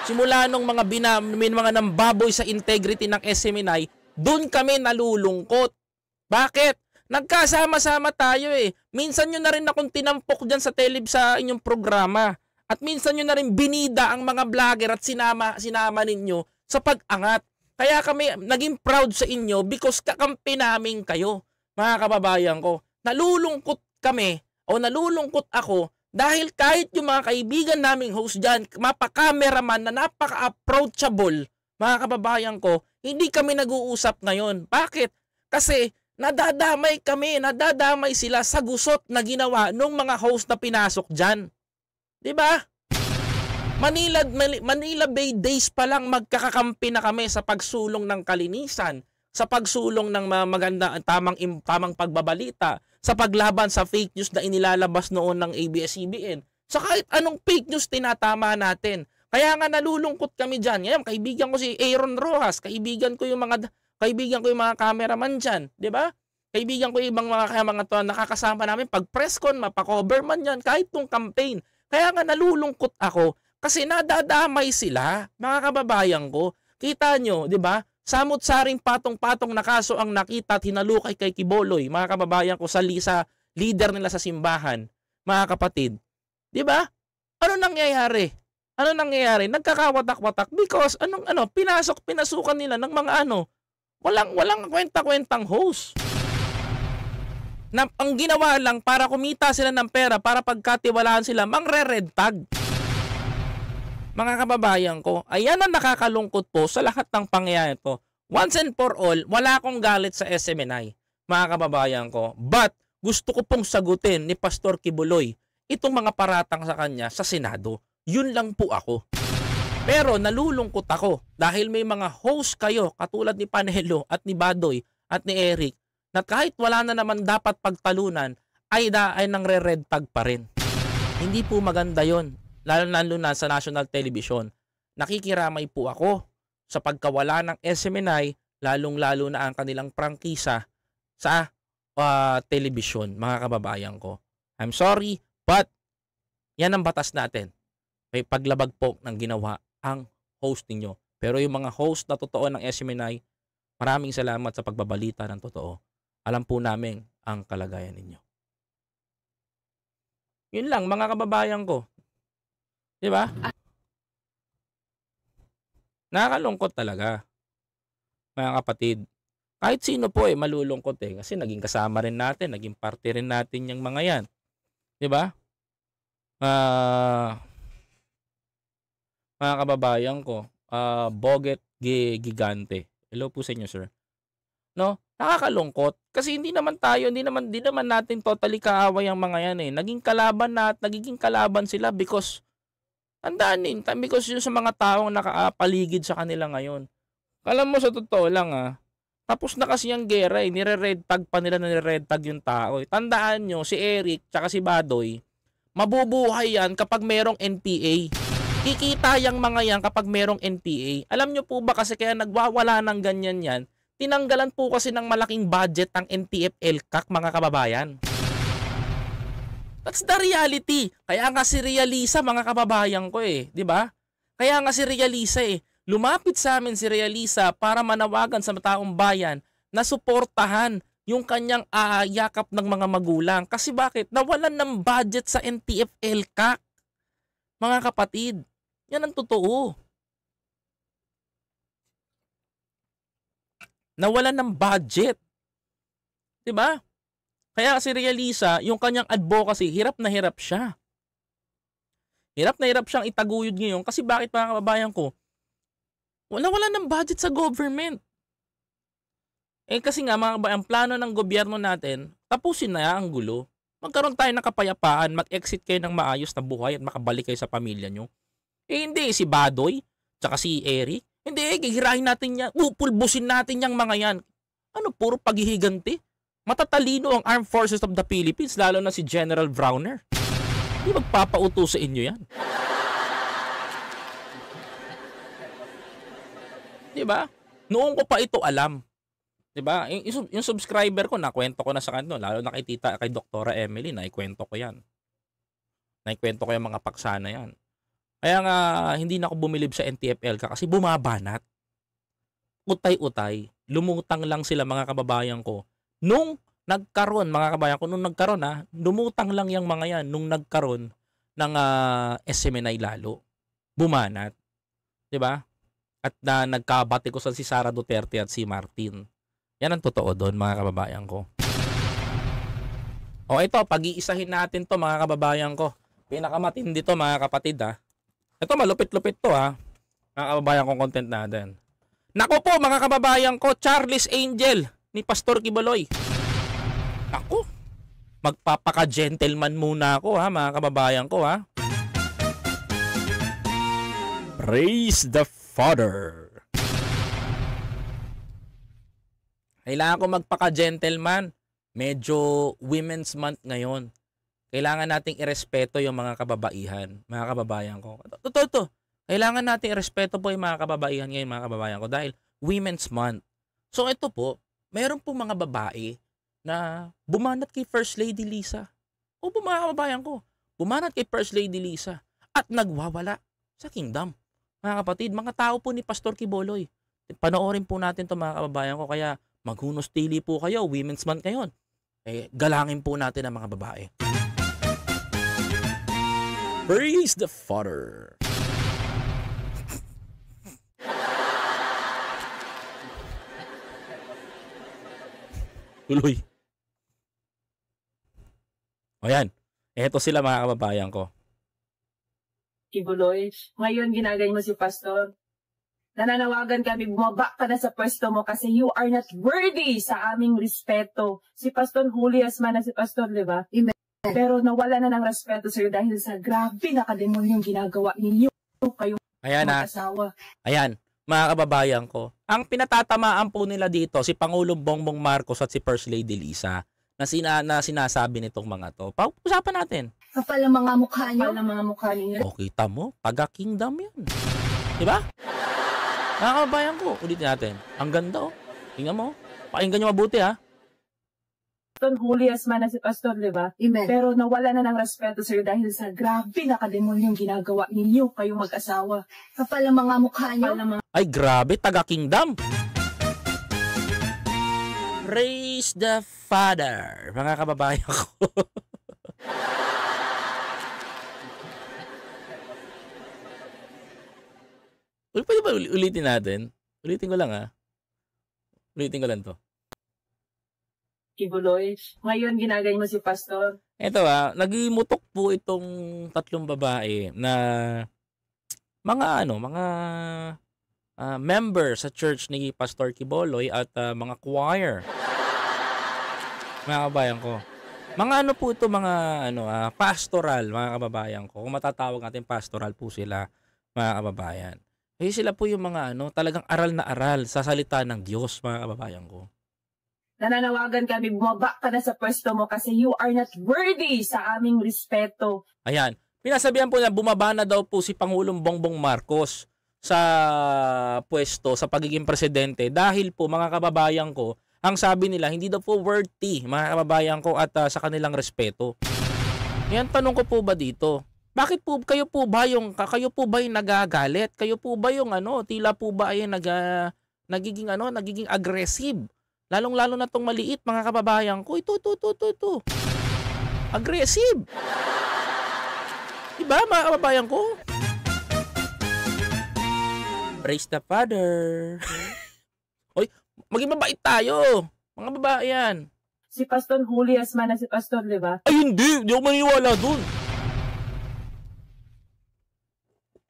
Simula nung mga, binam, may mga baboy sa integrity ng SMNI, doon kami nalulungkot. Bakit? Nagkasama-sama tayo eh. Minsan nyo na rin akong tinampok dyan sa telib sa inyong programa. At minsan nyo na rin binida ang mga vlogger at sinama, sinama ninyo sa pag-angat. Kaya kami naging proud sa inyo because kakampi namin kayo, mga kababayan ko. Nalulungkot kami o nalulungkot ako dahil kahit yung mga kaibigan naming host dyan, mapaka-cameraman na napaka-approachable, mga kababayan ko, hindi kami nag-uusap ngayon. Bakit? Kasi nadadamay kami, nadadamay sila sa gusot na ginawa ng mga host na pinasok dyan. ba? Diba? Manila, Manila Bay Days pa lang magkakakampi na kami sa pagsulong ng kalinisan, sa pagsulong ng maganda at tamang, tamang pagbabalita, sa paglaban sa fake news na inilalabas noon ng ABS-CBN. Sa kahit anong fake news tinatama natin. Kaya nga nalulungkot kami diyan. Ngayon, kaibigan ko si Aaron Rojas, kaibigan ko yung mga kaibigan ko yung mga cameraman diyan, di ba? Kaibigan ko yung ibang mga mga to nakakasama namin pag press con, mapakover man yan, kahit tong campaign. Kaya nga nalulungkot ako kasi nadadamay sila, mga kababayan ko. Kita nyo, di ba? Samot-saring patong-patong na kaso ang nakita at hinalukay kay Kiboloy, mga kababayan ko, sa, Lisa, leader nila sa simbahan, mga kapatid. Di ba? Ano nangyayari? Ano nangyayari? Nagkakawatak-watak because anong ano, pinasok pinasukan nila ng mga ano, walang walang kwenta-kwentang host. Na ang ginawa lang para kumita sila ng pera para pagkatiwalaan sila, mangre-red tag mga kababayan ko, ayan ang nakakalungkot po sa lahat ng pangyayari po. Once and for all, wala akong galit sa SMNI, mga kababayan ko. But, gusto ko pong sagutin ni Pastor Kibuloy itong mga paratang sa kanya sa Senado. Yun lang po ako. Pero nalulungkot ako dahil may mga host kayo katulad ni Panelo at ni Badoy at ni Eric na kahit wala na naman dapat pagtalunan ay da ay nang re-red tag pa rin. Hindi po maganda yon lalo-lalo na sa national television. Nakikiramay po ako sa pagkawala ng SMNI, lalong-lalo na ang kanilang prangkisa sa uh, television, mga kababayan ko. I'm sorry, but yan ang batas natin. May paglabag po ng ginawa ang host ninyo. Pero yung mga host na totoo ng SMNI, maraming salamat sa pagbabalita ng totoo. Alam po namin ang kalagayan ninyo. Yun lang mga kababayan ko. Di ba? Ah. Nakakalungkot talaga. Mga kapatid. Kahit sino po eh, malulungkot eh. Kasi naging kasama rin natin, naging parte rin natin yung mga yan. Di ba? Uh, mga kababayan ko, uh, Boget Gigante. Hello po sa inyo, sir. No? Nakakalungkot. Kasi hindi naman tayo, hindi naman, hindi naman natin totally kaaway ang mga yan eh. Naging kalaban na, nagiging kalaban sila because Tandaan din, ko yun sa mga taong nakaapaligid sa kanila ngayon. Alam mo sa totoo lang ah, tapos na kasi ang gera eh, nire-red tag pa nila na nire-red tag yung tao eh. Tandaan nyo, si Eric tsaka si Badoy, mabubuhay yan kapag merong NPA. Kikita yung mga yan kapag merong NPA. Alam nyo po ba kasi kaya nagwawala ng ganyan yan, tinanggalan po kasi ng malaking budget ang NTFL CAC mga kababayan. That's the reality. Kaya nga si Realisa mga kababayan ko eh, 'di ba? Kaya nga si Realisa eh, lumapit sa amin si Realisa para manawagan sa taong bayan na suportahan yung kanyang aayakap ng mga magulang. Kasi bakit? Nawalan ng budget sa NTFL CAC. Mga kapatid, yan ang totoo. Nawalan ng budget. 'Di ba? Kaya si Realisa, yung kanyang advocacy, hirap na hirap siya. Hirap na hirap siyang itaguyod ngayon kasi bakit mga kababayan ko, wala-wala ng budget sa government. Eh kasi nga mga kababayan, plano ng gobyerno natin, tapusin na ang gulo. Magkaroon tayo ng kapayapaan, mag-exit kayo ng maayos na buhay at makabalik kayo sa pamilya nyo. Eh hindi, si Badoy, tsaka si Eric, hindi, eh, gihirahin natin yan, pupulbusin natin yung mga yan. Ano, puro paghihiganti? Matatalino ang Armed Forces of the Philippines, lalo na si General Browner. Hindi magpapauto sa inyo yan. Di ba? Noong ko pa ito alam. Di ba? Yung, yung subscriber ko, nakwento ko na sa kanino, lalo na kay tita, kay Doktora Emily, naikwento ko yan. Naikwento ko yung mga paksana yan. Kaya nga, hindi na ako bumilib sa NTFL ka kasi bumabanat. Utay-utay. Lumutang lang sila mga kababayan ko Nung nagkaroon, mga kabayan ko, nung nagkaroon ha, dumutang lang yung mga yan nung nagkaroon ng uh, ah, SMNI lalo. Bumanat. 'di ba? At na uh, nagkabati ko sa si Sara Duterte at si Martin. Yan ang totoo doon mga kababayan ko. O ito, pag-iisahin natin to mga kababayan ko. Pinakamatindi to mga kapatid ha. Ito malupit-lupit to ha. Mga kababayan kong content natin. Nako po mga kababayan ko, Charles Angel ni Pastor Kibaloy. Ako, magpapaka-gentleman muna ako ha mga kababayan ko ha. Praise the Father. Kailangan ko magpaka-gentleman. Medyo Women's Month ngayon. Kailangan nating irespeto yung mga kababaihan, mga kababayan ko. Totoo to. Kailangan nating irespeto po yung mga kababaihan ngayon, mga kababayan ko, dahil Women's Month. So ito po, meron po mga babae na bumanat kay First Lady Lisa. O bumakababayan ko, bumanat kay First Lady Lisa at nagwawala sa kingdom. Mga kapatid, mga tao po ni Pastor Kiboloy. Panoorin po natin to mga kababayan ko kaya maghunos tili po kayo, Women's man ngayon. Eh, galangin po natin ang mga babae. Praise the Father! Tuloy. O yan. Eto sila mga kababayan ko. Kibuloy, ngayon ginagayin mo si Pastor. Nananawagan kami, bumaba ka na sa pwesto mo kasi you are not worthy sa aming respeto. Si Pastor Julius man na si Pastor, di ba? Amen. Pero nawala na ng respeto sa'yo dahil sa grabe na kademonyong ginagawa ninyo. Kayo Ayan na. Ah. Ayan mga kababayan ko, ang pinatatamaan po nila dito si Pangulong Bongbong Marcos at si First Lady Lisa na, sina, na sinasabi nitong mga to. Pag-usapan natin. Kapal ang mga mukha niyo. Kapal ang mga mukha niyo. O kita mo, taga kingdom yan. Diba? Nakakabayan ko. Ulitin natin. Ang ganda oh. Tingnan mo. Pakinggan niyo mabuti ha holy as man na si Pastor, di ba? Amen. Pero nawala na ng respeto, sa'yo dahil sa grabe na kademonyong ginagawa ninyo kayong mag-asawa. Kapal ang mga mukha niyo. Mga... Ay, grabe, taga-kingdom! Praise the Father, mga kababayan ko. Uy, pwede ba ulitin natin? Ulitin ko lang ah. Ulitin ko lang to. Kibuloy. Ngayon, ginagay mo si Pastor. Ito ah, nagimutok po itong tatlong babae na mga ano, mga uh, member sa church ni Pastor Kiboloy at uh, mga choir. mga kababayan ko. Mga ano po ito, mga ano, uh, pastoral, mga kababayan ko. Kung matatawag natin pastoral po sila, mga kababayan. Eh sila po yung mga ano, talagang aral na aral sa salita ng Diyos, mga kababayan ko. Nananawagan kami, bumaba ka na sa pwesto mo kasi you are not worthy sa aming respeto. Ayan, pinasabihan po niya, bumaba na daw po si Pangulong Bongbong Marcos sa pwesto, sa pagiging presidente. Dahil po, mga kababayan ko, ang sabi nila, hindi daw po worthy, mga kababayan ko, at uh, sa kanilang respeto. Yan, tanong ko po ba dito? Bakit po kayo po ba yung kayo po ba yung nagagalit? Kayo po ba yung ano, tila po ba ay nag uh, nagiging ano, nagiging aggressive Lalong-lalo na tong maliit, mga kababayan ko. Ito, ito, ito, ito, ito. Aggressive. Diba, mga kababayan ko? Praise the Father. Oy, maging mabait tayo. Mga babae yan. Si Pastor Julio Asma na si Pastor, di ba? Ay, hindi. Hindi ako maniwala dun.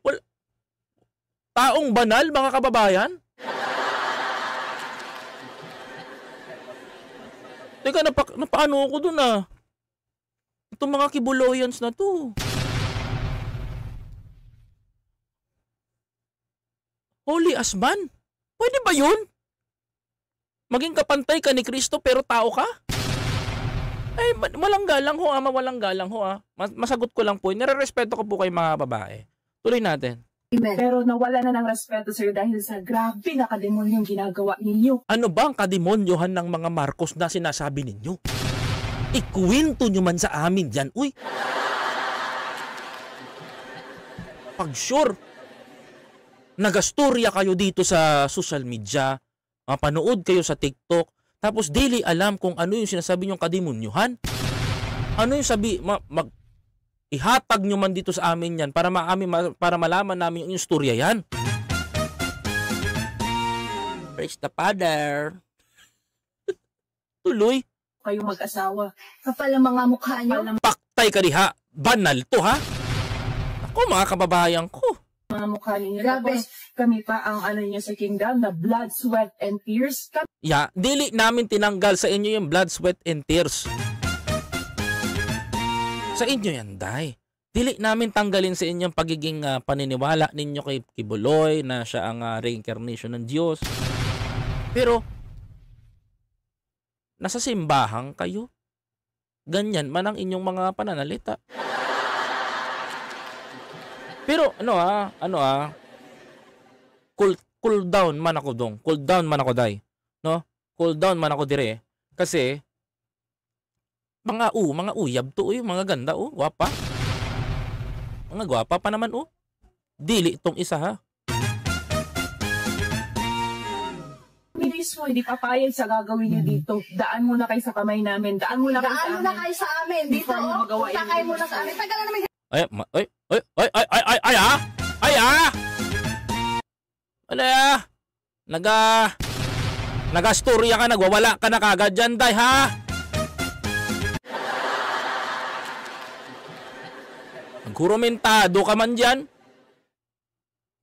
Well, taong banal, mga kababayan? Teka, napa, napaano ako dun ah. Itong mga kibuloyans na to. Holy Asman? Pwede ba yun? Maging kapantay ka ni Kristo pero tao ka? Ay, walang galang ho, ama, walang galang ho, ah. ah. masagot ko lang po, nire-respeto ko po kay mga babae. Tuloy natin. Amen. Pero nawala na ng respeto sa'yo dahil sa grabe na kademonyong ginagawa ninyo. Ano ba ang kademonyohan ng mga Marcos na sinasabi ninyo? Ikuwento nyo man sa amin yan, uy! Pag sure, nagastorya kayo dito sa social media, mapanood kayo sa TikTok, tapos daily alam kung ano yung sinasabi nyong kademonyuhan. Ano yung sabi, ma, mag, Ihatag nyo man dito sa amin yan para, maami, para malaman namin yung istorya yan. Praise the Father. Tuloy. Kayong mag-asawa. Kapala ang mga mukha niyo. Paktay ka diha. Banal to ha. Ako mga kababayan ko. Mga mukha niyo. Grabe. Kami pa ang ano niyo sa kingdom na blood, sweat, and tears. Kami... Yeah. Dili namin tinanggal sa inyo yung blood, sweat, and tears. Sa inyo yan, Day. Dili namin tanggalin sa inyong pagiging uh, paniniwala ninyo kay Kibuloy na siya ang uh, reincarnation ng Diyos. Pero, nasa simbahan kayo. Ganyan man ang inyong mga pananalita. Pero ano ah, ano ah, cool, cool down man ako dong. Cool down man ako, Day. No? Cool down man ako dire. Kasi, mga u, mga uyab to uy, mga ganda o, oh, gwapa. Mga guwapa pa naman o. Oh. Dili itong isa ha. Bilis mo, hindi papayag sa gagawin niyo dito. Daan muna kayo sa kamay namin. Daan muna kayo sa amin. Daan muna kayo sa amin. Dito, Before mo kayo oh. muna sa amin. Tagal na naman. Ay, ma- ay, ay, ay, ay, ay, ay, ay, ah! Ay, ah! Ano ah? Naga... Nagasturya ka, nagwawala ka na kagad dyan, day, ha? Kurumentado ka man dyan.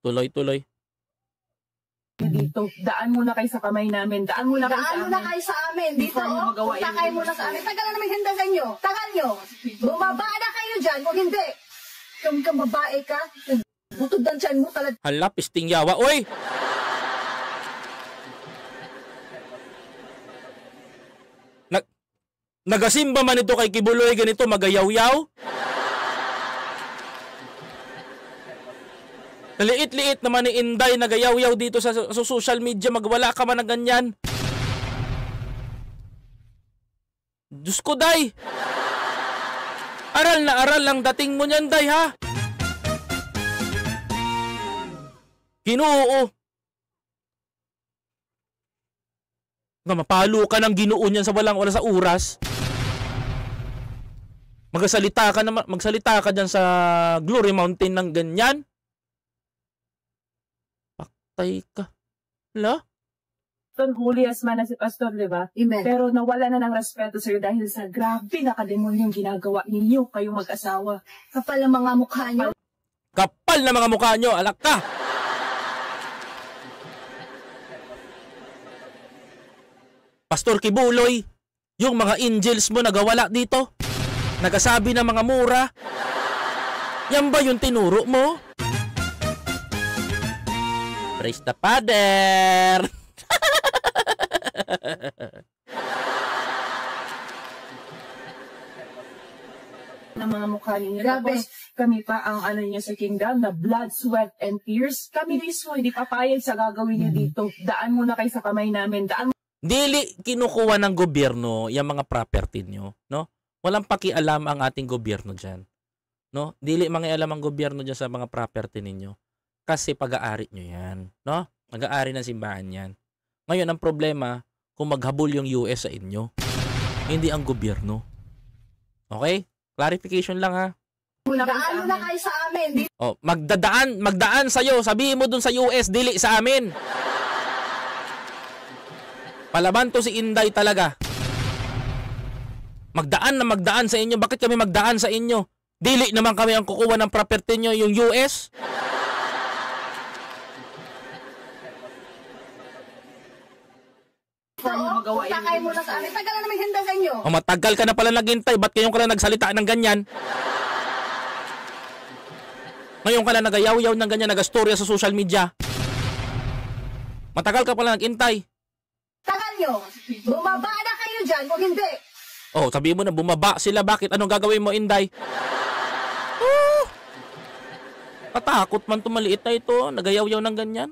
Tuloy-tuloy. Dito, daan muna kayo sa kamay namin. Daan muna kayo Daan sa muna amin. kayo sa amin. Dito, Before mo oh, punta kayo muna sa amin. Tagal na namin handa sa inyo. Tagal nyo. Bumaba na kayo dyan. Kung hindi, kung kang babae ka, butod ng tiyan mo talaga. Hala, pisting yawa. Oy! Nag nagasimba man ito kay Kibuloy ganito magayaw-yaw? Naliit-liit naman ni Inday nagayaw-yaw dito sa, sa social media. Magwala ka man na ganyan. Diyos ko, Day! Aral na aral lang dating mo niyan, Day, ha? Ginoo. Nga, mapalo ka ng ginoo niyan sa walang wala sa oras. Magsalita ka na magsalita ka diyan sa Glory Mountain ng ganyan patay ka. La? Don Julius man na si Pastor, di ba? Amen. Pero nawala na ng respeto sa'yo dahil sa grabe na kademon yung ginagawa ninyo kayong mag-asawa. Kapal ang mga mukha nyo. Kapal na mga mukha nyo, alak ka! Pastor Kibuloy, yung mga angels mo nagawala dito, nagasabi ng mga mura, yan ba yung tinuro mo? Praise the Father! ng mga mukha ninyo. Tapos kami pa ang ano niya sa kingdom na blood, sweat, and tears. Kami mismo hindi papayag sa gagawin niya mm-hmm. dito. Daan muna kay sa kamay namin. Daan Dili kinukuha ng gobyerno yung mga property niyo, no? Walang pakialam ang ating gobyerno diyan. No? Dili mangialam ang gobyerno diyan sa mga property ninyo. Kasi pag-aari nyo yan. No? Pag-aari ng simbahan yan. Ngayon, ang problema, kung maghabol yung US sa inyo, hindi ang gobyerno. Okay? Clarification lang ha. Magdaan na kayo sa amin. Oh, magdadaan, magdaan sa'yo. Sabihin mo dun sa US, dili sa amin. Palaban to si Inday talaga. Magdaan na magdaan sa inyo. Bakit kami magdaan sa inyo? Dili naman kami ang kukuha ng property nyo, yung US. magawa yun. Takay mo na sa amin. Tagal na namin handa sa inyo. O, oh, matagal ka na pala naghintay. Ba't kayong ka na nagsalita ng ganyan? Ngayon ka na nagayaw-yaw ng ganyan, nagastorya sa social media. Matagal ka pala naghintay. Tagal nyo. Bumaba na kayo dyan kung hindi. Oh, sabi mo na bumaba sila. Bakit? Anong gagawin mo, Inday? Oh! Natakot man tumaliit na ito. Nagayaw-yaw ng ganyan.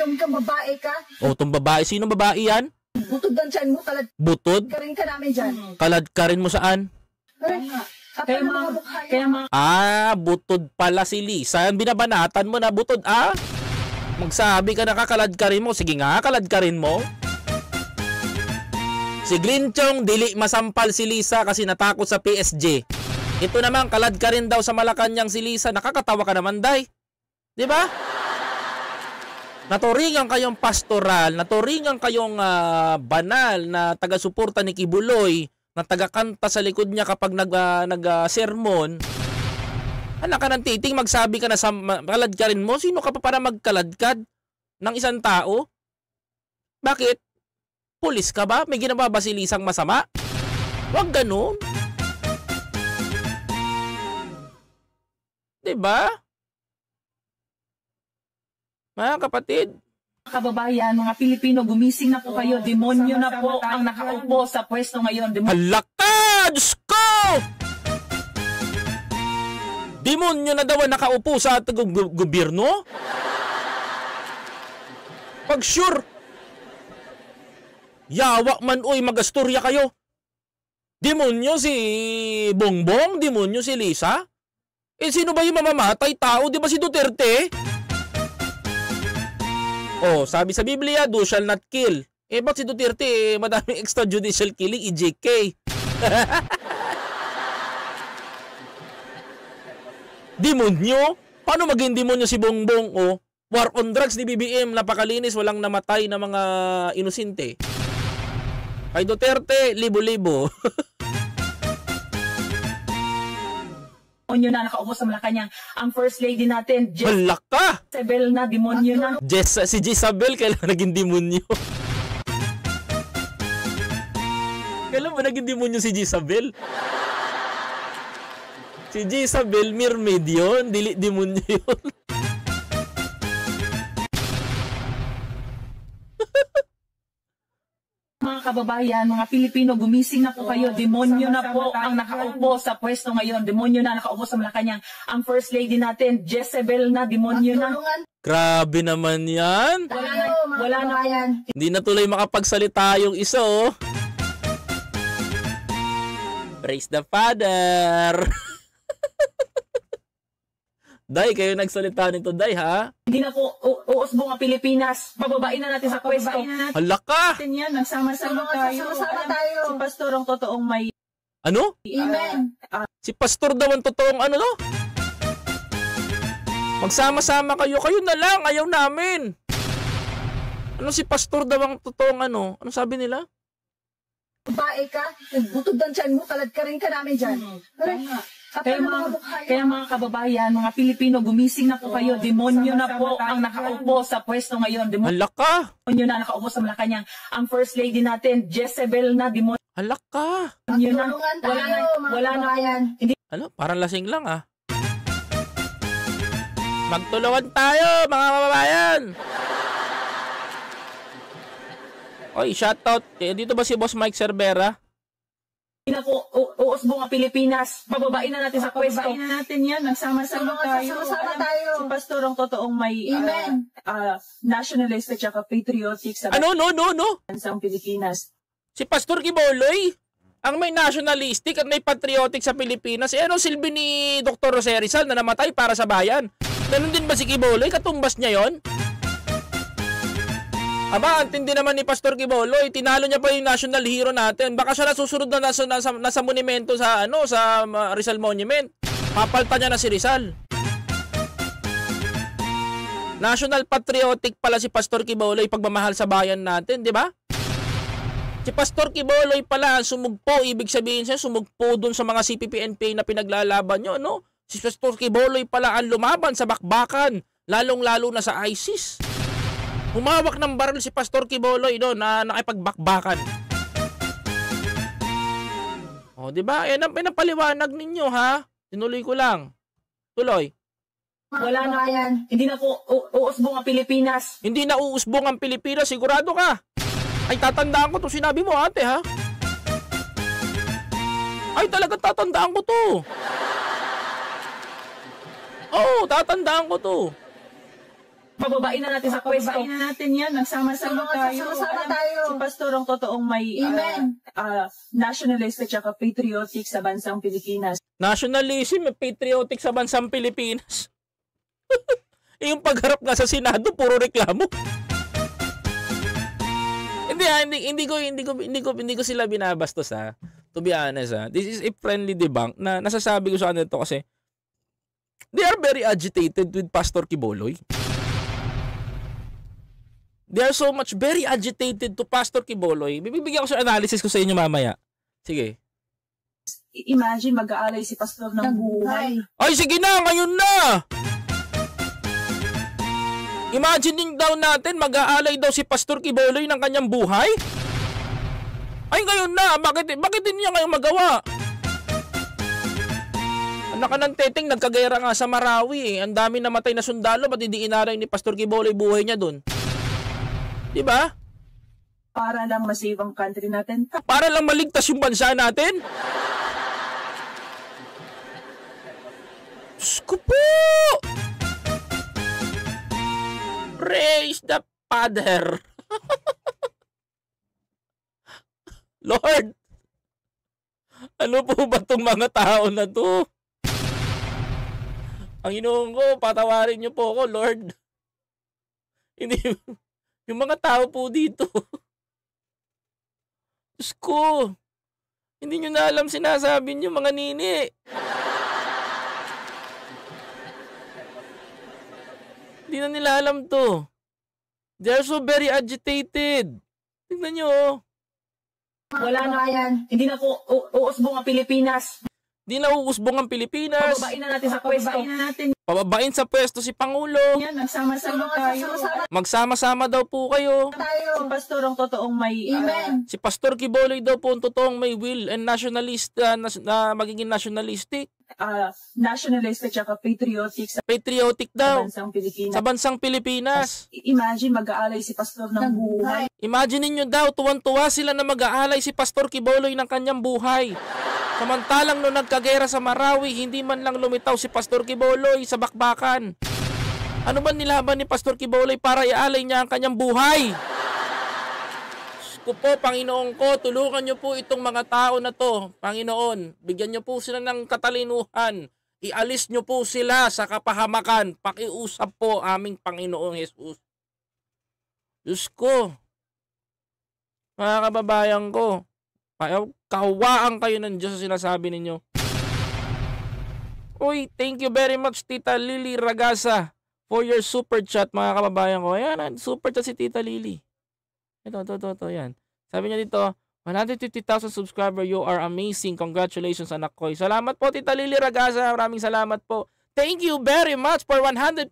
Kung kang babae ka. O, oh, tong babae. Sino babae yan? Butod ang tiyan mo, kalad Butod? ka rin ka namin dyan. Hmm. Kalad ka rin mo saan? Ay, kapal Kaya ng kaya mga, Ah, butod pala si Lisa. Ang binabanatan mo na butod, ah? Magsabi ka nakakalad ka rin mo. Sige nga, kalad ka rin mo. Si Glinchong, dili masampal si Lisa kasi natakot sa PSG. Ito naman, kalad ka rin daw sa Malacanang si Lisa. Nakakatawa ka naman, Day. Di ba? naturingan kayong pastoral, naturingan kayong uh, banal na taga-suporta ni Kibuloy, na taga-kanta sa likod niya kapag nag, uh, nag-sermon, uh, anak ka ng titing, magsabi ka na sa kalad ka rin mo, sino ka pa para magkaladkad ng isang tao? Bakit? Pulis ka ba? May ginababasilisang masama? Huwag ganun. 'Di ba? Mga kapatid, kababayan, mga Pilipino, gumising na po kayo. Oh, demonyo na po ang nakaupo sa pwesto ngayon. Demon- Alaka! Diyos ko! Demonyo na daw ang nakaupo sa gobyerno? Pag sure, yawa man uy, magasturya kayo. Demonyo si Bongbong, demonyo si Lisa. Eh sino ba yung mamamatay? Tao, di ba si Duterte? Oh, sabi sa Biblia, do shall not kill. Eh, ba't si Duterte, eh, madaming extrajudicial killing, EJK. demonyo? Paano maging demonyo si Bongbong? Oh, war on drugs ni BBM, napakalinis, walang namatay na mga inosinte. Kay Duterte, libo-libo. demonyo na nakaupo sa Malacanang. Ang first lady natin, Jess Malaka! Jezebel na, demonyo na. Jess, si Jezebel kailan naging demonyo? kailan ba naging demonyo si Jezebel? si Jezebel, mermaid yun. Dili demonyo yun. mga kababayan, mga Pilipino, gumising na po kayo. Oh, demonyo na po ang nakaupo sa pwesto ngayon. Demonyo na nakaupo sa Malacanang. Ang First Lady natin, Jezebel na, demonyo na. Grabe naman yan. Wala na, wala na Hindi na tuloy makapagsalita yung isa oh. Praise the Father! Day, kayo nagsalita nito, Day, ha? Hindi na po u- uusbong ang Pilipinas. Pababain na natin sa pwesto. Pababain na Hala ka! yan, nagsama-sama tayo. Nagsama tayo. Si Pastor ang totoong may... Ano? Amen. Uh, si Pastor daw ang totoong ano, no? Magsama-sama kayo. Kayo na lang. Ayaw namin. Ano si Pastor daw ang totoong ano? Ano sabi nila? Babae ka. Butog ng tiyan mo. Talad ka rin ka namin dyan. Mm-hmm. Kaya mga, kaya mga kababayan, mga Pilipino, gumising na po kayo. Demonyo na po ang nakaupo sa pwesto ngayon. Demonyo Halaka! Demonyo na nakaupo sa Malacanang. Ang first lady natin, Jezebel na demonyo. Halaka! Demonyo na. Wala na, wala na. Hindi. Ano? Parang lasing lang ah. Magtulungan tayo, mga kababayan! Oy, shoutout. Eh, dito ba si Boss Mike Cervera? pinako uusbong ang Pilipinas. Pababain na natin sa pwesto. Pababain na natin yan. Nagsama-sama tayo. Nagsama tayo. Si Pastor ang totoong may ah, Amen. Ah, nationalist at saka patriotic sa ano, no, no, no? Sa Pilipinas. Si Pastor Kiboloy? ang may nationalistic at may patriotic sa Pilipinas, eh ano silbi ni Dr. Jose Rizal na namatay para sa bayan? Ganun din ba si Kiboloy? Katumbas niya yon? Aba, ang tindi naman ni Pastor Giboloy, eh, tinalo niya pa yung national hero natin. Baka siya nasusunod na nasa, nasa, nasa monumento sa ano sa um, ah, Rizal Monument. Papalta niya na si Rizal. National patriotic pala si Pastor Kiboloy pagmamahal sa bayan natin, di ba? Si Pastor Kiboloy pala sumugpo, ibig sabihin siya sumugpo dun sa mga CPPNP na pinaglalaban nyo, no? Si Pastor Kiboloy pala ang lumaban sa bakbakan, lalong-lalo na sa ISIS. Humawak ng baril si Pastor Kiboloy doon na nakipagbakbakan. O, oh, di ba? Yan ang pinapaliwanag ninyo, ha? Tinuloy ko lang. Tuloy. Wala na yan. Hindi na po uusbong ang Pilipinas. Hindi na uusbong ang Pilipinas. Sigurado ka. Ay, tatandaan ko to sinabi mo, ate, ha? Ay, talaga tatandaan ko to. Oo, oh, tatandaan ko to. Pababain na natin sa pwesto. Pababain na natin yan. Nagsama-sama tayo. Nagsama tayo. Si Pastorong totoong may ah, Amen. Uh, uh, nationalist at saka patriotic sa bansang Pilipinas. Nationalism at patriotic sa bansang Pilipinas. yung pagharap nga sa Senado, puro reklamo. hindi, ah, hindi, hindi ko hindi ko hindi ko hindi ko sila binabastos ha. To be honest ha. This is a friendly debunk na nasasabi ko sa kanila to kasi they are very agitated with Pastor Kiboloy. They are so much very agitated to Pastor Kiboloy. Bibigyan ko sa analysis ko sa inyo mamaya. Sige. Imagine mag-aalay si Pastor ng buhay. Ay, sige na! Ngayon na! Imagining daw natin mag-aalay daw si Pastor Kiboloy ng kanyang buhay? Ay, ngayon na! Bakit, bakit din niya ngayon magawa? Anak ng teteng, nagkagera nga sa Marawi. Eh. Ang dami namatay na sundalo, ba't hindi inaray ni Pastor Kiboloy buhay niya doon? Di ba? Para lang masave ang country natin. Para lang maligtas yung bansa natin? Skupo! Praise the Father! Lord! Ano po ba itong mga tao na to? Ang inuong ko, patawarin niyo po ako, Lord. Hindi, yung mga tao po dito. Diyos ko, hindi nyo na alam sinasabi nyo mga nini. Hindi na nila alam to. They're so very agitated. Tingnan nyo. Oh. Wala na yan. Hindi na po uusbong ang Pilipinas. Di nauusbong ang Pilipinas. Pababain na natin sa pwesto. Pababain sa pwesto si Pangulo. Yan, nagsama-sama tayo. Magsama-sama daw po kayo. Si Pastor ang totoong may... Ah, Amen. si Pastor Kiboloy daw po ang totoong may will and nationalist, ah, na, na, magiging nationalistic uh, ah, nationalist at saka patriotic sa patriotic daw sa bansang Pilipinas. Sa bansang Pilipinas. Imagine mag-aalay si pastor ng buhay. Imagine niyo daw tuwan-tuwa sila na mag-aalay si Pastor Kiboloy ng kanyang buhay. Samantalang noong nagkagera sa Marawi, hindi man lang lumitaw si Pastor Kiboloy sa bakbakan. Ano ba nilaban ni Pastor Kiboloy para ialay niya ang kanyang buhay? ko po, Panginoon ko, tulungan niyo po itong mga tao na to, Panginoon. Bigyan niyo po sila ng katalinuhan. Ialis niyo po sila sa kapahamakan. Pakiusap po aming Panginoong Jesus. Diyos ko, mga kababayan ko, kawaan kayo ng Diyos sa sinasabi ninyo. Uy, thank you very much Tita Lily Ragasa for your super chat mga kababayan ko. Ayan, super chat si Tita Lily. Ito, ito, ito, ito, yan. Sabi niya dito, 150,000 subscriber, you are amazing. Congratulations, anak ko. Salamat po, Tita Lily Ragasa. Maraming salamat po. Thank you very much for 150,000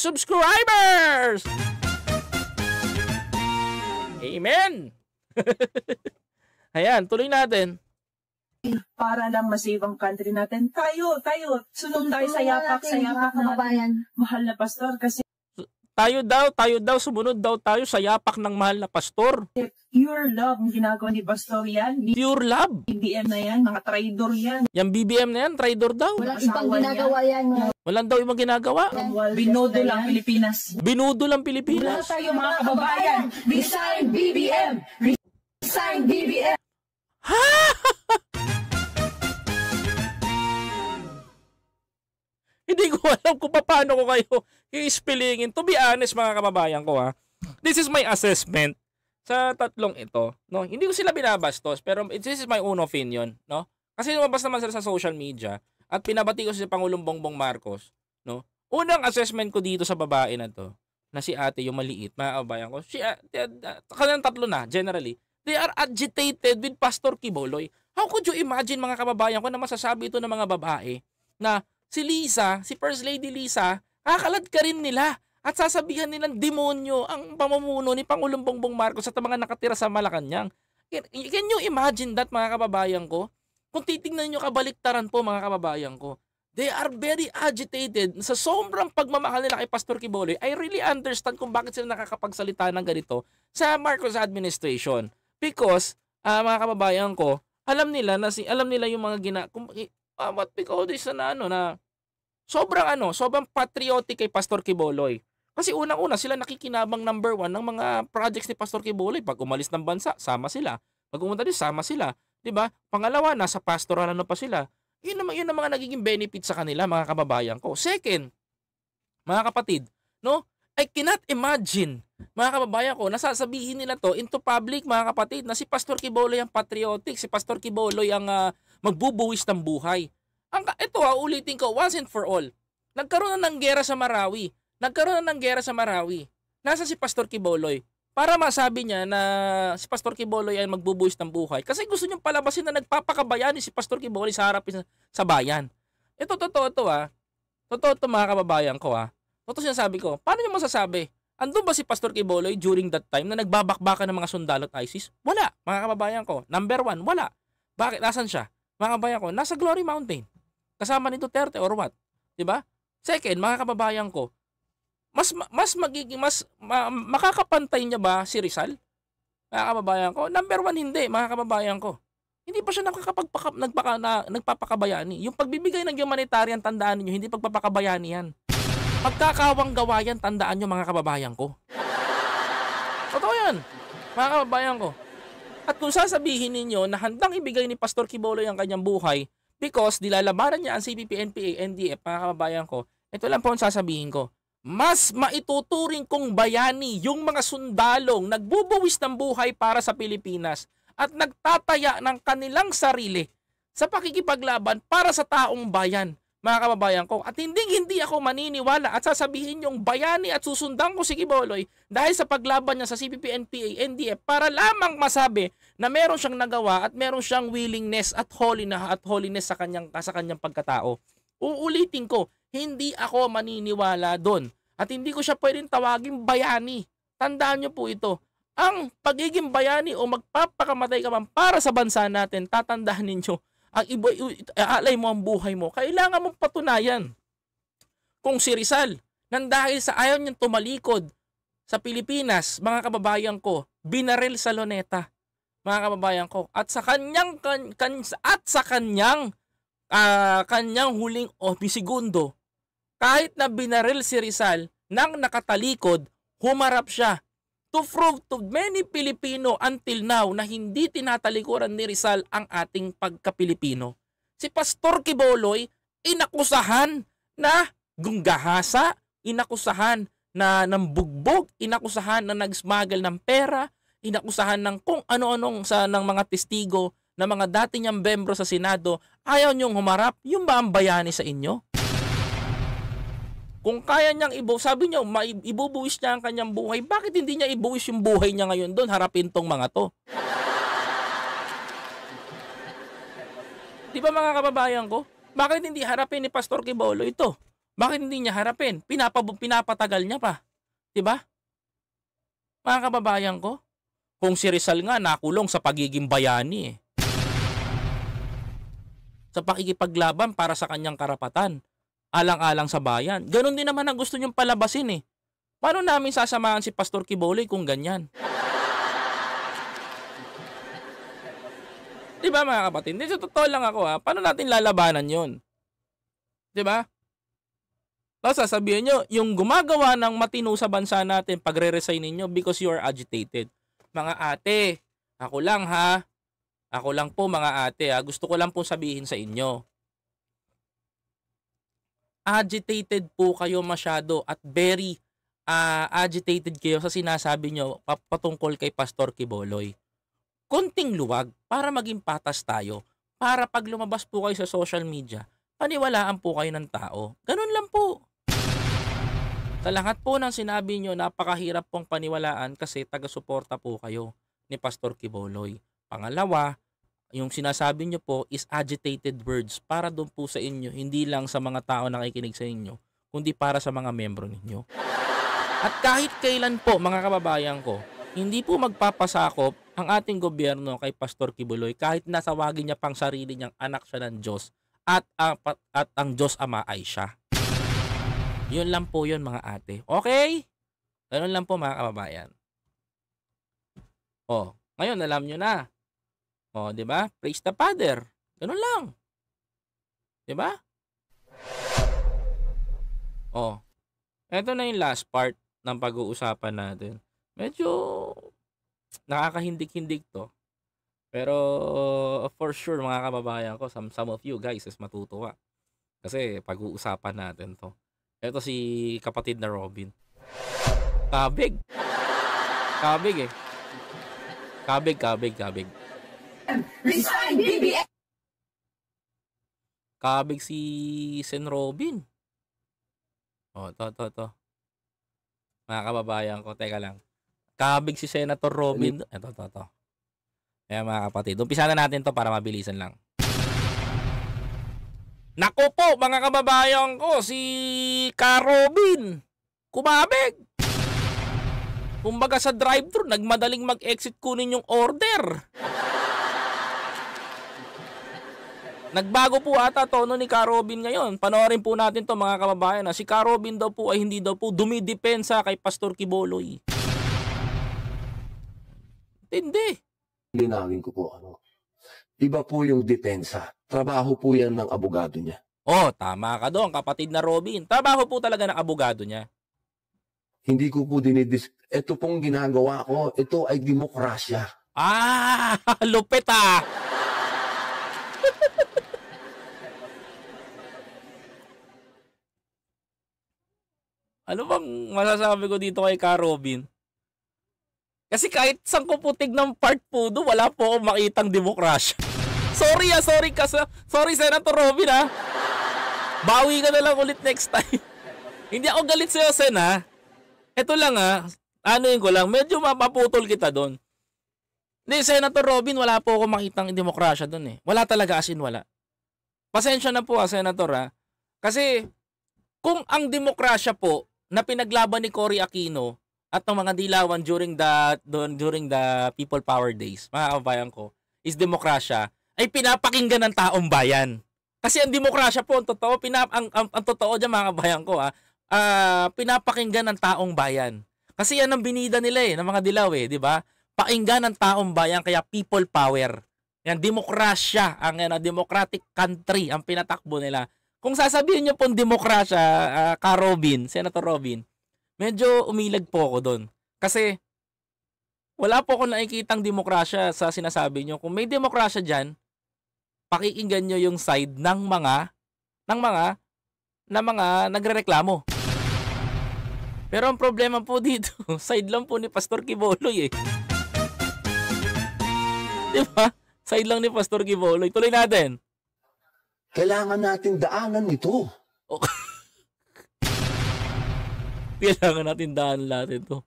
subscribers! Amen! Ayan, tuloy natin para lang masave ang country natin. Tayo, tayo, sunod tayo sa yapak, sa yapak na Mahal na pastor kasi tayo daw, tayo daw, sumunod daw tayo sa yapak ng mahal na pastor. Pure love ang ginagawa ni pastor yan. Pure love? BBM na yan, mga traidor yan. Yung BBM na yan, traitor daw. Walang ibang ginagawa yan. yan. Walang daw ibang ginagawa. Binudo lang Pilipinas. Binudo lang Pilipinas. Wala tayo mga kababayan. Resign BBM! Resign BBM! Ha? Hindi ko alam kung paano ko kayo i-spillingin. To be honest mga kababayan ko ha. This is my assessment sa tatlong ito. No? Hindi ko sila binabastos pero this is my own opinion. No? Kasi lumabas naman sila sa social media at pinabati ko si Pangulong Bongbong Marcos. No? Unang assessment ko dito sa babae na to na si ate yung maliit, mga kababayan ko, si uh, kanilang tatlo na, generally, they are agitated with Pastor Kiboloy. How could you imagine mga kababayan ko na masasabi ito ng mga babae na si Lisa, si First Lady Lisa, kakalad ka rin nila at sasabihan nilang demonyo ang pamumuno ni Pangulong Bongbong Marcos at mga nakatira sa Malacanang. Can, you imagine that mga kababayan ko? Kung titingnan nyo kabaliktaran po mga kababayan ko, they are very agitated sa sobrang pagmamahal nila kay Pastor Kiboloy. I really understand kung bakit sila nakakapagsalita ng ganito sa Marcos administration. Because, uh, mga kababayan ko, alam nila na si alam nila yung mga gina kung, uh, what we call this na ano na sobrang ano, sobrang patriotic kay Pastor Kiboloy. Kasi unang-una sila nakikinabang number one ng mga projects ni Pastor Kiboloy. Pag umalis ng bansa, sama sila. Pag umunta din, sama sila. 'Di ba? Pangalawa, nasa pastoral ano pa sila. Yun naman yun ang mga nagiging benefit sa kanila, mga kababayan ko. Second, mga kapatid, no? I cannot imagine, mga kababayan ko, nasasabihin nila to into public, mga kapatid, na si Pastor Kiboloy ang patriotic, si Pastor Kiboloy ang uh, magbubuwis ng buhay. Ang, ito ha, ah, ulitin ko, once and for all. Nagkaroon na ng gera sa Marawi. Nagkaroon na ng gera sa Marawi. Nasa si Pastor Kiboloy? Para masabi niya na si Pastor Kiboloy ay magbubuwis ng buhay. Kasi gusto niyang palabasin na nagpapakabayani si Pastor Kiboloy sa harapin sa bayan. Ito, totoo to ha. Ah. Totoo to mga kababayan ko ha. Ah. Totoo sinasabi ko. Paano niyo masasabi? Andun ba si Pastor Kiboloy during that time na nagbabakbakan ng mga sundalo at ISIS? Wala, mga kababayan ko. Number one, wala. Bakit? Nasaan siya? mga bayan ko, nasa Glory Mountain. Kasama ni Duterte or what? 'Di ba? Second, mga kababayan ko, mas mas magiging mas ma, makakapantay niya ba si Rizal? Mga kababayan ko, number one hindi, mga kababayan ko. Hindi pa siya nakakapagpaka, nagpaka, na, nagpapakabayani. Yung pagbibigay ng humanitarian, tandaan niyo, hindi pagpapakabayani yan. Pagkakawang gawa yan, tandaan niyo mga kababayan ko. Totoo yan, mga kababayan ko. At kung sasabihin ninyo na handang ibigay ni Pastor Kibolo ang kanyang buhay because dilalabanan niya ang CPP, NPA, NDF, mga kababayan ko, ito lang po ang sasabihin ko. Mas maituturing kong bayani yung mga sundalong nagbubuwis ng buhay para sa Pilipinas at nagtataya ng kanilang sarili sa pakikipaglaban para sa taong bayan mga kababayan ko. At hindi hindi ako maniniwala at sasabihin yung bayani at susundan ko si Kiboloy dahil sa paglaban niya sa CPP-NPA, NDF para lamang masabi na meron siyang nagawa at meron siyang willingness at holiness at holiness sa kanyang sa kanyang pagkatao. Uulitin ko, hindi ako maniniwala doon. At hindi ko siya pwedeng tawagin bayani. Tandaan niyo po ito. Ang pagiging bayani o magpapakamatay ka man para sa bansa natin, tatandaan ninyo, ang iba, alay mo ang buhay mo, kailangan mong patunayan. Kung si Rizal, nang dahil sa ayaw niyang tumalikod sa Pilipinas, mga kababayan ko, binaril sa Loneta, mga kababayan ko. At sa kanyang, kan, kan, at sa kanyang, uh, kanyang huling obisigundo, kahit na binaril si Rizal, nang nakatalikod, humarap siya to prove to many Pilipino until now na hindi tinatalikuran ni Rizal ang ating pagka-Pilipino. Si Pastor Kiboloy inakusahan na gunggahasa, inakusahan na nambugbog, inakusahan na nagsmagal ng pera, inakusahan ng kung ano-anong sa ng mga testigo na mga dati niyang membro sa Senado, ayaw niyong humarap, yung ba ang bayani sa inyo? Kung kaya niyang ibo, sabi niyo, ibubuwis niya ang kanyang buhay, bakit hindi niya ibuwis yung buhay niya ngayon doon? Harapin tong mga to. Di ba mga kababayan ko? Bakit hindi harapin ni Pastor Kibolo ito? Bakit hindi niya harapin? Pinapa, pinapatagal niya pa. Di ba? Mga kababayan ko, kung si Rizal nga nakulong sa pagiging bayani eh. Sa pakikipaglaban para sa kanyang karapatan alang-alang sa bayan. Ganon din naman ang gusto niyong palabasin eh. Paano namin sasamahan si Pastor Kiboley kung ganyan? Di ba mga kapatid? Dito totoo lang ako ha. Paano natin lalabanan yon? Di ba? Tapos sasabihin nyo, yung gumagawa ng matino sa bansa natin, pagre-resign ninyo because you are agitated. Mga ate, ako lang ha. Ako lang po mga ate ha. Gusto ko lang po sabihin sa inyo agitated po kayo masyado at very uh, agitated kayo sa sinasabi nyo patungkol kay Pastor Kiboloy. Konting luwag para maging patas tayo. Para pag lumabas po kayo sa social media, paniwalaan po kayo ng tao. Ganun lang po. Sa lahat po ng sinabi nyo, napakahirap pong paniwalaan kasi taga-suporta po kayo ni Pastor Kiboloy. Pangalawa, yung sinasabi nyo po is agitated words para doon po sa inyo, hindi lang sa mga tao na nakikinig sa inyo, kundi para sa mga membro ninyo. At kahit kailan po, mga kababayan ko, hindi po magpapasakop ang ating gobyerno kay Pastor Kibuloy kahit nasawagin niya pang sarili niyang anak siya ng Diyos at, uh, at ang Diyos Ama ay siya. Yun lang po yun mga ate. Okay? Ganun lang po mga kababayan. Oh, ngayon alam nyo na Oh, di ba? Praise the Father. Ganun lang. Di ba? Oh. Ito na yung last part ng pag-uusapan natin. Medyo nakakahindik-hindik to. Pero for sure mga kababayan ko, some, some of you guys is matutuwa. Kasi pag-uusapan natin to. Ito si kapatid na Robin. Kabig. Kabig eh. Kabig, kabig, kabig. Resign, BBM! Kabig si Sen Robin. oh, to, to, to. Mga kababayan ko, teka lang. Kabig si Senator Robin. Ito, to, to. Ayan mga kapatid. Umpisa na natin to para mabilisan lang. Naku po, mga kababayan ko, si Ka Kumabig. Kumbaga sa drive-thru, nagmadaling mag-exit kunin yung order. Nagbago po ata tono ni Carobin ngayon. Panoorin po natin to mga kababayan. Si Carobin daw po ay hindi daw po dumidepensa kay Pastor Kiboloy. Hindi. Linawin ko po ano. Iba po yung depensa. Trabaho po yan ng abogado niya. Oh, tama ka doon, kapatid na Robin. Trabaho po talaga ng abogado niya. Hindi ko po dinidis... Ito pong ginagawa ko, ito ay demokrasya. Ah, lupit ah! Ano bang masasabi ko dito kay Carobin? Kasi kahit sang kuputig ng part po do, wala po akong makitang demokrasya. sorry ah, sorry ka sa... Sorry Senator Robin ah. Bawi ka na lang ulit next time. Hindi ako galit sa'yo, Sen ah. Ito lang ah, ano yun ko lang, medyo mapaputol kita doon. Hindi, Senator Robin, wala po akong makitang demokrasya doon eh. Wala talaga, as in wala. Pasensya na po ah, Senator ah. Kasi kung ang demokrasya po na pinaglaban ni Cory Aquino at ng mga dilawan during the during the people power days, mga kabayan ko, is demokrasya ay pinapakinggan ng taong bayan. Kasi ang demokrasya po, ang totoo, pinap ang, ang, ang totoo diyan mga kabayan ko, ah, uh, pinapakinggan ng taong bayan. Kasi yan ang binida nila eh, ng mga dilaw eh, di ba? Pakinggan ng taong bayan, kaya people power. Yan, demokrasya, ang yan, ah, democratic country, ang pinatakbo nila. Kung sasabihin niyo pong demokrasya, uh, ka Robin, Senator Robin, medyo umilag po ako doon. Kasi wala po akong nakikitang demokrasya sa sinasabi niyo. Kung may demokrasya diyan, pakikinggan niyo yung side ng mga ng mga na mga nagrereklamo. Pero ang problema po dito, side lang po ni Pastor Kiboloy eh. Di ba? Side lang ni Pastor Kiboloy. Tuloy natin. Kailangan natin daanan ito. Okay. Kailangan natin daanan natin ito.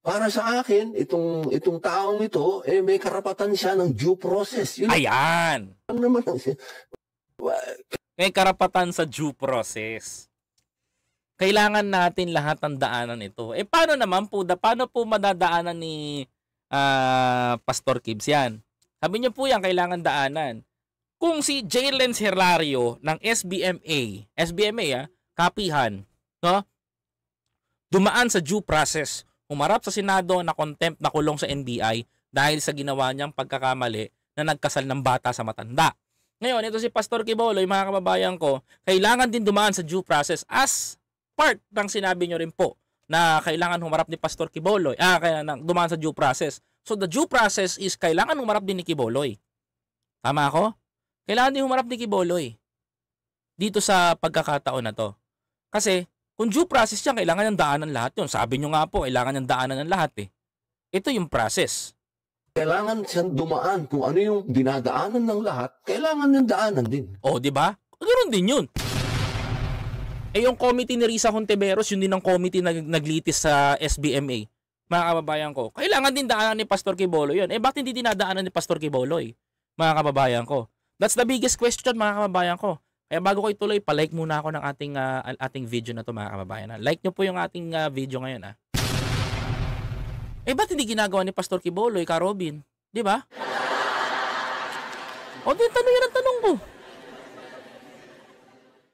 Para sa akin, itong itong taong ito, eh may karapatan siya ng due process. Yun, Ayan! Ano naman May karapatan sa due process. Kailangan natin lahat ng daanan ito. Eh paano naman po, da, paano po madadaanan ni uh, Pastor Kibs yan? Sabi niyo po yan, kailangan daanan. Kung si Jalen Serrario ng SBMA, SBMA ah, kapihan, no? dumaan sa due process, umarap sa Senado na contempt na kulong sa NBI dahil sa ginawa niyang pagkakamali na nagkasal ng bata sa matanda. Ngayon, ito si Pastor Kiboloy, mga kababayan ko, kailangan din dumaan sa due process as part ng sinabi niyo rin po na kailangan humarap ni Pastor Kiboloy, ah, kaya dumaan sa due process. So the due process is kailangan humarap din ni Kiboloy. Tama ako? Kailangan din humarap ni Kiboloy dito sa pagkakataon na to. Kasi kung due process yan, kailangan ng daanan lahat yun. Sabi niyo nga po, kailangan ng daanan ng lahat eh. Ito yung process. Kailangan siyang dumaan kung ano yung dinadaanan ng lahat, kailangan ng daanan din. O, oh, di ba? Ganoon din yun. Eh yung committee ni Risa Honteveros, yun din ang committee na naglitis sa SBMA. Mga kababayan ko, kailangan din daanan ni Pastor Kiboloy yun. Eh bakit hindi dinadaanan ni Pastor Kiboloy? Mga kababayan ko. That's the biggest question mga kababayan ko. Kaya bago ko ituloy, palike muna ako ng ating uh, ating video na to mga kababayan. Like nyo po yung ating uh, video ngayon ah. Eh ba't hindi ginagawa ni Pastor Kiboloy ka Robin? Di ba? O din tanong yan ang tanong ko.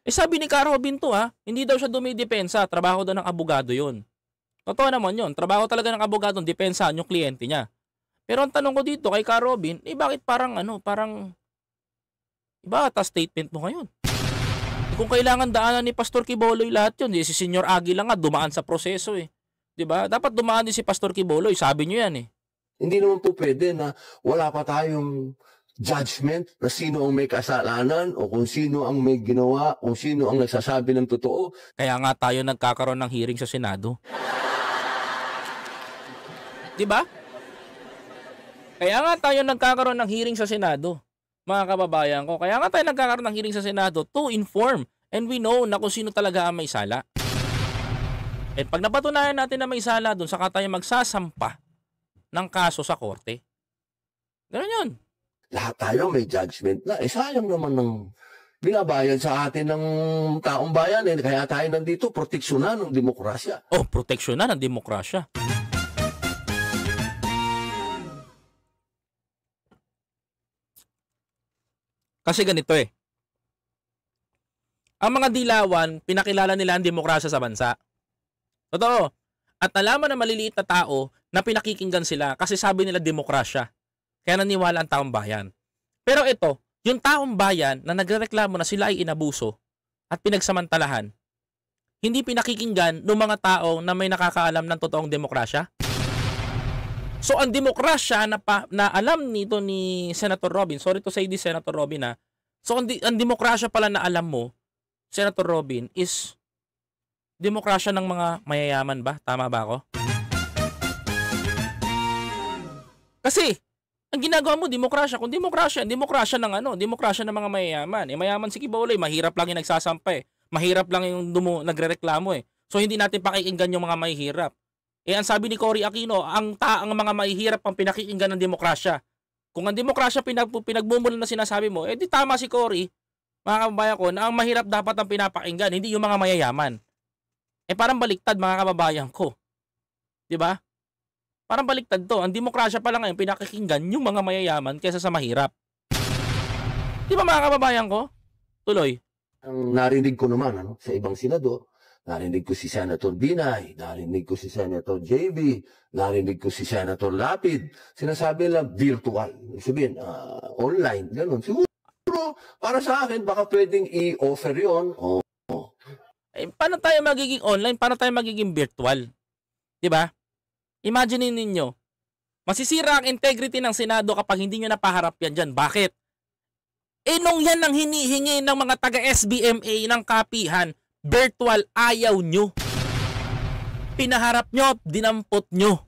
Eh sabi ni Ka to ha, hindi daw siya dumidepensa, trabaho daw ng abogado yon. Totoo naman yon. trabaho talaga ng abogado, depensa yung kliyente niya. Pero ang tanong ko dito kay Ka eh bakit parang ano, parang Iba ata statement mo ngayon. Kung kailangan daanan ni Pastor Kiboloy lahat yun, eh, si Senyor Agila nga dumaan sa proseso eh. 'Di ba? Dapat dumaan din si Pastor Kiboloy, sabi niyo yan eh. Hindi naman po pwede na wala pa tayong judgment na sino ang may kasalanan o kung sino ang may ginawa, o sino ang nagsasabi ng totoo. Kaya nga tayo nagkakaroon ng hearing sa Senado. 'Di ba? Kaya nga tayo nagkakaroon ng hearing sa Senado mga kababayan ko. Kaya nga tayo nagkakaroon ng hearing sa Senado to inform and we know na kung sino talaga ang may sala. At pag napatunayan natin na may sala doon, saka tayo magsasampa ng kaso sa korte. Ganun yun. Lahat tayo may judgment na. Eh sayang naman ng binabayan sa atin ng taong bayan. Eh, kaya tayo nandito, proteksyonan ng demokrasya. Oh, proteksyonan ng demokrasya. Kasi ganito eh. Ang mga dilawan, pinakilala nila ang demokrasya sa bansa. Totoo. At nalaman ng maliliit na tao na pinakikinggan sila kasi sabi nila demokrasya. Kaya naniwala ang taong bayan. Pero ito, yung taong bayan na nagreklamo na sila ay inabuso at pinagsamantalahan, hindi pinakikinggan ng mga taong na may nakakaalam ng totoong demokrasya? So ang demokrasya na, pa, na alam nito ni Senator Robin, sorry to say this Senator Robin ha, ah. so ang, di, ang demokrasya pala na alam mo, Senator Robin, is demokrasya ng mga mayayaman ba? Tama ba ako? Kasi, ang ginagawa mo, demokrasya. Kung demokrasya, demokrasya ng ano, demokrasya ng mga mayayaman. Eh, mayaman si Kibaulay, mahirap lang yung nagsasampa eh. Mahirap lang yung dumo, nagrereklamo eh. So, hindi natin pakikinggan yung mga mahihirap. Eh ang sabi ni Cory Aquino, ang taang mga mahihirap ang pinakikinggan ng demokrasya. Kung ang demokrasya pinag pinagmumulan na sinasabi mo, edi eh, tama si Cory, mga kababayan ko, na ang mahirap dapat ang pinapakinggan, hindi yung mga mayayaman. Eh parang baliktad mga kababayan ko. 'Di ba? Parang baliktad to. Ang demokrasya pa lang ngayon pinakikinggan yung mga mayayaman kaysa sa mahirap. 'Di ba mga kababayan ko? Tuloy. Ang narinig ko naman ano, sa ibang senador, Narinig ko si Senator Binay, narinig ko si Senator JB, narinig ko si Senator Lapid. Sinasabi lang virtual. Sabihin, uh, online, ganun. Siguro, para sa akin, baka pwedeng i-offer yon. O, oh. eh, paano tayo magiging online? Paano tayo magiging virtual? ba? Diba? Imagine ninyo, masisira ang integrity ng Senado kapag hindi nyo napaharap yan dyan. Bakit? Eh nung yan ang hinihingi ng mga taga-SBMA ng kapihan virtual ayaw nyo. Pinaharap nyo, dinampot nyo.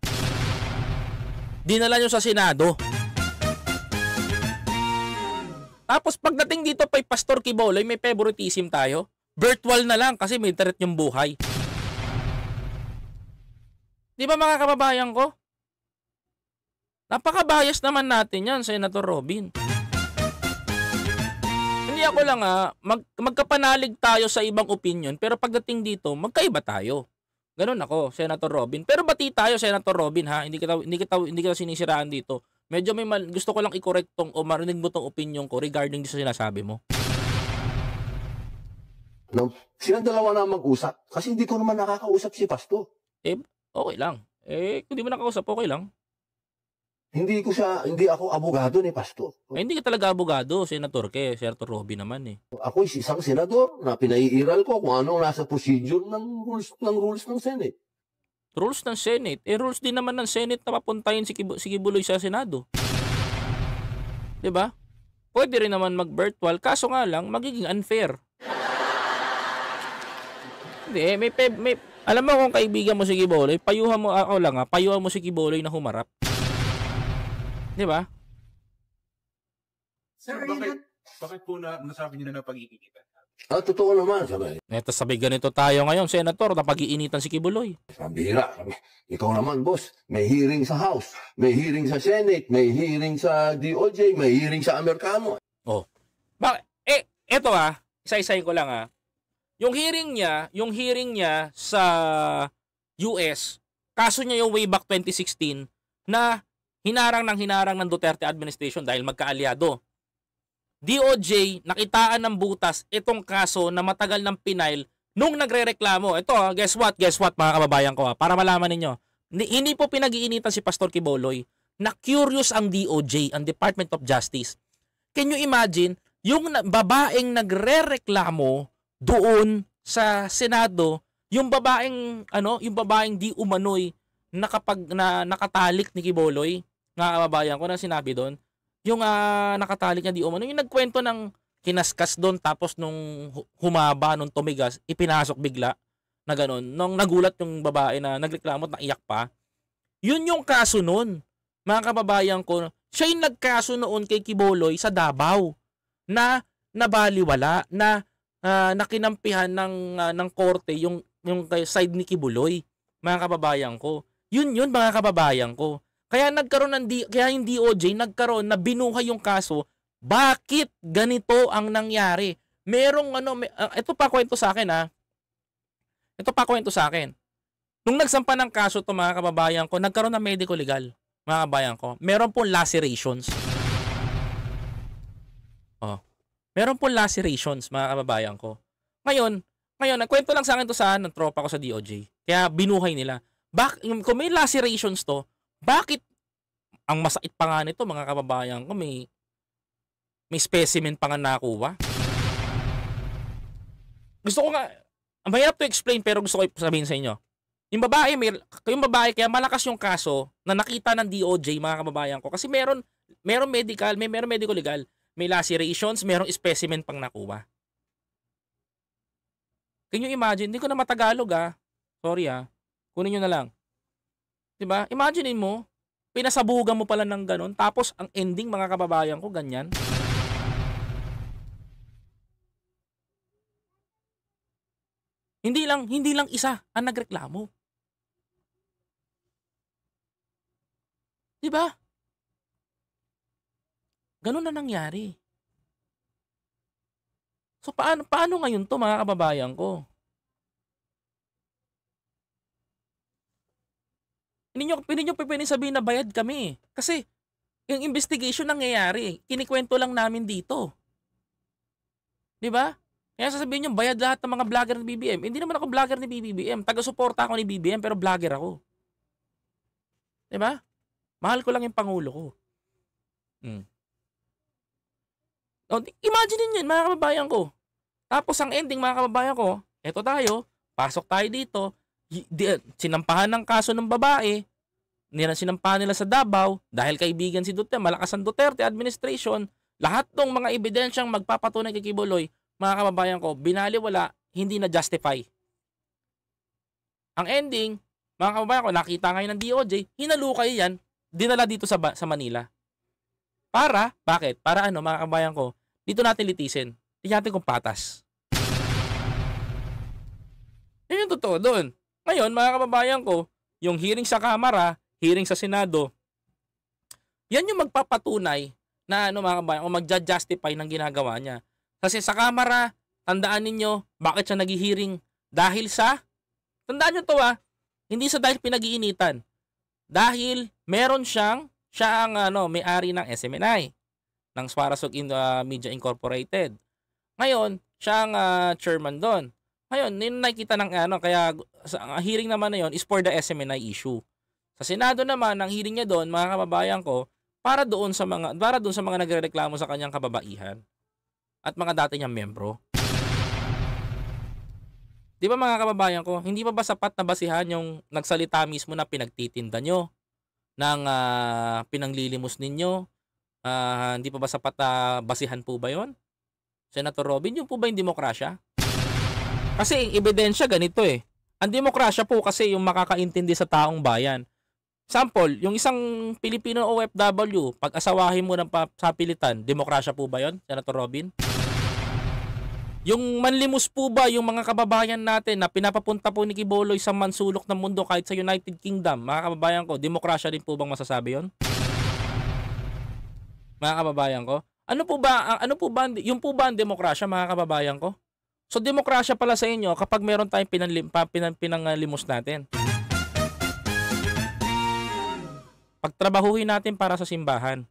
Dinala nyo sa Senado. Tapos pagdating dito kay Pastor Kibolay, may favoritism tayo. Virtual na lang kasi may internet yung buhay. Di ba mga kababayan ko? Napaka-bias naman natin yan, Senator Robin. Nangangaya ko lang ha, ah, mag, magkapanalig tayo sa ibang opinion, pero pagdating dito, magkaiba tayo. Ganun ako, Senator Robin. Pero bati tayo, Senator Robin ha, hindi kita, hindi kita, hindi kita sinisiraan dito. Medyo may mal, gusto ko lang i-correct tong o marinig mo tong opinion ko regarding sa sinasabi mo. No? Silang dalawa na mag-usap kasi hindi ko naman nakakausap si Pasto. Eh, okay lang. Eh, kung di mo nakausap, okay lang. Hindi ko siya, hindi ako abogado ni Pastor. Ay, eh, hindi ka talaga abogado, Senator Ke, eh, Senator Robby naman eh. Ako isang senador na pinaiiral ko kung ano nasa procedure ng rules ng, rules ng Senate. Rules ng Senate? Eh, rules din naman ng Senate na papuntayin si, Kib- si Kibuloy sa Senado. ba? Diba? Pwede rin naman mag-virtual, kaso nga lang, magiging unfair. hindi, eh, may, may, alam mo kung kaibigan mo si Kibuloy, payuhan mo ako lang ha, ah, payuhan mo si Kibuloy na humarap. Di ba? Sir, bakit, bakit po na, nasabi niyo na napag-iinitan? Ah, totoo naman, sabi. Neto sabi, ganito tayo ngayon, Senator, napag-iinitan si Kibuloy. Sabi na, sabi, ikaw naman, boss, may hearing sa House, may hearing sa Senate, may hearing sa DOJ, may hearing sa Amerikano. Oh, Ba Eh, eto ah, isa-isahin ko lang ah. Yung hearing niya, yung hearing niya sa US, kaso niya yung way back 2016 na hinarang ng hinarang ng Duterte administration dahil magkaalyado. DOJ, nakitaan ng butas itong kaso na matagal ng pinail nung nagrereklamo. Ito, ah, guess what? Guess what mga kababayan ko? Ha? Ah, para malaman ninyo, hindi po pinag-iinitan si Pastor Kiboloy na curious ang DOJ, ang Department of Justice. Can you imagine yung babaeng nagrereklamo doon sa Senado, yung babaeng ano, yung babaeng di umanoy nakapag na nakatalik ni Kiboloy nga kababayan ko na sinabi doon, yung uh, nakatali niya di umano, yung nagkwento ng kinaskas doon tapos nung humaba, nung tumigas, ipinasok bigla na ganun. Nung nagulat yung babae na nagreklamo at naiyak pa, yun yung kaso noon. Mga kababayan ko, siya yung nagkaso noon kay Kiboloy sa Davao na nabaliwala, na uh, nakinampihan ng, uh, ng korte yung, yung side ni Kibuloy. Mga kababayan ko. Yun yun mga kababayan ko. Kaya nagkaroon ng D- kaya yung DOJ nagkaroon na binuhay yung kaso, bakit ganito ang nangyari? Merong ano, may, uh, ito pa kwento sa akin ha. Ah. Ito pa kwento sa akin. Nung nagsampa ng kaso to mga kababayan ko, nagkaroon ng medical legal, mga kababayan ko. Meron pong lacerations. Oh. Meron pong lacerations, mga kababayan ko. Ngayon, ngayon, nagkwento lang sa akin to sa ng tropa ko sa DOJ. Kaya binuhay nila. Bak, kung may lacerations to, bakit ang masakit pa nga nito mga kababayan ko may may specimen pa nga nakuha. Gusto ko nga ang mahirap to explain pero gusto ko sabihin sa inyo. Yung babae, may, yung babae kaya malakas yung kaso na nakita ng DOJ mga kababayan ko kasi meron meron medical, may meron medical legal, may lacerations, merong specimen pang nakuha. Can you imagine? Hindi ko na matagalog ah. Sorry ah. Kunin nyo na lang. 'Di ba? Imagine mo, pinasabugan mo pala ng ganun, tapos ang ending mga kababayan ko ganyan. Hindi lang hindi lang isa ang nagreklamo. 'Di ba? Ganun na nangyari. So paano paano ngayon 'to mga kababayan ko? Hindi nyo, hindi nyo pwede sabihin na bayad kami. Kasi, yung investigation nangyayari, kinikwento lang namin dito. Di ba? Kaya sasabihin nyo, bayad lahat ng mga vlogger ng BBM. Hindi naman ako vlogger ni BBM. Taga-suporta ako ni BBM, pero vlogger ako. Di ba? Mahal ko lang yung Pangulo ko. Mm. Oh, imagine yun, mga kababayan ko. Tapos ang ending, mga kababayan ko, eto tayo, pasok tayo dito, di, eh, sinampahan ng kaso ng babae, nila sinampahan nila sa Davao dahil kaibigan si Duterte, malakas ang Duterte administration, lahat ng mga ebidensyang magpapatunay kay Kibuloy, mga kababayan ko, binaliwala, hindi na justify. Ang ending, mga kababayan ko, nakita ngayon ng DOJ, hinalukay yan, dinala dito sa, sa Manila. Para, bakit? Para ano, mga kababayan ko, dito natin litisin. Tingnan natin kung patas. Yun yung totoo doon. Ngayon, mga kababayan ko, yung hearing sa Kamara, hearing sa Senado, yan yung magpapatunay na ano mga kababayan, o mag justify ng ginagawa niya. Kasi sa Kamara, tandaan ninyo bakit siya naghihiring. Dahil sa, tandaan nyo to ah, hindi sa dahil pinag-iinitan. Dahil meron siyang, siya ang ano, may-ari ng SMNI, ng Swarasog in, uh, Media Incorporated. Ngayon, siya ang uh, chairman doon. Ngayon, yun nakikita ng ano, kaya sa, ang hearing naman na yon is for the SMNI issue. Sa Senado naman, ang hearing niya doon, mga kababayan ko, para doon sa mga para doon sa mga nagrereklamo sa kanyang kababaihan at mga dati niyang miyembro. 'Di ba mga kababayan ko, hindi pa ba sapat na basihan yung nagsalita mismo na pinagtitinda nyo ng uh, pinanglilimos ninyo? Uh, hindi pa ba sapat na basihan po ba 'yon? Senator Robin, yun po ba yung demokrasya? Kasi ang ebidensya ganito eh. Ang demokrasya po kasi yung makakaintindi sa taong bayan. Sample, yung isang Pilipino OFW, pag asawahin mo ng sapilitan, demokrasya po ba yon, Senator Robin? Yung manlimos po ba yung mga kababayan natin na pinapapunta po ni Kiboloy sa mansulok ng mundo kahit sa United Kingdom, mga kababayan ko, demokrasya din po bang masasabi yon? Mga kababayan ko, ano po ba ano po ba yung po ba ang demokrasya mga kababayan ko? So demokrasya pala sa inyo kapag meron tayong pinanlimpa, pinan, pinanglimus natin. Pagtrabahuhin natin para sa simbahan.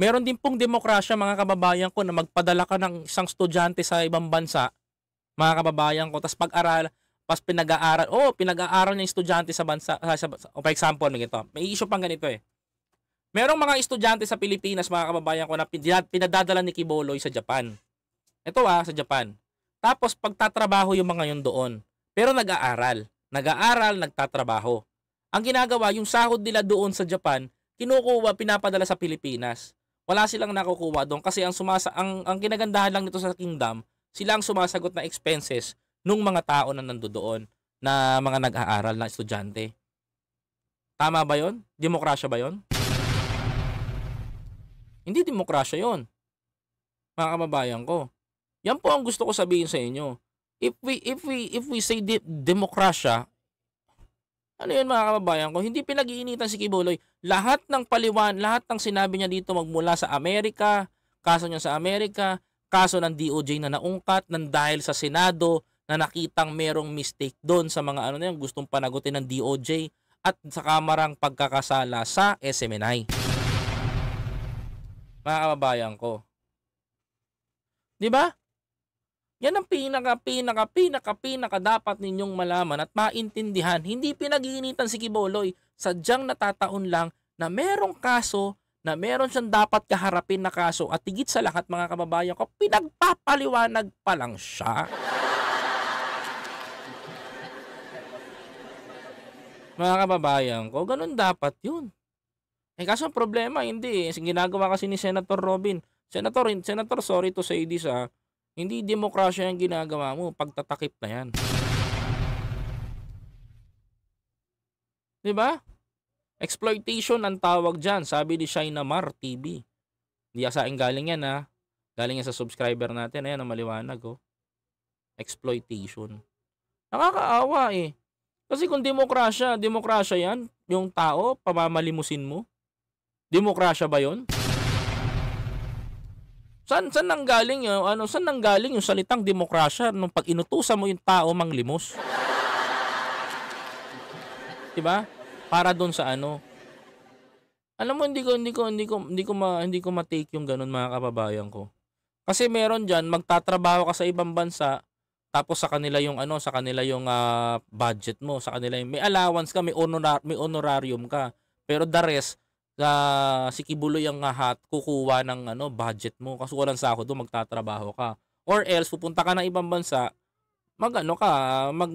Meron din pong demokrasya mga kababayan ko na magpadala ka ng isang estudyante sa ibang bansa, mga kababayan ko, tapos pag-aral, pas pinag-aaral, oh, pinag-aaral ng estudyante sa bansa, sa, sa, for example, ganito. May issue pang ganito eh. Merong mga estudyante sa Pilipinas, mga kababayan ko, na pinadadala ni Kiboloy sa Japan ito ah, sa Japan. Tapos pagtatrabaho yung mga yun doon. Pero nag-aaral. Nag-aaral, nagtatrabaho. Ang ginagawa, yung sahod nila doon sa Japan, kinukuha, pinapadala sa Pilipinas. Wala silang nakukuha doon kasi ang, sumasa ang, ang ginagandahan lang nito sa kingdom, sila ang sumasagot na expenses nung mga tao na nandoon na mga nag-aaral na estudyante. Tama ba yon? Demokrasya ba yon? Hindi demokrasya yon. Mga kababayan ko. Yan po ang gusto ko sabihin sa inyo. If we if we if we say de- demokrasya, ano yun mga kababayan ko, hindi pinag-iinitan si Kiboloy. Lahat ng paliwan, lahat ng sinabi niya dito magmula sa Amerika, kaso niya sa Amerika, kaso ng DOJ na naungkat nang dahil sa Senado na nakitang merong mistake doon sa mga ano na yun, gustong panagutin ng DOJ at sa kamarang pagkakasala sa SMNI. Mga kababayan ko. 'Di ba? Yan ang pinaka, pinaka, pinaka, pinaka dapat ninyong malaman at maintindihan. Hindi pinaginitan si Kiboloy. Sadyang natataon lang na merong kaso na meron siyang dapat kaharapin na kaso at higit sa lahat mga kababayan ko, pinagpapaliwanag pa lang siya. mga kababayan ko, ganun dapat yun. Eh kaso problema, hindi. Eh. Ginagawa kasi ni Senator Robin. Senator, Senator, sorry to say this ah hindi demokrasya yung ginagawa mo, pagtatakip na yan. 'Di ba? Exploitation ang tawag diyan, sabi ni Shaina Mar TV. Hindi sa galing yan ha. Galing yan sa subscriber natin. Ayan, ang maliwanag oh. Exploitation. Nakakaawa eh. Kasi kung demokrasya, demokrasya yan, yung tao, pamamalimusin mo. Demokrasya ba yon? San san nanggaling yung ano, san nanggaling yung salitang demokrasya nung pag inutusan mo yung tao manglimos? 'Di ba? Para doon sa ano. Alam mo hindi ko hindi ko hindi ko hindi ko ma, hindi ko ma-take yung ganun mga kababayan ko. Kasi meron diyan magtatrabaho ka sa ibang bansa tapos sa kanila yung ano sa kanila yung uh, budget mo sa kanila yung may allowance ka may honorar may honorarium ka pero the rest uh, si Kibuloy ang hahat kukuha ng ano budget mo kasi walang sako do magtatrabaho ka or else pupunta ka ng ibang bansa magano ka mag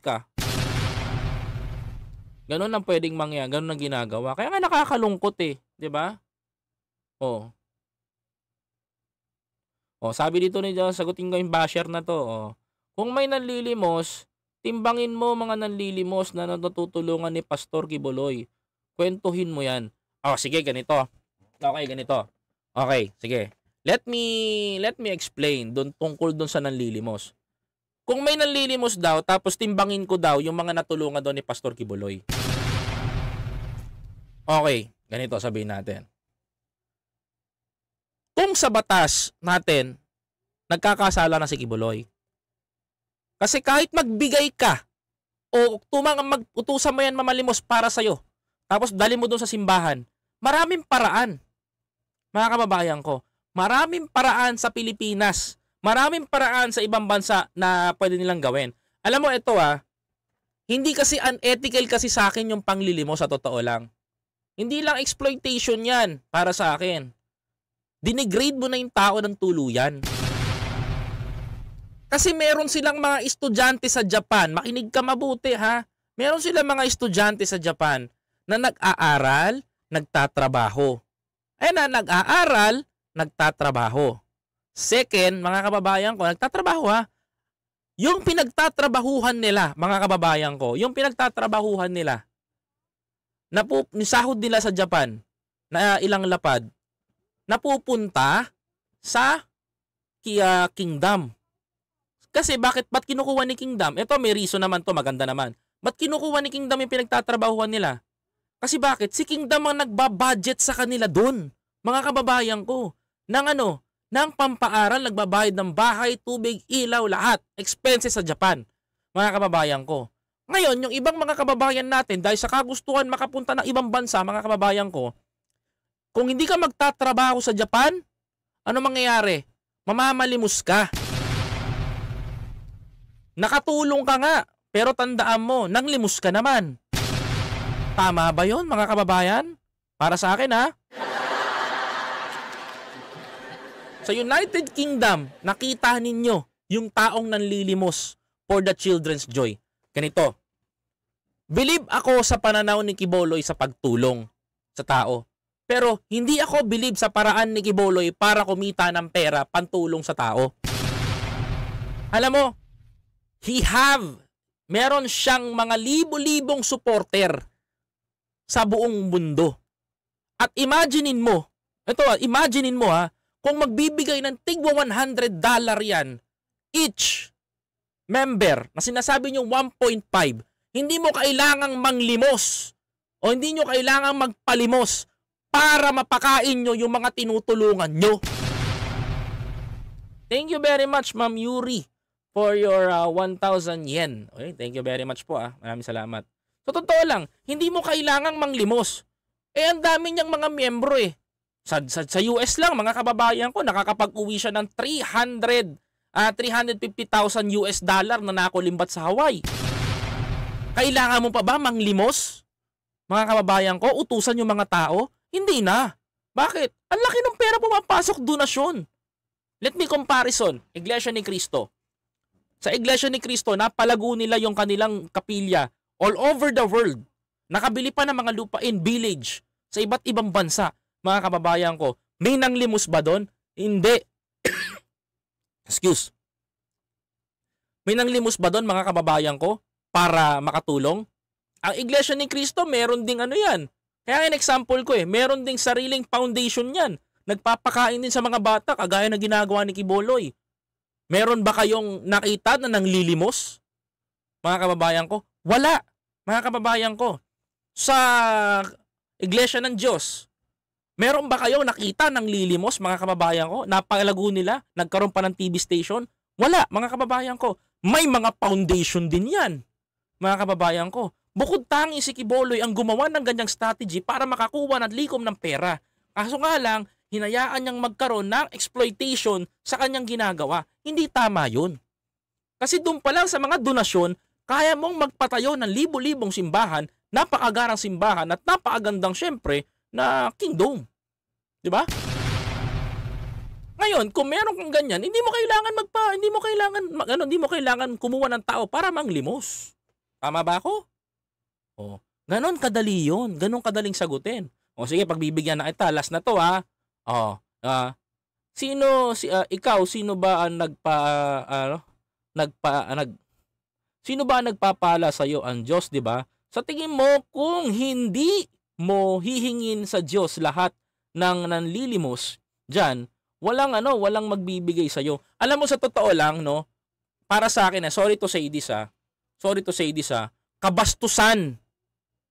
ka Ganun ang pwedeng mangyari, ganun ang ginagawa. Kaya nga nakakalungkot eh, 'di ba? Oh. Oh, sabi dito ni Diyos, sagutin ko yung basher na to, oh. Kung may nanlilimos, timbangin mo mga nanlilimos na natutulungan ni Pastor Kibuloy Kwentuhin mo yan. Oh, sige, ganito. Okay, ganito. Okay, sige. Let me let me explain don tungkol don sa nanlilimos. Kung may nanlilimos daw, tapos timbangin ko daw yung mga natulungan doon ni Pastor Kibuloy. Okay, ganito sabihin natin. Kung sa batas natin, nagkakasala na si Kibuloy. Kasi kahit magbigay ka o tumang magutusan mo yan mamalimos para sa iyo, tapos dali mo doon sa simbahan. Maraming paraan. Mga kababayan ko, maraming paraan sa Pilipinas. Maraming paraan sa ibang bansa na pwede nilang gawin. Alam mo ito ah, hindi kasi unethical kasi sa akin yung panglilimo sa totoo lang. Hindi lang exploitation yan para sa akin. Dinegrade mo na yung tao ng tuluyan. Kasi meron silang mga estudyante sa Japan. Makinig ka mabuti ha. Meron silang mga estudyante sa Japan na nag-aaral, nagtatrabaho. Ayan eh, na, nag-aaral, nagtatrabaho. Second, mga kababayan ko, nagtatrabaho ha. Yung pinagtatrabahuhan nila, mga kababayan ko, yung pinagtatrabahuhan nila, napu sahod nila sa Japan, na ilang lapad, napupunta sa Kia Kingdom. Kasi bakit, ba't kinukuha ni Kingdom? Ito may reason naman to, maganda naman. Ba't kinukuha ni Kingdom yung pinagtatrabahuhan nila? Kasi bakit? Si Kingdom ang nagbabudget sa kanila doon. Mga kababayan ko, Nang ano, Nang pampaaral, nagbabayad ng bahay, tubig, ilaw, lahat. Expenses sa Japan. Mga kababayan ko. Ngayon, yung ibang mga kababayan natin, dahil sa kagustuhan makapunta ng ibang bansa, mga kababayan ko, kung hindi ka magtatrabaho sa Japan, ano mangyayari? Mamamalimus ka. Nakatulong ka nga, pero tandaan mo, nanglimus ka naman. Tama ba yon mga kababayan? Para sa akin ha? Sa United Kingdom, nakita ninyo yung taong nanlilimos for the children's joy. Ganito, believe ako sa pananaw ni Kiboloy sa pagtulong sa tao. Pero hindi ako believe sa paraan ni Kiboloy para kumita ng pera pantulong sa tao. Alam mo, he have, meron siyang mga libo-libong supporter sa buong mundo. At imaginein mo, ito imaginein mo ha, kung magbibigay ng tigwa 100 dollar yan each member na sinasabi nyo 1.5, hindi mo kailangang manglimos o hindi nyo kailangang magpalimos para mapakain nyo yung mga tinutulungan nyo. Thank you very much, Ma'am Yuri, for your uh, ah, 1,000 yen. Okay, thank you very much po. Ah. Maraming salamat. Sa so, totoo lang, hindi mo kailangang manglimos. Eh, ang dami niyang mga miyembro eh. Sa, sa, sa US lang, mga kababayan ko, nakakapag-uwi siya ng 300, uh, 350,000 US dollar na nakulimbat sa Hawaii. Kailangan mo pa ba manglimos? Mga kababayan ko, utusan yung mga tao? Hindi na. Bakit? Ang laki ng pera pumapasok donasyon. Let me comparison, Iglesia ni Cristo. Sa Iglesia ni Cristo, napalago nila yung kanilang kapilya all over the world, nakabili pa ng mga lupa in village sa iba't ibang bansa, mga kababayan ko. May nanglimos ba doon? Hindi. Excuse. May nanglimos ba doon mga kababayan ko para makatulong? Ang Iglesia ni Cristo, meron ding ano yan. Kaya yung example ko eh, meron ding sariling foundation yan. Nagpapakain din sa mga bata, kagaya na ginagawa ni Kiboloy. Meron ba kayong nakita na nanglilimos? Mga kababayan ko, wala, mga kababayan ko. Sa Iglesia ng Diyos, meron ba kayong nakita ng lilimos, mga kababayan ko? Napalago nila, nagkaroon pa ng TV station? Wala, mga kababayan ko. May mga foundation din yan, mga kababayan ko. Bukod tangi si Kiboloy ang gumawa ng ganyang strategy para makakuha ng likom ng pera. Kaso nga lang, hinayaan niyang magkaroon ng exploitation sa kanyang ginagawa. Hindi tama yun. Kasi doon pa lang sa mga donasyon, kaya mong magpatayo ng libo-libong simbahan, napakagarang simbahan at napakagandang syempre na kingdom. 'Di ba? Ngayon, kung meron kang ganyan, hindi mo kailangan magpa hindi mo kailangan mag, ano, hindi mo kailangan kumuha ng tao para manglimos. Tama ba ako? Oh, ganon kadali 'yon, ganon kadaling sagutin. O sige, pagbibigyan na kita, last na 'to ha. Oh, uh, sino si uh, ikaw sino ba ang nagpa uh, ano, nagpa uh, nag Sino ba nagpapala sa iyo ang Diyos, 'di ba? Sa tingin mo kung hindi mo hihingin sa Diyos lahat ng nanlilimos diyan, walang ano, walang magbibigay sa iyo. Alam mo sa totoo lang, no? Para sa akin, eh, sorry to say this ah. Sorry to say this ah. Kabastusan.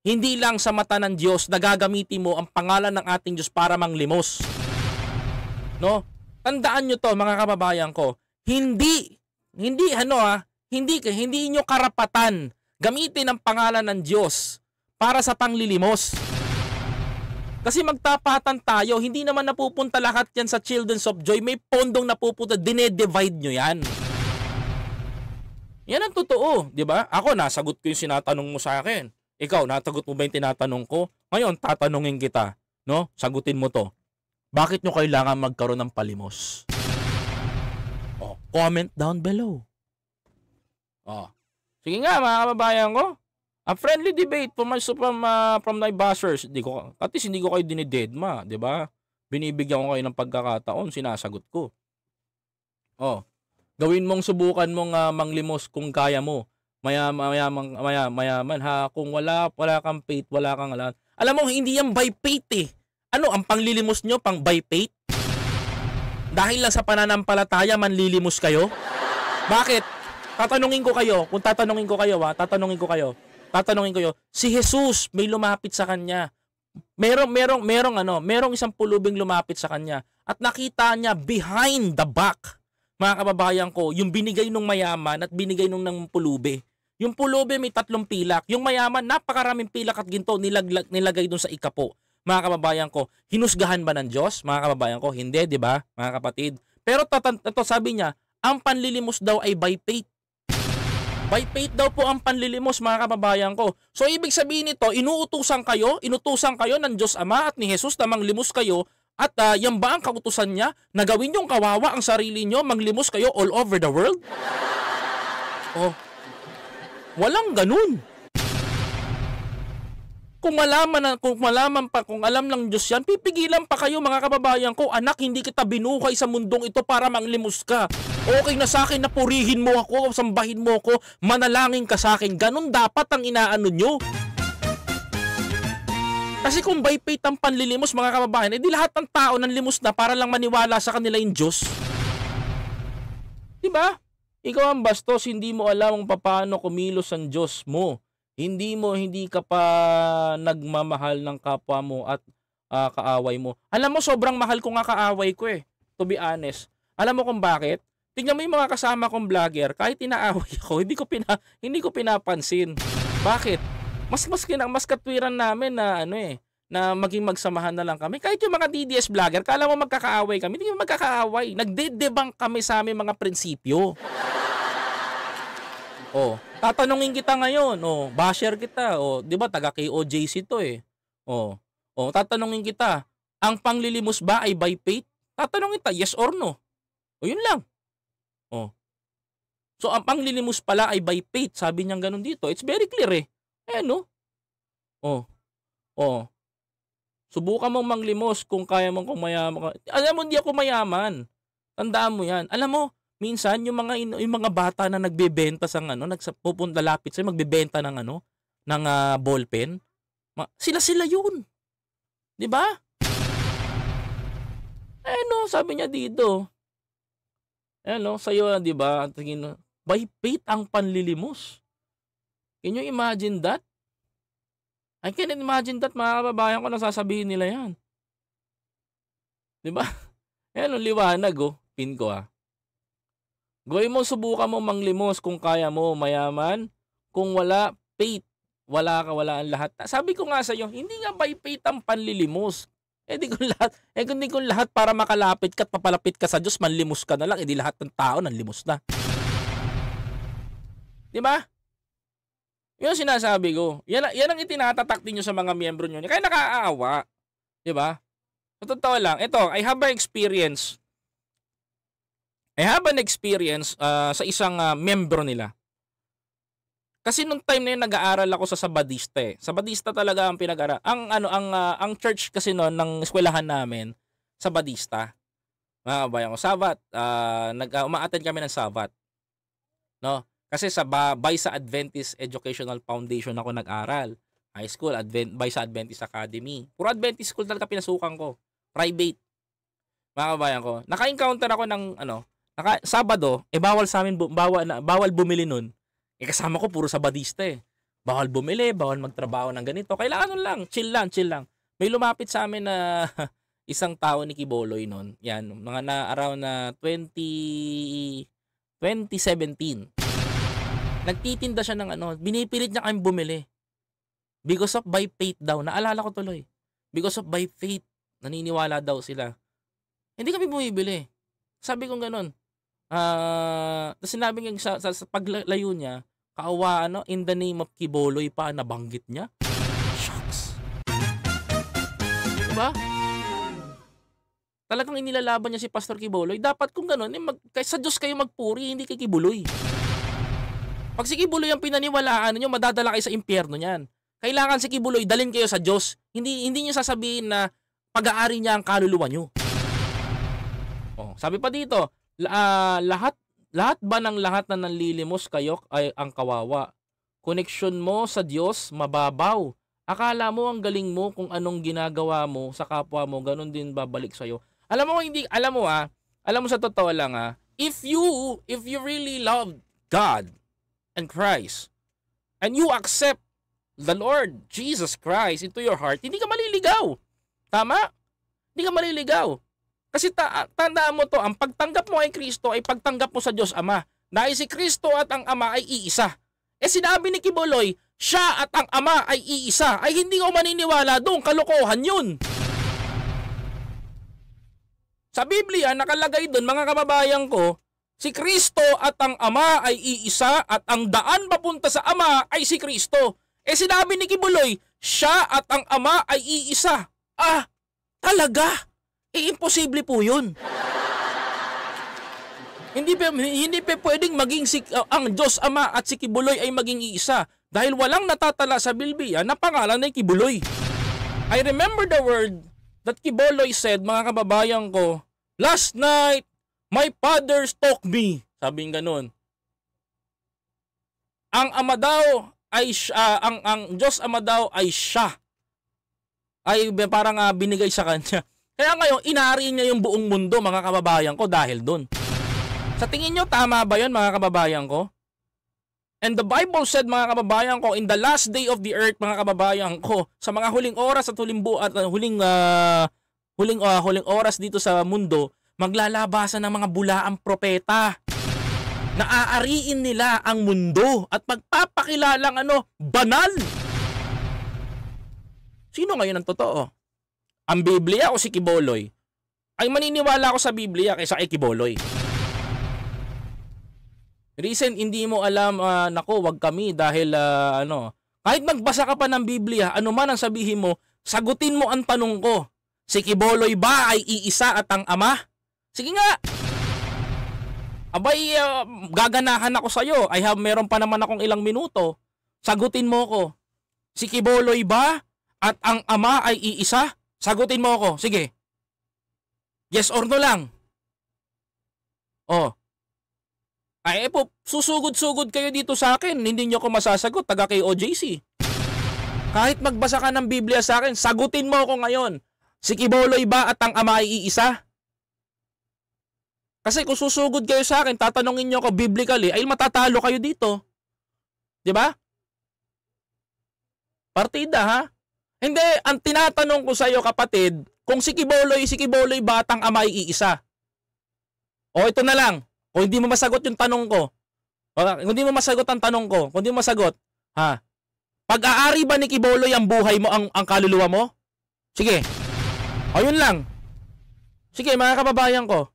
Hindi lang sa mata ng Diyos nagagamitin mo ang pangalan ng ating Diyos para manglimos. No? Tandaan nyo to mga kababayan ko. Hindi, hindi ano ah, hindi, hindi inyo karapatan gamitin ang pangalan ng Diyos para sa panglilimos. Kasi magtapatan tayo, hindi naman napupunta lahat yan sa Children's of Joy. May pondong napupunta, dinedivide nyo yan. Yan ang totoo, di ba? Ako, nasagot ko yung sinatanong mo sa akin. Ikaw, natagot mo ba yung tinatanong ko? Ngayon, tatanungin kita, no? Sagutin mo to. Bakit nyo kailangan magkaroon ng palimos? Oh, comment down below. Oh. Sige nga mga kababayan ko. A friendly debate from my, from, uh, from my bashers. Hindi ko, at least hindi ko kayo dinidedma, di ba? Binibigyan ko kayo ng pagkakataon, sinasagot ko. Oh. Gawin mong subukan mong uh, manglimos kung kaya mo. Mayaman, mayaman, mayaman, mayaman ha. Kung wala, wala kang faith, wala kang alam. Alam mo, hindi yan by faith eh. Ano, ang panglilimos nyo, pang by faith? Dahil lang sa pananampalataya, manlilimos kayo? Bakit? Tatanungin ko kayo, kung tatanungin ko kayo ha, tatanungin ko kayo. Tatanungin ko 'yo. Si Jesus may lumapit sa kanya. Merong merong merong ano, merong isang pulubing lumapit sa kanya at nakita niya behind the back mga kababayan ko, yung binigay nung mayaman at binigay nung ng pulubi. Yung pulubi may tatlong pilak. Yung mayaman, napakaraming pilak at ginto nilaglag, nilagay doon sa ikapo. Mga kababayan ko, hinusgahan ba ng Diyos? Mga kababayan ko, hindi, di ba? Mga kapatid. Pero tatan- ito, sabi niya, ang panlilimos daw ay by faith. By faith daw po ang panlilimos mga kababayan ko. So ibig sabihin nito, inuutusan kayo, inutusan kayo ng Diyos Ama at ni Jesus na manglimos kayo at uh, yan ba ang kautusan niya na gawin yung kawawa ang sarili nyo, manglimos kayo all over the world? Oh, walang ganun. Kung malaman, na, kung malaman pa, kung alam ng Diyos yan, pipigilan pa kayo mga kababayan ko. Anak, hindi kita binuhay sa mundong ito para manglimos ka. Okay na sa akin na purihin mo ako, sambahin mo ako, manalangin ka sa akin. Ganun dapat ang inaano nyo. Kasi kung by faith ang panlilimos mga kababayan, edi eh, lahat ng tao ng limos na para lang maniwala sa kanila yung Diyos. Di Ikaw ang bastos, hindi mo alam kung paano kumilos ang Diyos mo. Hindi mo, hindi ka pa nagmamahal ng kapwa mo at uh, kaaway mo. Alam mo, sobrang mahal ko nga kaaway ko eh. To be honest. Alam mo kung bakit? Tingnan mo yung mga kasama kong vlogger, kahit inaaway ako, hindi ko, pina, hindi ko pinapansin. Bakit? Mas mas kinang mas katwiran namin na ano eh, na maging magsamahan na lang kami. Kahit yung mga DDS vlogger, kala mo magkakaaway kami, hindi magkakaaway. Nagdedebang kami sa aming mga prinsipyo. Oh, tatanungin kita ngayon, oh, basher kita, oh, 'di ba taga KOJC to eh. Oh. Oh, tatanungin kita, ang panglilimos ba ay by faith? Tatanungin kita, yes or no? O oh, yun lang. Oh. So ang panglilimos pala ay by faith, sabi niya ganun dito. It's very clear eh. Eh no. Oh. Oh. Subukan mong manglimos kung kaya mong kung mayaman ka. Alam mo, hindi ako mayaman. Tandaan mo yan. Alam mo, minsan yung mga yung mga bata na nagbebenta sang ano, nagpupunta lapit sa magbebenta ng ano, ng uh, ballpen. Ma- sila sila yun. 'Di ba? Eh no, sabi niya dito. Eh no, sa iyo ah, 'di ba? Tingin by faith ang panlilimos. Can you imagine that? I can imagine that mga kababayan ko na sasabihin nila yan. 'Di ba? Ayan, liwanag oh. Pin ko ah. Gawin mo, subukan mo manglimos kung kaya mo, mayaman. Kung wala, faith. Wala ka, wala ang lahat. Sabi ko nga sa iyo, hindi nga by faith ang panlilimos. Eh di kung lahat, eh kung di kung lahat para makalapit ka at papalapit ka sa Diyos, manlimos ka na lang, edi eh, lahat ng tao nanlimos na. Di ba? Yun ang sinasabi ko. Yan, yan ang itinatatak din sa mga miyembro niyo. Kaya nakaaawa. Di ba? totoo lang, ito, I have my experience I have an experience uh, sa isang uh, ah, member nila. Kasi nung time na yun nag-aaral ako sa Sabadista eh. Sabadista talaga ang pinag-aral. Ang ano ang uh, ang church kasi noon ng eskwelahan namin Sabadista. Mga bayan ko Sabat, uh, nag uh, umaattend kami ng Sabat. No? Kasi sa by sa Adventist Educational Foundation ako nag-aral. High school, Advent, by sa Adventist Academy. Puro Adventist school talaga pinasukan ko. Private. Mga kabayan ko. Naka-encounter ako ng ano, Naka, Sabado, eh bawal sa amin, bu- bawal, na, bawal bumili nun. Eh kasama ko puro sabadista eh. Bawal bumili, bawal magtrabaho ng ganito. Kailangan nun lang, chill lang, chill lang. May lumapit sa amin na isang tao ni Kiboloy nun. Yan, mga na around na 20, 2017. Nagtitinda siya ng ano, binipilit niya kami bumili. Because of by faith daw. Naalala ko tuloy. Because of by faith. Naniniwala daw sila. Hindi kami bumibili. Sabi ko ganun. Ah, uh, sinabi niya sa, sa, sa paglayo niya, kaawa ano, in the name of Kiboloy pa nabanggit niya. Shucks. Diba? Talagang inilalaban niya si Pastor Kiboloy. Dapat kung ganun, eh, mag, sa Diyos kayo magpuri, hindi kay Kiboloy. Pag si Kibuloy ang pinaniwalaan niyo, madadala kayo sa impyerno niyan. Kailangan si Kibuloy dalin kayo sa Diyos. Hindi hindi niyo sasabihin na pag-aari niya ang kaluluwa niyo. Oh, sabi pa dito, uh, lahat lahat ba ng lahat na nanlilimos kayo ay ang kawawa? Koneksyon mo sa Diyos mababaw. Akala mo ang galing mo kung anong ginagawa mo sa kapwa mo, ganun din babalik sa iyo. Alam mo hindi, alam mo ah, alam mo sa totoo lang ah, if you if you really love God and Christ and you accept the Lord Jesus Christ into your heart, hindi ka maliligaw. Tama? Hindi ka maliligaw. Kasi ta- tandaan mo to, ang pagtanggap mo kay Kristo ay pagtanggap mo sa Diyos Ama. Dahil si Kristo at ang Ama ay iisa. Eh sinabi ni Kibuloy, siya at ang Ama ay iisa. Ay hindi ko maniniwala doon, kalokohan yun. Sa Biblia, nakalagay doon mga kababayan ko, si Kristo at ang Ama ay iisa at ang daan papunta sa Ama ay si Kristo. Eh sinabi ni Kibuloy, siya at ang Ama ay iisa. Ah, talaga? Eh, imposible po yun. hindi, pa, hindi pa pwedeng maging si, uh, ang Diyos Ama at si Kibuloy ay maging iisa dahil walang natatala sa Bilbiya na pangalan ay Kibuloy. I remember the word that Kibuloy said, mga kababayan ko, Last night, my father stalked me. Sabi ng ganun. Ang ama daw ay uh, ang ang Diyos ama daw ay siya. Ay parang uh, binigay sa kanya. Kaya ngayon, inari niya yung buong mundo mga kababayan ko dahil doon. Sa tingin nyo, tama ba yun mga kababayan ko? And the Bible said mga kababayan ko, in the last day of the earth mga kababayan ko, sa mga huling oras at huling bu at uh, huling uh, huling uh, huling oras dito sa mundo, maglalabasan ng mga bulaang propeta na aariin nila ang mundo at pagpapakilalang ano, banal. Sino ngayon ang totoo? ang Biblia o si Kiboloy, ay maniniwala ako sa Biblia kaysa kay Kiboloy. Reason, hindi mo alam, uh, ah, nako, wag kami dahil uh, ano, kahit magbasa ka pa ng Biblia, ano man ang sabihin mo, sagutin mo ang tanong ko. Si Kiboloy ba ay iisa at ang ama? Sige nga! Abay, uh, gaganahan ako sa'yo. I have, meron pa naman akong ilang minuto. Sagutin mo ko. Si Kiboloy ba at ang ama ay iisa? Sagutin mo ako. Sige. Yes or no lang. Oh. Ay, eh, po, susugod-sugod kayo dito sa akin. Hindi nyo ako masasagot. Taga kay OJC. Kahit magbasa ka ng Biblia sa akin, sagutin mo ako ngayon. Si Kiboloy ba at ang ama ay iisa? Kasi kung susugod kayo sa akin, tatanungin nyo ako biblically, ay matatalo kayo dito. 'Di ba? Partida ha? Hindi, ang tinatanong ko sa iyo kapatid, kung si Kiboloy, si Kiboloy batang ama ay iisa. O ito na lang, kung hindi mo masagot yung tanong ko, o, kung hindi mo masagot ang tanong ko, kung hindi mo masagot, ha, pag-aari ba ni Kiboloy ang buhay mo, ang, ang kaluluwa mo? Sige, o yun lang. Sige mga kababayan ko,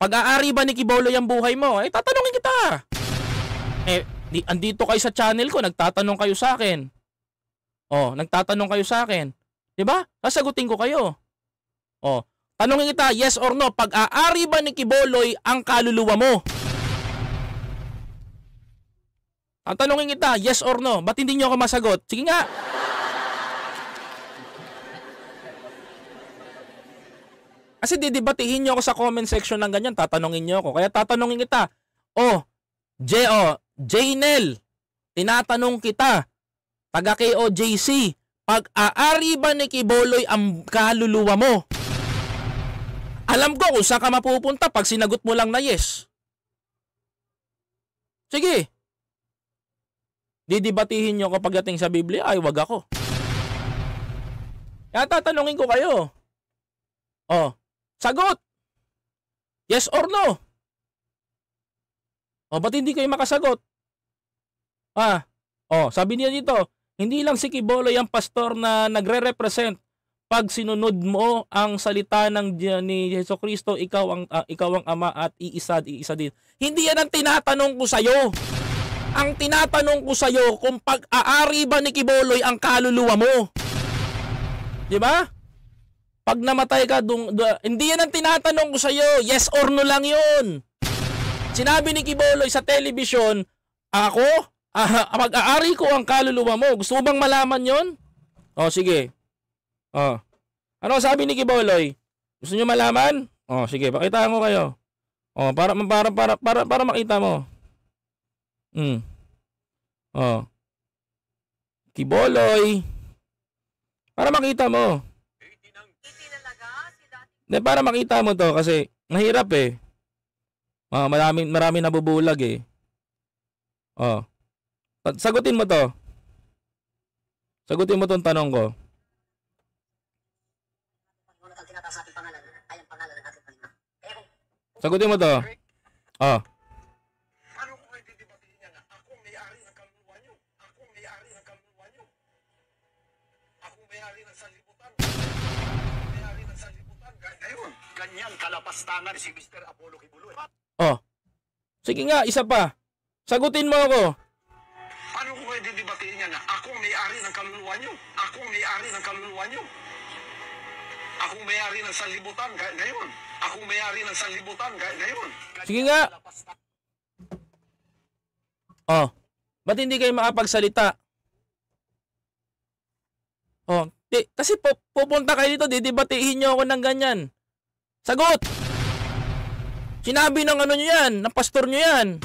pag-aari ba ni Kiboloy ang buhay mo? Eh tatanungin kita. Eh, di, andito kayo sa channel ko, nagtatanong kayo sa akin. Oh, nagtatanong kayo sa akin. 'Di ba? Sasagutin ko kayo. Oh, tanungin kita yes or no, pag-aari ba ni Kiboloy ang kaluluwa mo? Ang tanungin kita, yes or no? Ba't hindi niyo ako masagot? Sige nga. Kasi didibatihin niyo ako sa comment section ng ganyan, tatanungin niyo ako. Kaya tatanungin kita, oh, J, oh, Jaynel, tinatanong kita, taga KOJC, pag-aari ba ni Kiboloy ang kaluluwa mo? Alam ko kung saan ka mapupunta pag sinagot mo lang na yes. Sige. Didibatihin nyo ko pagdating sa Biblia? Ay, wag ako. Kaya tatanungin ko kayo. Oh, sagot. Yes or no? O, oh, ba't hindi kayo makasagot? Ah, oh, sabi niya dito, hindi lang si Kiboloy ang pastor na nagre-represent. Pag sinunod mo ang salita ng ni Heso Kristo, ikaw ang uh, ikaw ang ama at iisa iisa din. Hindi yan ang tinatanong ko sa iyo. Ang tinatanong ko sa iyo kung pag-aari ba ni Kiboloy ang kaluluwa mo. 'Di ba? Pag namatay ka, dung, dung, hindi yan ang tinatanong ko sa iyo. Yes or no lang 'yon. Sinabi ni Kiboloy sa television, ako, Ah, ah, mag-aari ko ang kaluluwa mo. Gusto mo bang malaman yon? oh, sige. Oh. Ano sabi ni Kiboloy? Gusto niyo malaman? oh, sige. Pakita ko kayo. Oh, para, para, para, para, para makita mo. Mm. Oh. Kiboloy. Para makita mo. De, para makita mo to kasi mahirap eh. Oh, maraming, maraming nabubulag eh. Oh. Sagutin mo to. Sagutin mo tong tanong ko. Sagutin mo to. Oh. Paano ko kayo didibatiin niya na ako may-ari ng kaluluwa niyo? Ako may-ari ng kaluluwa niyo? Ako may-ari ng sanlibutan? Ako may-ari ng sanlibutan? Ngayon, ganyan kalapastangan si Mr. Apollo Kibuloy. Oh. Sige nga, isa pa. Sagutin mo ako. ginawa niyo. Akong mayari ng sanlibutan ngayon. Akong mayari ng sanlibutan ngayon. Sige nga. Oh. Ba't hindi kayo makapagsalita? Oh, di, kasi po, pupunta kayo dito, didibatihin nyo ako ng ganyan. Sagot! Sinabi ng ano nyo yan, ng pastor nyo yan.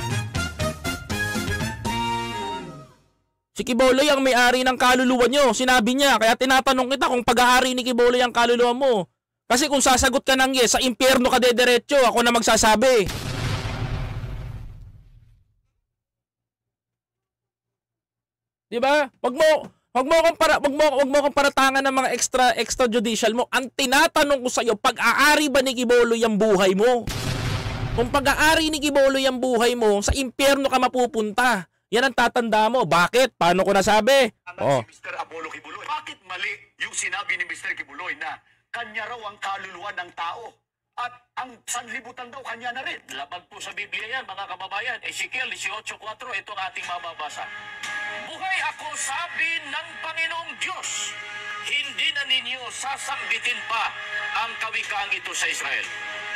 Si Kibolay ang may-ari ng kaluluwa nyo. Sinabi niya. Kaya tinatanong kita kung pag-aari ni Kibolay ang kaluluwa mo. Kasi kung sasagot ka ng yes, sa impyerno ka dederecho. Ako na magsasabi. Di ba? Wag mo, wag mo akong para, wag mo, wag mo akong paratangan ng mga extra extrajudicial mo. Ang tinatanong ko sa iyo, pag-aari ba ni Kiboloy ang buhay mo? Kung pag-aari ni Kiboloy ang buhay mo, sa impyerno ka mapupunta. Yan ang tatanda mo. Bakit? Paano ko nasabi? Ang oh. si Mr. Apollo Kibuloy. Bakit mali yung sinabi ni Mr. Kibuloy na kanya raw ang kaluluwa ng tao? At ang sanlibutan daw kanya na rin. Labag po sa Biblia yan, mga kababayan. Ezekiel 18.4, ito ang ating mababasa. Buhay ako, sabi ng Panginoong Diyos. Hindi na ninyo sasambitin pa ang kawikaang ito sa Israel.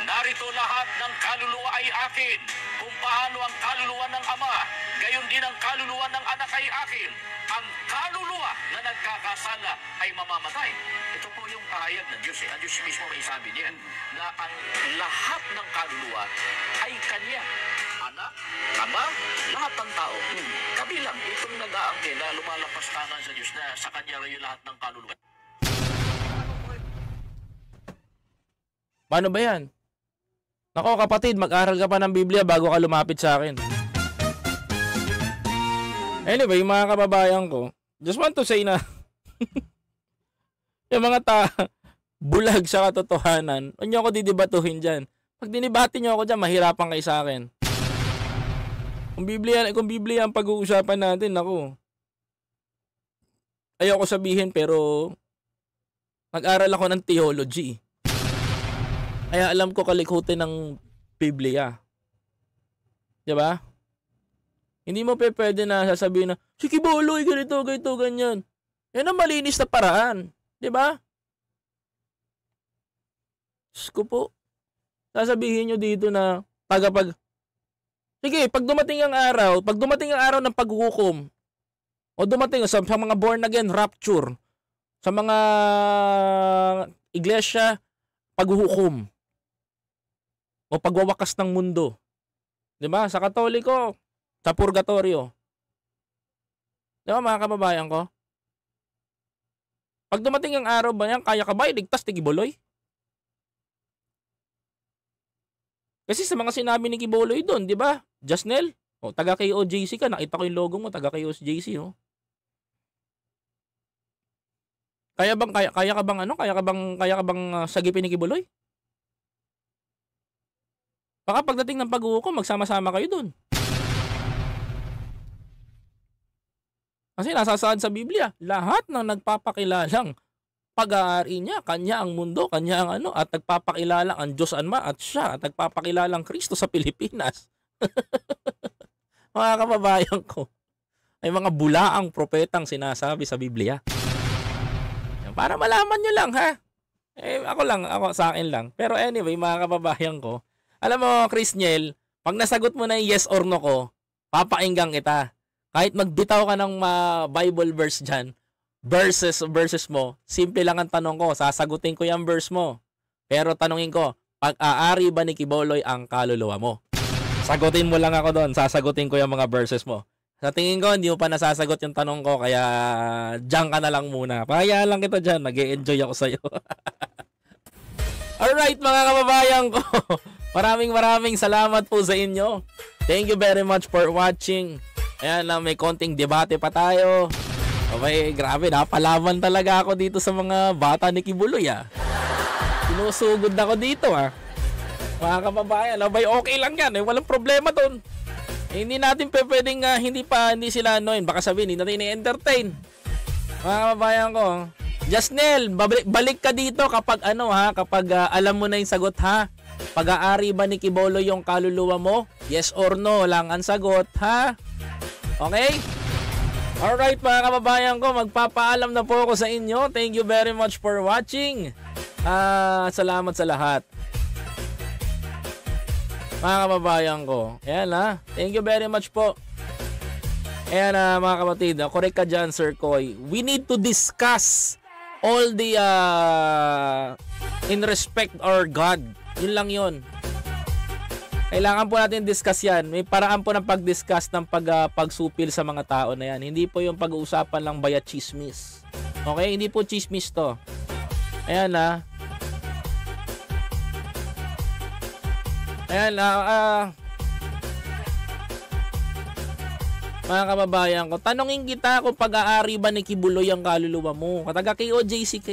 Narito lahat ng kaluluwa ay akin, kung paano ang kaluluwa ng Ama, gayon din ang kaluluwa ng anak ay akin. Ang kaluluwa na nagkakasala ay mamamatay. Ito po yung pahayag ng Diyos. Eh. Ang Diyos mismo may sabi niyan na ang lahat ng kaluluwa ay Kanya. Anak, Ama, lahat ng tao. Hmm. Kabilang itong nag-aangkin na lumalapas tangan sa Diyos na sa Kanya rin lahat ng kaluluwa. Paano ba yan? Nako kapatid, mag-aral ka pa ng Biblia bago ka lumapit sa akin. Anyway, mga kababayan ko, just want to say na yung mga ta bulag sa katotohanan, huwag niyo ako didibatuhin dyan. Pag dinibati niyo ako dyan, mahirapan kayo sa akin. Kung Biblia, kung Biblia ang pag-uusapan natin, ako. Ayoko sabihin pero nag-aral ako ng theology. Kaya alam ko kalikutin ng Biblia. Di ba? Hindi mo pe pwede na sasabihin na, si Kiboloy, eh, ganito, ganito, ganyan. Yan ang malinis na paraan. Di ba? Diyos po. Sasabihin nyo dito na tagapag... Sige, pag dumating ang araw, pag dumating ang araw ng paghukom, o dumating sa, sa mga born again rapture, sa mga iglesia, paghuhukom o pagwawakas ng mundo. 'Di ba? Sa Katoliko, sa purgatorio. 'Di ba mga kababayan ko? Pag dumating ang araw ba yan, kaya ka ba iligtas eh, ni Giboloy? Kasi sa mga sinabi ni Giboloy doon, 'di ba? Jasnel, o oh, taga KOJC ka, nakita ko yung logo mo, taga KOJC, no? Kaya bang kaya, kaya ka bang ano? Kaya ka bang kaya ka bang uh, sagipin ni Kibuloy? Baka pagdating ng pag-uukom, magsama-sama kayo dun. Kasi nasasaad sa Biblia, lahat ng nagpapakilalang pag-aari niya, kanya ang mundo, kanya ang ano, at nagpapakilalang ang Diyos Anma at siya, at nagpapakilalang Kristo sa Pilipinas. mga kababayan ko, ay mga bulaang propetang sinasabi sa Biblia. Para malaman nyo lang ha. Eh, ako lang, ako sa akin lang. Pero anyway, mga kababayan ko, alam mo, Chris Niel, pag nasagot mo na yung yes or no ko, papakinggan kita. Kahit magbitaw ka ng uh, Bible verse dyan, verses verses mo, simple lang ang tanong ko, sasagutin ko yung verse mo. Pero tanungin ko, pag-aari ba ni Kiboloy ang kaluluwa mo? Sagutin mo lang ako doon, sasagutin ko yung mga verses mo. Sa tingin ko, hindi mo pa nasasagot yung tanong ko, kaya dyan ka na lang muna. Pahaya lang kita dyan, nag enjoy ako sa'yo. Alright mga kababayan ko, Maraming maraming salamat po sa inyo. Thank you very much for watching. Ayan lang, may konting debate pa tayo. Okay, grabe, napalaban talaga ako dito sa mga bata ni Kibuloy ah. Sinusugod ako dito ah. Mga kababayan, abay okay lang yan. Eh, walang problema doon. Eh, hindi natin pe, pwedeng uh, hindi pa hindi sila anoin. Baka sabihin, hindi natin i-entertain. Mga kababayan ko, Jasnel, balik, balik ka dito kapag ano ha, kapag uh, alam mo na yung sagot ha. Pag-aari ba ni Kibolo yung kaluluwa mo? Yes or no lang ang sagot, ha? Okay? Alright mga kababayan ko, magpapaalam na po ako sa inyo. Thank you very much for watching. Uh, salamat sa lahat. Mga kababayan ko, ayan ha. Thank you very much po. Ayan uh, mga kapatid, ah, correct ka dyan Sir Koy. We need to discuss all the uh, in respect our God yun lang yun. Kailangan po natin discuss yan. May paraan po ng pag-discuss ng pag, uh, pagsupil sa mga tao na yan. Hindi po yung pag-uusapan lang baya chismis. Okay? Hindi po chismis to. Ayan na. Ah. Ayan na. Uh, uh, ah. mga kababayan ko, tanongin kita kung pag-aari ba ni Kibuloy ang kaluluwa mo. Kataga KOJCK.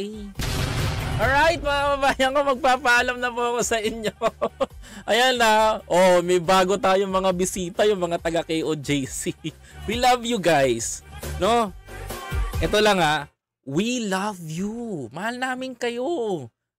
Alright mga kababayan ko, magpapaalam na po ako sa inyo. Ayan na, oh, may bago tayong mga bisita, yung mga taga KOJC. We love you guys. No? Ito lang ha, ah. we love you. Mahal namin kayo.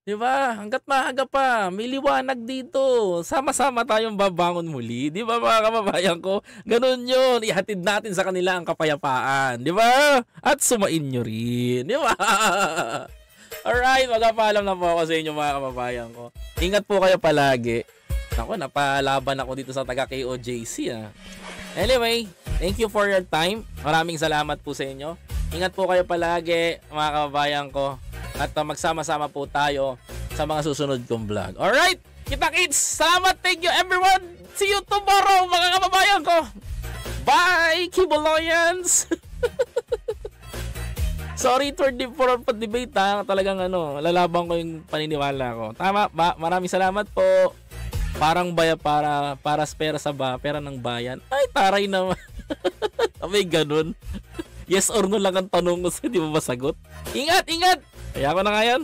'Di ba? Hangga't maaga pa, may liwanag dito. Sama-sama tayong babangon muli, 'di ba mga kababayan ko? Ganun 'yon. Ihatid natin sa kanila ang kapayapaan, 'di ba? At sumain nyo rin, 'di ba? Alright, magpapaalam na po ako sa inyo mga kababayan ko. Ingat po kayo palagi. Ako, napalaban ako dito sa taga KOJC. Ah. Anyway, thank you for your time. Maraming salamat po sa inyo. Ingat po kayo palagi mga kababayan ko. At uh, magsama-sama po tayo sa mga susunod kong vlog. Alright, kita kids! Salamat! Thank you everyone! See you tomorrow mga kababayan ko! Bye, Kiboloyans! Sorry for, the, for, for debate ha. Talagang ano, lalaban ko yung paniniwala ko. Tama, ba? maraming salamat po. Parang baya para para pera sa ba, pera ng bayan. Ay, taray naman. May ganun. yes or no lang ang tanong ko sa di mo masagot. Ingat, ingat! Kaya ko na nga yan.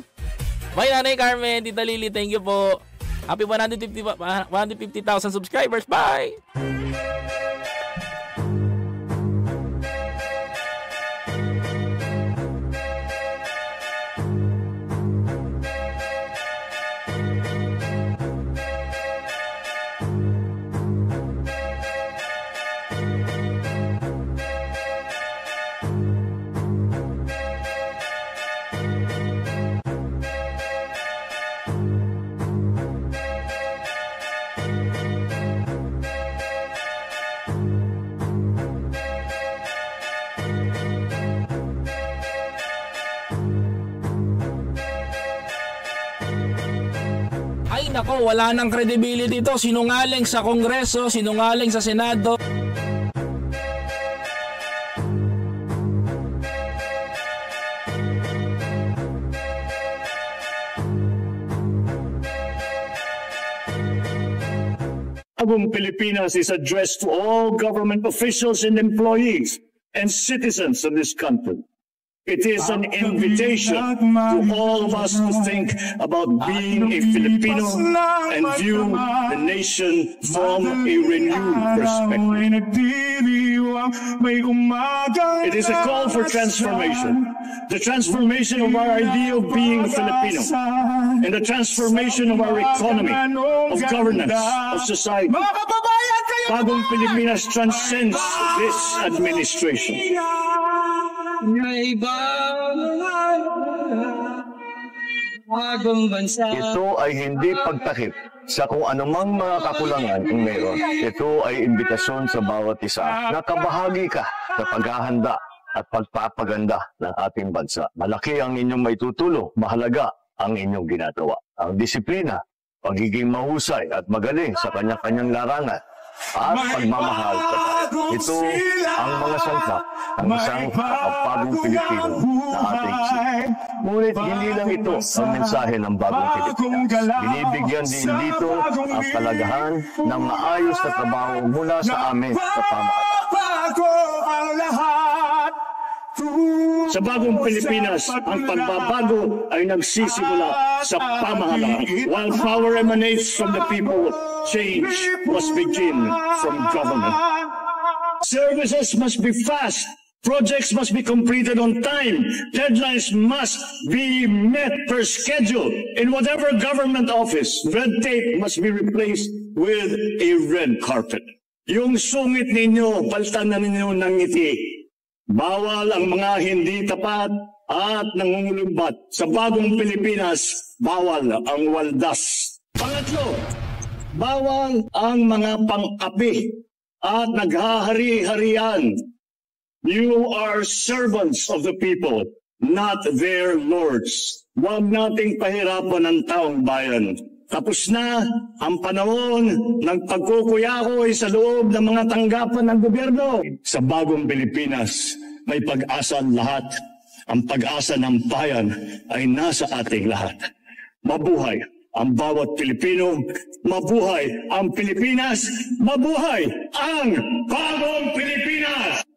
Bye, Nanay Carmen. Tita Lily, thank you po. Happy 150,000 150, 150 subscribers. Bye! wala nang credibility ito. Sinungaling sa Kongreso, sinungaling sa Senado. Bagong Pilipinas is addressed to all government officials and employees and citizens of this country. It is an invitation to all of us to think about being a Filipino and view the nation from a renewed perspective. It is a call for transformation, the transformation of our idea of being Filipino, and the transformation of our economy, of governance, of society. Bagong Pilipinas transcends ah, this administration. na bansa. Ito ay hindi pagtakip sa kung anumang mga kakulangan ang meron. Ito ay imbitasyon sa bawat isa. Nakabahagi ka sa paghahanda at pagpapaganda ng ating bansa. Malaki ang inyong may tutulong, mahalaga ang inyong ginagawa. Ang disiplina, pagiging mahusay at magaling sa kanya-kanyang larangan, at pagmamahal sa bayan. Ito ang mga salita ng isang kapagpagong Pilipino na ating siya. Ngunit hindi lang ito ang mensahe ng bagong Pilipinas. Binibigyan din dito ang kalagahan ng maayos na trabaho mula sa amin sa pamahalaan. Sa bagong Pilipinas, ang pagbabago ay nagsisimula sa pamahalaan. While power emanates from the people, change must begin from government. Services must be fast. Projects must be completed on time. Deadlines must be met per schedule. In whatever government office, red tape must be replaced with a red carpet. Yung sungit ninyo, palitan na ninyo ng ngiti Bawal ang mga hindi tapat at nangungulumbat. Sa bagong Pilipinas, bawal ang waldas. Pangatlo, bawal ang mga pangkapi at naghahari-harian. You are servants of the people, not their lords. Huwag nating pahirapan ang taong bayan. Tapos na ang panahon ng pagkukuyakoy sa loob ng mga tanggapan ng gobyerno. Sa bagong Pilipinas, may pag-asa lahat. Ang pag-asa ng bayan ay nasa ating lahat. Mabuhay ang bawat Pilipino, mabuhay ang Pilipinas, mabuhay ang bagong Pilipinas!